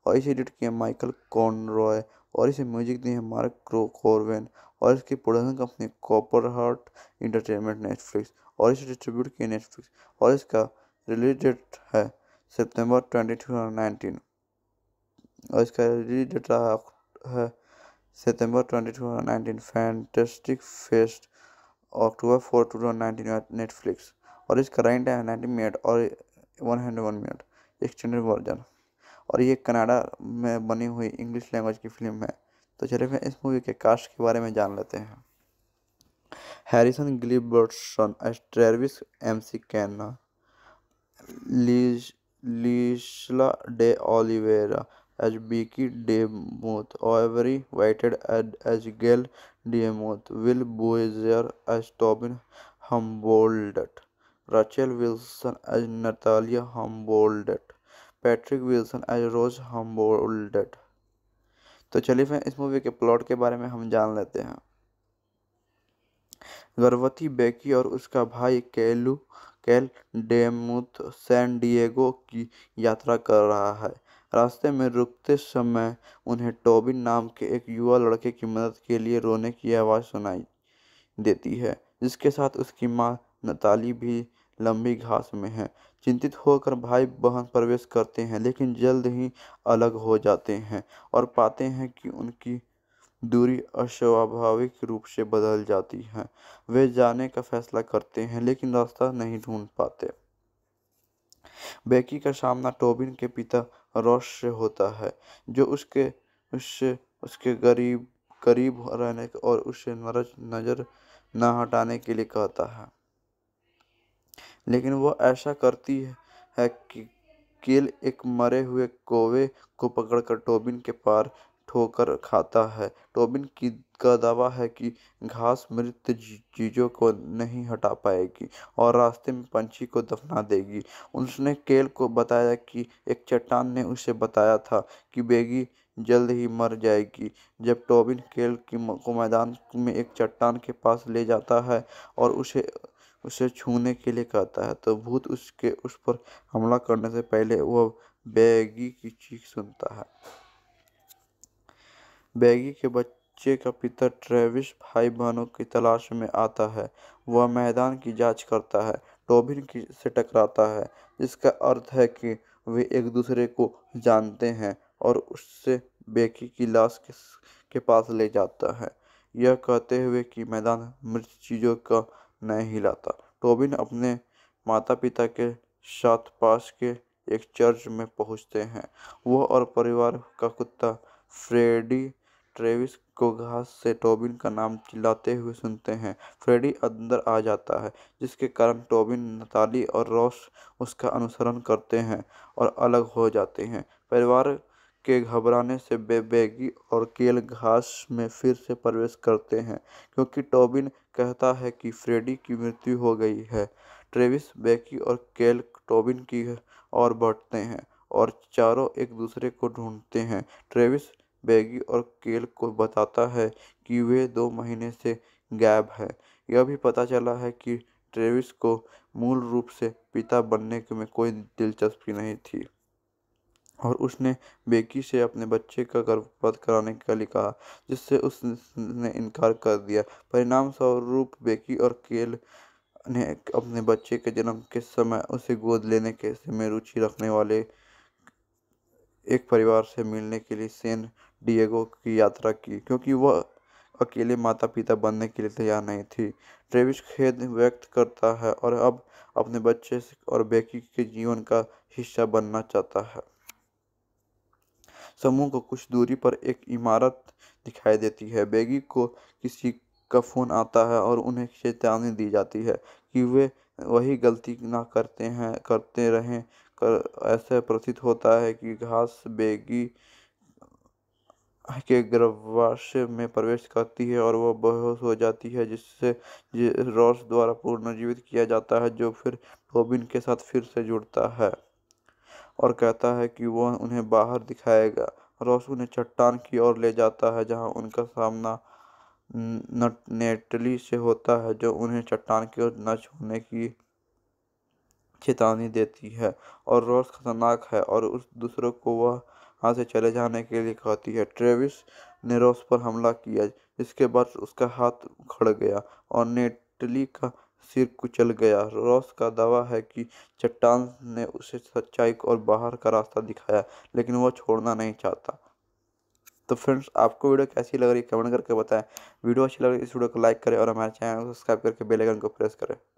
और इसे एडिट किया माइकल कॉनरॉय और इसे म्यूजिक दिए मार्क क्रो कॉरवेन और इसकी production company Copperheart Entertainment Netflix और इसे डिस्ट्रीब्यूट किए नेटफ्लिक्स और इसका रिलीज डेट है सितंबर ट्वेंटी टू और इसका रिलीज डेट है September 22, 2019 Fantastic Fest October 4, 2019 Netflix और इसका रन टाइम नाइन्टी मिनट और one hundred one minute extended version और ये कनाडा में बनी हुई इंग्लिश लैंग्वेज की फिल्म है तो चलिए फिर इस मूवी के कास्ट के बारे में जान लेते हैं Harrison Gilbertson as Travis M C कैना Laysla De Oliveira as Becky DeMuth Avery Whitehead add as Gayle DeMuth Will बोजर as Tobin Humboldt Rachel Wilson as Natalia Humboldt Patrick Wilson as Ross Humboldt तो चलिए फिर इस movie के plot के बारे में हम जान लेते हैं गर्भवती बेकी और उसका भाई कैलू कैल डेमुथ सैन डिएगो की यात्रा कर रहा है रास्ते में रुकते समय उन्हें टॉबिन नाम के एक युवा लड़के की मदद के लिए रोने की आवाज़ सुनाई देती है जिसके साथ उसकी माँ नताली भी लंबी घास में है चिंतित होकर भाई बहन प्रवेश करते हैं लेकिन जल्द ही अलग हो जाते हैं और पाते हैं कि उनकी दूरी अस्वाभाविक रूप से बदल जाती है वे जाने का फैसला करते हैं लेकिन रास्ता नहीं ढूंढ पाते बेकी का सामना टोबिन के पिता रोष से होता है जो उसके उससे उसके गरीब करीब रहने और उससे नरज नज़र न हटाने के लिए कहता है लेकिन वह ऐसा करती है, है कि कील एक मरे हुए कोवे को पकड़कर टोबिन के पार ठोकर खाता है टोबिन का दावा है कि घास मृत चीज़ों को नहीं हटा पाएगी और रास्ते में पंछी को दफना देगी उसने केल को बताया कि एक चट्टान ने उसे बताया था कि बेगी जल्द ही मर जाएगी जब टोबिन केल की को मैदान में एक चट्टान के पास ले जाता है और उसे उसे छूने के लिए कहता है तो भूत उसके उस पर हमला करने से पहले वह बेगी की चीख सुनता है बैगी के बच्चे का पिता ट्रेविस भाई बहनों की तलाश में आता है वह मैदान की जांच करता है टोबिन से टकराता है जिसका अर्थ है कि वे एक दूसरे को जानते हैं और उससे बेकी की लाश के पास ले जाता है यह कहते हुए कि मैदान मृत चीज़ों का नहीं हिलाता टोबिन अपने माता पिता के साथ पास के एक चर्च में पहुंचते हैं वह और परिवार का कुत्ता फ्रेडी ट्रेविस को घास से टॉबिन का नाम चिल्लाते हुए सुनते हैं फ्रेडी अंदर आ जाता है जिसके कारण टॉबिन नताली और रॉस उसका अनुसरण करते हैं और अलग हो जाते हैं परिवार के घबराने से बेबेगी और केल घास में फिर से प्रवेश करते हैं क्योंकि टॉबिन कहता है कि फ्रेडी की मृत्यु हो गई है ट्रेविस बेकी और केल टॉबिन की ओर बढ़ते हैं और चारों एक दूसरे को ढूंढते हैं ट्रेविस बेगी और केल को बताता है कि वे दो महीने से गायब हैं यह भी पता चला है कि ट्रेविस को मूल रूप से पिता बनने में कोई दिलचस्पी नहीं थी और उसने बेकी से अपने बच्चे का गर्भपात कराने के लिए कहा जिससे उसने इनकार कर दिया परिणाम स्वरूप बेकी और केल ने अपने बच्चे के जन्म के समय उसे गोद लेने के समय रुचि रखने वाले एक परिवार से मिलने के लिए सैन डिएगो की यात्रा की क्योंकि वह अकेले माता पिता बनने के लिए तैयार नहीं थी ट्रेविस खेद व्यक्त करता है और अब अपने बच्चे और बेकी के जीवन का हिस्सा बनना चाहता है समूह को कुछ दूरी पर एक इमारत दिखाई देती है बेगी को किसी का फ़ोन आता है और उन्हें चेतावनी दी जाती है कि वे वही गलती ना करते हैं करते रहें कर ऐसे प्रतीत होता है कि घास बेगी के गर्भाशय में प्रवेश करती है और वह बेहोश हो जाती है जिससे रॉस द्वारा पुनर्जीवित किया जाता है जो फिर बॉबिन के साथ फिर से जुड़ता है और कहता है कि वह उन्हें बाहर दिखाएगा रॉस उन्हें चट्टान की ओर ले जाता है जहां उनका सामना नट नेटली से होता है जो उन्हें चट्टान की ओर न छूने की चेतावनी देती है और रोज खतरनाक है और उस दूसरों को वह हाथ से चले जाने के लिए कहती है ट्रेविस ने रोज पर हमला किया जिसके बाद उसका हाथ खड़ गया और नेटली का सिर कुचल गया रॉस का दावा है कि चट्टान ने उसे सच्चाई और बाहर का रास्ता दिखाया लेकिन वह छोड़ना नहीं चाहता तो फ्रेंड्स आपको वीडियो कैसी लग रही कमेंट करके बताएं वीडियो अच्छी लग रही है इस वीडियो को लाइक करें और हमारे चैनल को सब्सक्राइब करके बेल आइकन को प्रेस करें